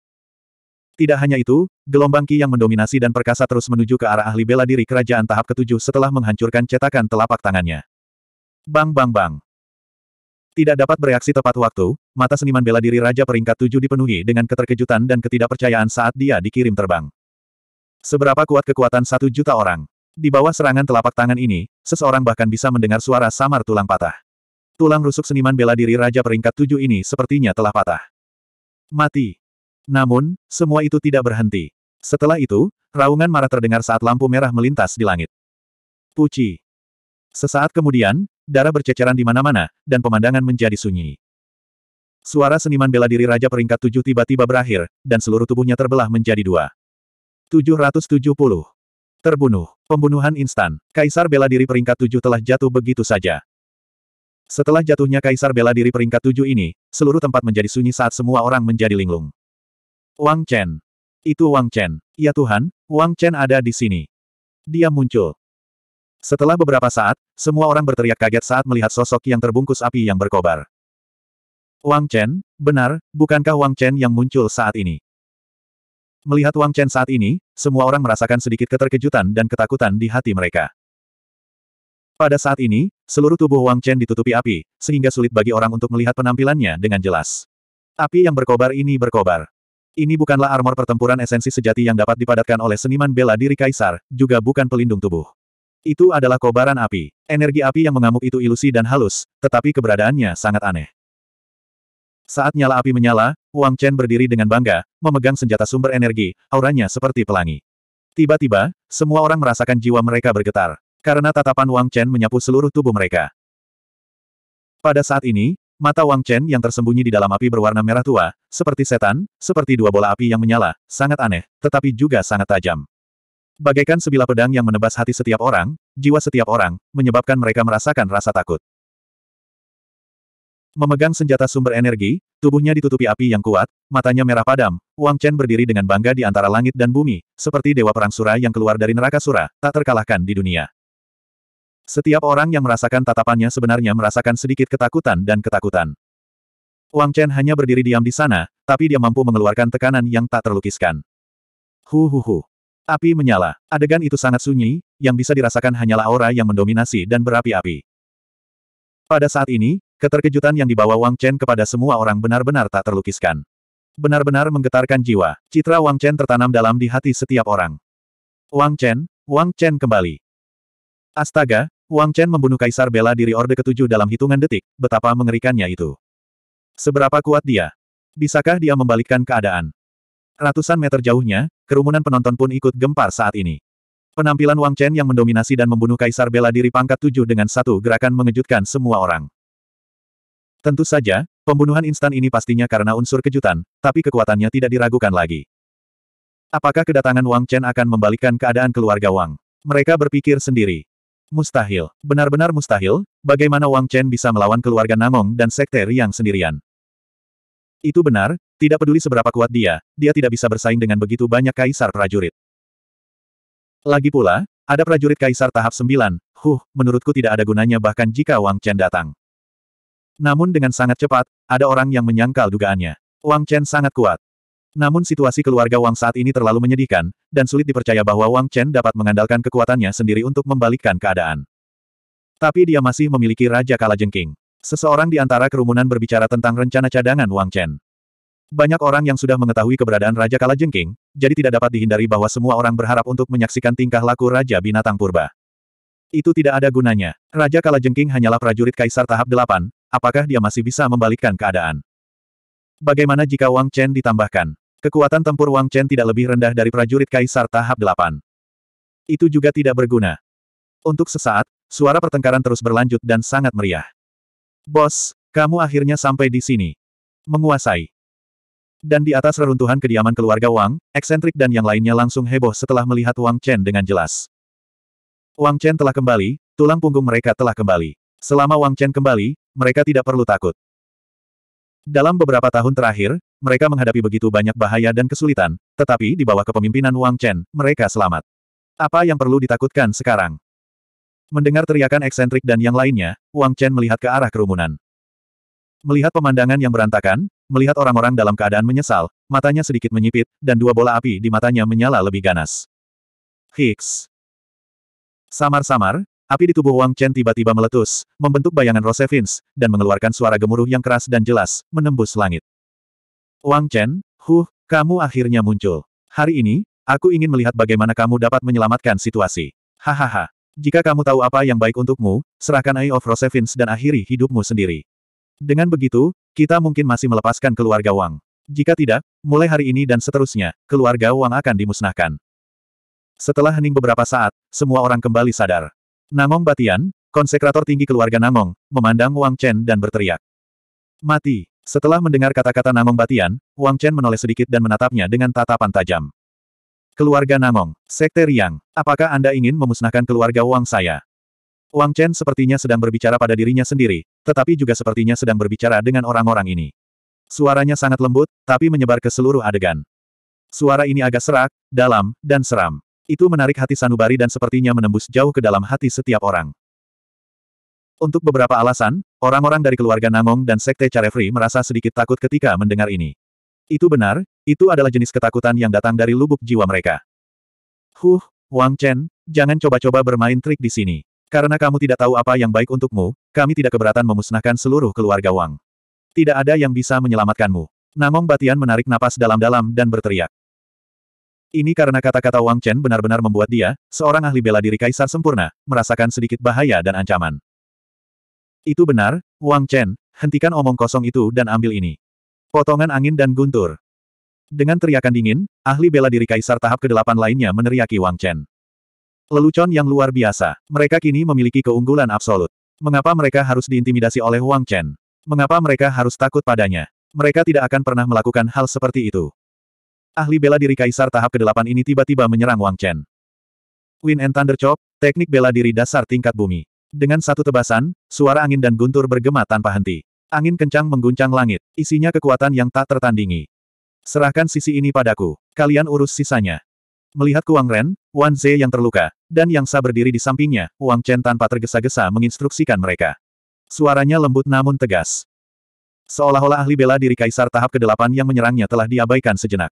Tidak hanya itu, gelombang Ki yang mendominasi dan perkasa terus menuju ke arah ahli bela diri kerajaan tahap ketujuh setelah menghancurkan cetakan telapak tangannya. Bang bang bang. Tidak dapat bereaksi tepat waktu, mata seniman bela diri Raja peringkat tujuh dipenuhi dengan keterkejutan dan ketidakpercayaan saat dia dikirim terbang. Seberapa kuat kekuatan satu juta orang? Di bawah serangan telapak tangan ini, seseorang bahkan bisa mendengar suara samar tulang patah. Tulang rusuk seniman bela diri Raja Peringkat Tujuh ini sepertinya telah patah. Mati. Namun, semua itu tidak berhenti. Setelah itu, raungan marah terdengar saat lampu merah melintas di langit. Puci. Sesaat kemudian, darah berceceran di mana-mana, dan pemandangan menjadi sunyi. Suara seniman bela diri Raja Peringkat Tujuh tiba-tiba berakhir, dan seluruh tubuhnya terbelah menjadi dua. 770. Terbunuh. Pembunuhan instan. Kaisar bela diri peringkat tujuh telah jatuh begitu saja. Setelah jatuhnya kaisar bela diri peringkat tujuh ini, seluruh tempat menjadi sunyi saat semua orang menjadi linglung. Wang Chen. Itu Wang Chen. Ya Tuhan, Wang Chen ada di sini. Dia muncul. Setelah beberapa saat, semua orang berteriak kaget saat melihat sosok yang terbungkus api yang berkobar. Wang Chen, benar, bukankah Wang Chen yang muncul saat ini? Melihat Wang Chen saat ini, semua orang merasakan sedikit keterkejutan dan ketakutan di hati mereka. Pada saat ini, seluruh tubuh Wang Chen ditutupi api, sehingga sulit bagi orang untuk melihat penampilannya dengan jelas. Api yang berkobar ini berkobar. Ini bukanlah armor pertempuran esensi sejati yang dapat dipadatkan oleh seniman bela diri kaisar, juga bukan pelindung tubuh. Itu adalah kobaran api. Energi api yang mengamuk itu ilusi dan halus, tetapi keberadaannya sangat aneh. Saat nyala api menyala, Wang Chen berdiri dengan bangga, memegang senjata sumber energi, auranya seperti pelangi. Tiba-tiba, semua orang merasakan jiwa mereka bergetar, karena tatapan Wang Chen menyapu seluruh tubuh mereka. Pada saat ini, mata Wang Chen yang tersembunyi di dalam api berwarna merah tua, seperti setan, seperti dua bola api yang menyala, sangat aneh, tetapi juga sangat tajam. Bagaikan sebilah pedang yang menebas hati setiap orang, jiwa setiap orang, menyebabkan mereka merasakan rasa takut. Memegang senjata sumber energi, tubuhnya ditutupi api yang kuat, matanya merah padam, Wang Chen berdiri dengan bangga di antara langit dan bumi, seperti dewa perang Sura yang keluar dari neraka Sura, tak terkalahkan di dunia. Setiap orang yang merasakan tatapannya sebenarnya merasakan sedikit ketakutan dan ketakutan. Wang Chen hanya berdiri diam di sana, tapi dia mampu mengeluarkan tekanan yang tak terlukiskan. Hu hu hu. Api menyala. Adegan itu sangat sunyi, yang bisa dirasakan hanyalah aura yang mendominasi dan berapi-api. Pada saat ini, keterkejutan yang dibawa Wang Chen kepada semua orang benar-benar tak terlukiskan. Benar-benar menggetarkan jiwa, citra Wang Chen tertanam dalam di hati setiap orang. Wang Chen, Wang Chen kembali. Astaga, Wang Chen membunuh Kaisar bela diri Orde Ketujuh dalam hitungan detik, betapa mengerikannya itu. Seberapa kuat dia? Bisakah dia membalikkan keadaan? Ratusan meter jauhnya, kerumunan penonton pun ikut gempar saat ini. Penampilan Wang Chen yang mendominasi dan membunuh Kaisar bela diri pangkat tujuh dengan satu gerakan mengejutkan semua orang. Tentu saja, pembunuhan instan ini pastinya karena unsur kejutan, tapi kekuatannya tidak diragukan lagi. Apakah kedatangan Wang Chen akan membalikkan keadaan keluarga Wang? Mereka berpikir sendiri. Mustahil, benar-benar mustahil, bagaimana Wang Chen bisa melawan keluarga Namong dan Sekte yang sendirian. Itu benar, tidak peduli seberapa kuat dia, dia tidak bisa bersaing dengan begitu banyak kaisar prajurit. Lagi pula, ada prajurit kaisar tahap 9, huh, menurutku tidak ada gunanya bahkan jika Wang Chen datang. Namun dengan sangat cepat, ada orang yang menyangkal dugaannya. Wang Chen sangat kuat. Namun situasi keluarga Wang saat ini terlalu menyedihkan, dan sulit dipercaya bahwa Wang Chen dapat mengandalkan kekuatannya sendiri untuk membalikkan keadaan. Tapi dia masih memiliki Raja Kalajengking. Seseorang di antara kerumunan berbicara tentang rencana cadangan Wang Chen. Banyak orang yang sudah mengetahui keberadaan Raja Kala Jengking, jadi tidak dapat dihindari bahwa semua orang berharap untuk menyaksikan tingkah laku Raja Binatang Purba. Itu tidak ada gunanya. Raja Kala Jengking hanyalah prajurit kaisar tahap delapan. apakah dia masih bisa membalikkan keadaan? Bagaimana jika Wang Chen ditambahkan? Kekuatan tempur Wang Chen tidak lebih rendah dari prajurit kaisar tahap delapan. Itu juga tidak berguna. Untuk sesaat, suara pertengkaran terus berlanjut dan sangat meriah. Bos, kamu akhirnya sampai di sini. Menguasai. Dan di atas reruntuhan kediaman keluarga Wang, eksentrik dan yang lainnya langsung heboh setelah melihat Wang Chen dengan jelas. Wang Chen telah kembali, tulang punggung mereka telah kembali. Selama Wang Chen kembali, mereka tidak perlu takut. Dalam beberapa tahun terakhir, mereka menghadapi begitu banyak bahaya dan kesulitan, tetapi di bawah kepemimpinan Wang Chen, mereka selamat. Apa yang perlu ditakutkan sekarang? Mendengar teriakan eksentrik dan yang lainnya, Wang Chen melihat ke arah kerumunan. Melihat pemandangan yang berantakan, melihat orang-orang dalam keadaan menyesal, matanya sedikit menyipit, dan dua bola api di matanya menyala lebih ganas. Hicks. Samar-samar, api di tubuh Wang Chen tiba-tiba meletus, membentuk bayangan Rosevins dan mengeluarkan suara gemuruh yang keras dan jelas, menembus langit. Wang Chen, huh, kamu akhirnya muncul. Hari ini, aku ingin melihat bagaimana kamu dapat menyelamatkan situasi. Hahaha. Jika kamu tahu apa yang baik untukmu, serahkan Eye of Rosevins dan akhiri hidupmu sendiri. Dengan begitu, kita mungkin masih melepaskan keluarga Wang. Jika tidak, mulai hari ini dan seterusnya, keluarga Wang akan dimusnahkan. Setelah hening beberapa saat, semua orang kembali sadar. Namong Batian, konsekrator tinggi keluarga Namong, memandang Wang Chen dan berteriak. Mati. Setelah mendengar kata-kata Namong Batian, Wang Chen menoleh sedikit dan menatapnya dengan tatapan tajam. Keluarga Namong, Sekte Riang, apakah Anda ingin memusnahkan keluarga Wang saya? Wang Chen sepertinya sedang berbicara pada dirinya sendiri, tetapi juga sepertinya sedang berbicara dengan orang-orang ini. Suaranya sangat lembut, tapi menyebar ke seluruh adegan. Suara ini agak serak, dalam, dan seram. Itu menarik hati Sanubari dan sepertinya menembus jauh ke dalam hati setiap orang. Untuk beberapa alasan, orang-orang dari keluarga Namong dan Sekte Carefree merasa sedikit takut ketika mendengar ini. Itu benar, itu adalah jenis ketakutan yang datang dari lubuk jiwa mereka. Huh, Wang Chen, jangan coba-coba bermain trik di sini. Karena kamu tidak tahu apa yang baik untukmu, kami tidak keberatan memusnahkan seluruh keluarga Wang. Tidak ada yang bisa menyelamatkanmu. Namong Batian menarik napas dalam-dalam dan berteriak. Ini karena kata-kata Wang Chen benar-benar membuat dia, seorang ahli bela diri kaisar sempurna, merasakan sedikit bahaya dan ancaman. Itu benar, Wang Chen, hentikan omong kosong itu dan ambil ini. Potongan angin dan guntur. Dengan teriakan dingin, ahli bela diri kaisar tahap ke-8 lainnya meneriaki Wang Chen. Lelucon yang luar biasa. Mereka kini memiliki keunggulan absolut. Mengapa mereka harus diintimidasi oleh Wang Chen? Mengapa mereka harus takut padanya? Mereka tidak akan pernah melakukan hal seperti itu. Ahli bela diri Kaisar tahap ke-8 ini tiba-tiba menyerang Wang Chen. Wind and Thunder Chop, teknik bela diri dasar tingkat bumi. Dengan satu tebasan, suara angin dan guntur bergema tanpa henti. Angin kencang mengguncang langit, isinya kekuatan yang tak tertandingi. Serahkan sisi ini padaku, kalian urus sisanya. Melihat Kuang Ren, Wan Ze yang terluka, dan Yang Sa berdiri di sampingnya, Wang Chen tanpa tergesa-gesa menginstruksikan mereka. Suaranya lembut namun tegas. Seolah-olah ahli bela diri kaisar tahap ke-8 yang menyerangnya telah diabaikan sejenak.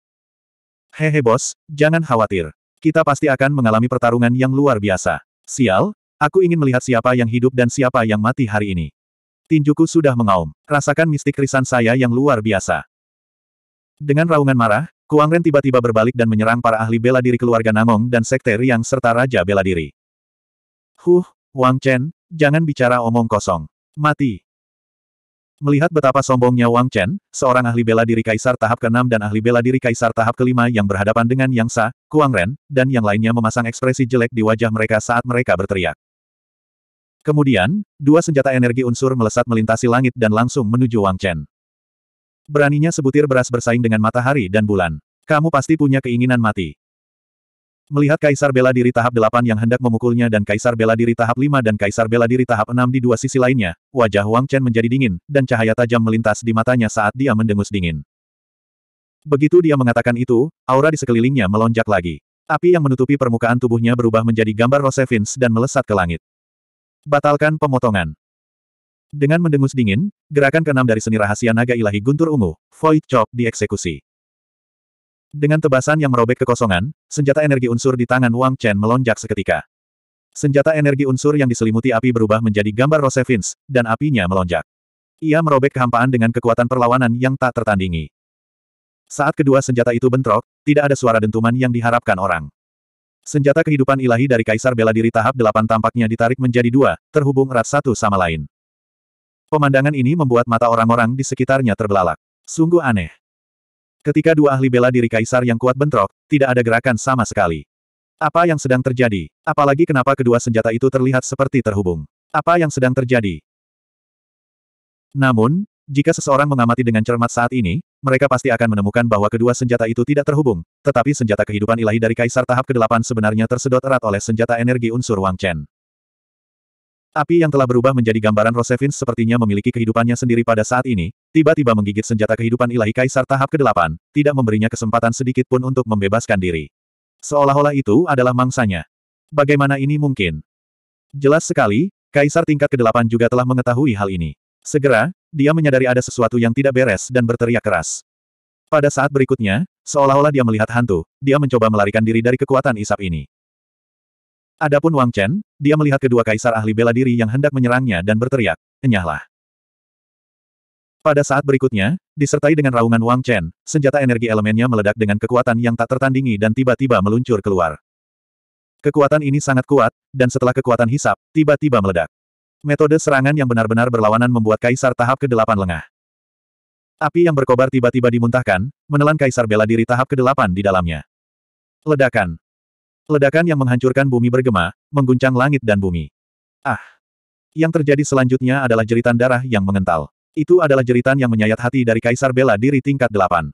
Hehe bos, jangan khawatir. Kita pasti akan mengalami pertarungan yang luar biasa. Sial, aku ingin melihat siapa yang hidup dan siapa yang mati hari ini. Tinjuku sudah mengaum. Rasakan mistik risan saya yang luar biasa. Dengan raungan marah, Kuang Ren tiba-tiba berbalik dan menyerang para ahli bela diri keluarga Namong dan Sekte Riang serta Raja Bela Diri. Huh, Wang Chen, jangan bicara omong kosong. Mati. Melihat betapa sombongnya Wang Chen, seorang ahli bela diri Kaisar tahap ke-6 dan ahli bela diri Kaisar tahap ke-5 yang berhadapan dengan Yang Sa, Kuang Ren, dan yang lainnya memasang ekspresi jelek di wajah mereka saat mereka berteriak. Kemudian, dua senjata energi unsur melesat melintasi langit dan langsung menuju Wang Chen. Beraninya sebutir beras bersaing dengan matahari dan bulan. Kamu pasti punya keinginan mati. Melihat Kaisar Bela Diri tahap 8 yang hendak memukulnya dan Kaisar Bela Diri tahap 5 dan Kaisar Bela Diri tahap 6 di dua sisi lainnya, wajah Wang Chen menjadi dingin, dan cahaya tajam melintas di matanya saat dia mendengus dingin. Begitu dia mengatakan itu, aura di sekelilingnya melonjak lagi. Api yang menutupi permukaan tubuhnya berubah menjadi gambar Rosevins dan melesat ke langit. Batalkan pemotongan. Dengan mendengus dingin, gerakan keenam dari seni rahasia naga ilahi guntur ungu, Void Chop, dieksekusi. Dengan tebasan yang merobek kekosongan, senjata energi unsur di tangan Wang Chen melonjak seketika. Senjata energi unsur yang diselimuti api berubah menjadi gambar Rosevins, dan apinya melonjak. Ia merobek kehampaan dengan kekuatan perlawanan yang tak tertandingi. Saat kedua senjata itu bentrok, tidak ada suara dentuman yang diharapkan orang. Senjata kehidupan ilahi dari Kaisar Bela Diri tahap 8 tampaknya ditarik menjadi dua, terhubung erat satu sama lain. Pemandangan ini membuat mata orang-orang di sekitarnya terbelalak. Sungguh aneh. Ketika dua ahli bela diri kaisar yang kuat bentrok, tidak ada gerakan sama sekali. Apa yang sedang terjadi? Apalagi kenapa kedua senjata itu terlihat seperti terhubung? Apa yang sedang terjadi? Namun, jika seseorang mengamati dengan cermat saat ini, mereka pasti akan menemukan bahwa kedua senjata itu tidak terhubung, tetapi senjata kehidupan ilahi dari kaisar tahap ke-8 sebenarnya tersedot erat oleh senjata energi unsur Wang Chen. Api yang telah berubah menjadi gambaran Rosevin sepertinya memiliki kehidupannya sendiri pada saat ini, tiba-tiba menggigit senjata kehidupan ilahi Kaisar tahap ke-8, tidak memberinya kesempatan sedikit pun untuk membebaskan diri. Seolah-olah itu adalah mangsanya. Bagaimana ini mungkin? Jelas sekali, Kaisar tingkat ke-8 juga telah mengetahui hal ini. Segera, dia menyadari ada sesuatu yang tidak beres dan berteriak keras. Pada saat berikutnya, seolah-olah dia melihat hantu, dia mencoba melarikan diri dari kekuatan isap ini. Adapun Wang Chen, dia melihat kedua kaisar ahli bela diri yang hendak menyerangnya dan berteriak, enyahlah. Pada saat berikutnya, disertai dengan raungan Wang Chen, senjata energi elemennya meledak dengan kekuatan yang tak tertandingi dan tiba-tiba meluncur keluar. Kekuatan ini sangat kuat, dan setelah kekuatan hisap, tiba-tiba meledak. Metode serangan yang benar-benar berlawanan membuat kaisar tahap ke-8 lengah. Api yang berkobar tiba-tiba dimuntahkan, menelan kaisar bela diri tahap ke-8 di dalamnya. Ledakan. Ledakan yang menghancurkan bumi bergema, mengguncang langit dan bumi. Ah! Yang terjadi selanjutnya adalah jeritan darah yang mengental. Itu adalah jeritan yang menyayat hati dari Kaisar Bela Diri tingkat delapan.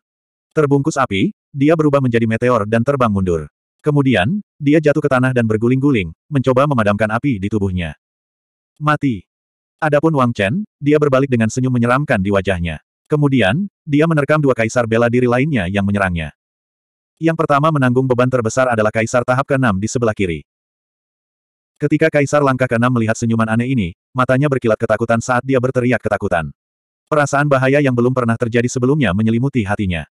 Terbungkus api, dia berubah menjadi meteor dan terbang mundur. Kemudian, dia jatuh ke tanah dan berguling-guling, mencoba memadamkan api di tubuhnya. Mati. Adapun Wang Chen, dia berbalik dengan senyum menyeramkan di wajahnya. Kemudian, dia menerkam dua kaisar bela diri lainnya yang menyerangnya. Yang pertama menanggung beban terbesar adalah Kaisar tahap ke-6 di sebelah kiri. Ketika Kaisar langkah ke-6 melihat senyuman aneh ini, matanya berkilat ketakutan saat dia berteriak ketakutan. Perasaan bahaya yang belum pernah terjadi sebelumnya menyelimuti hatinya.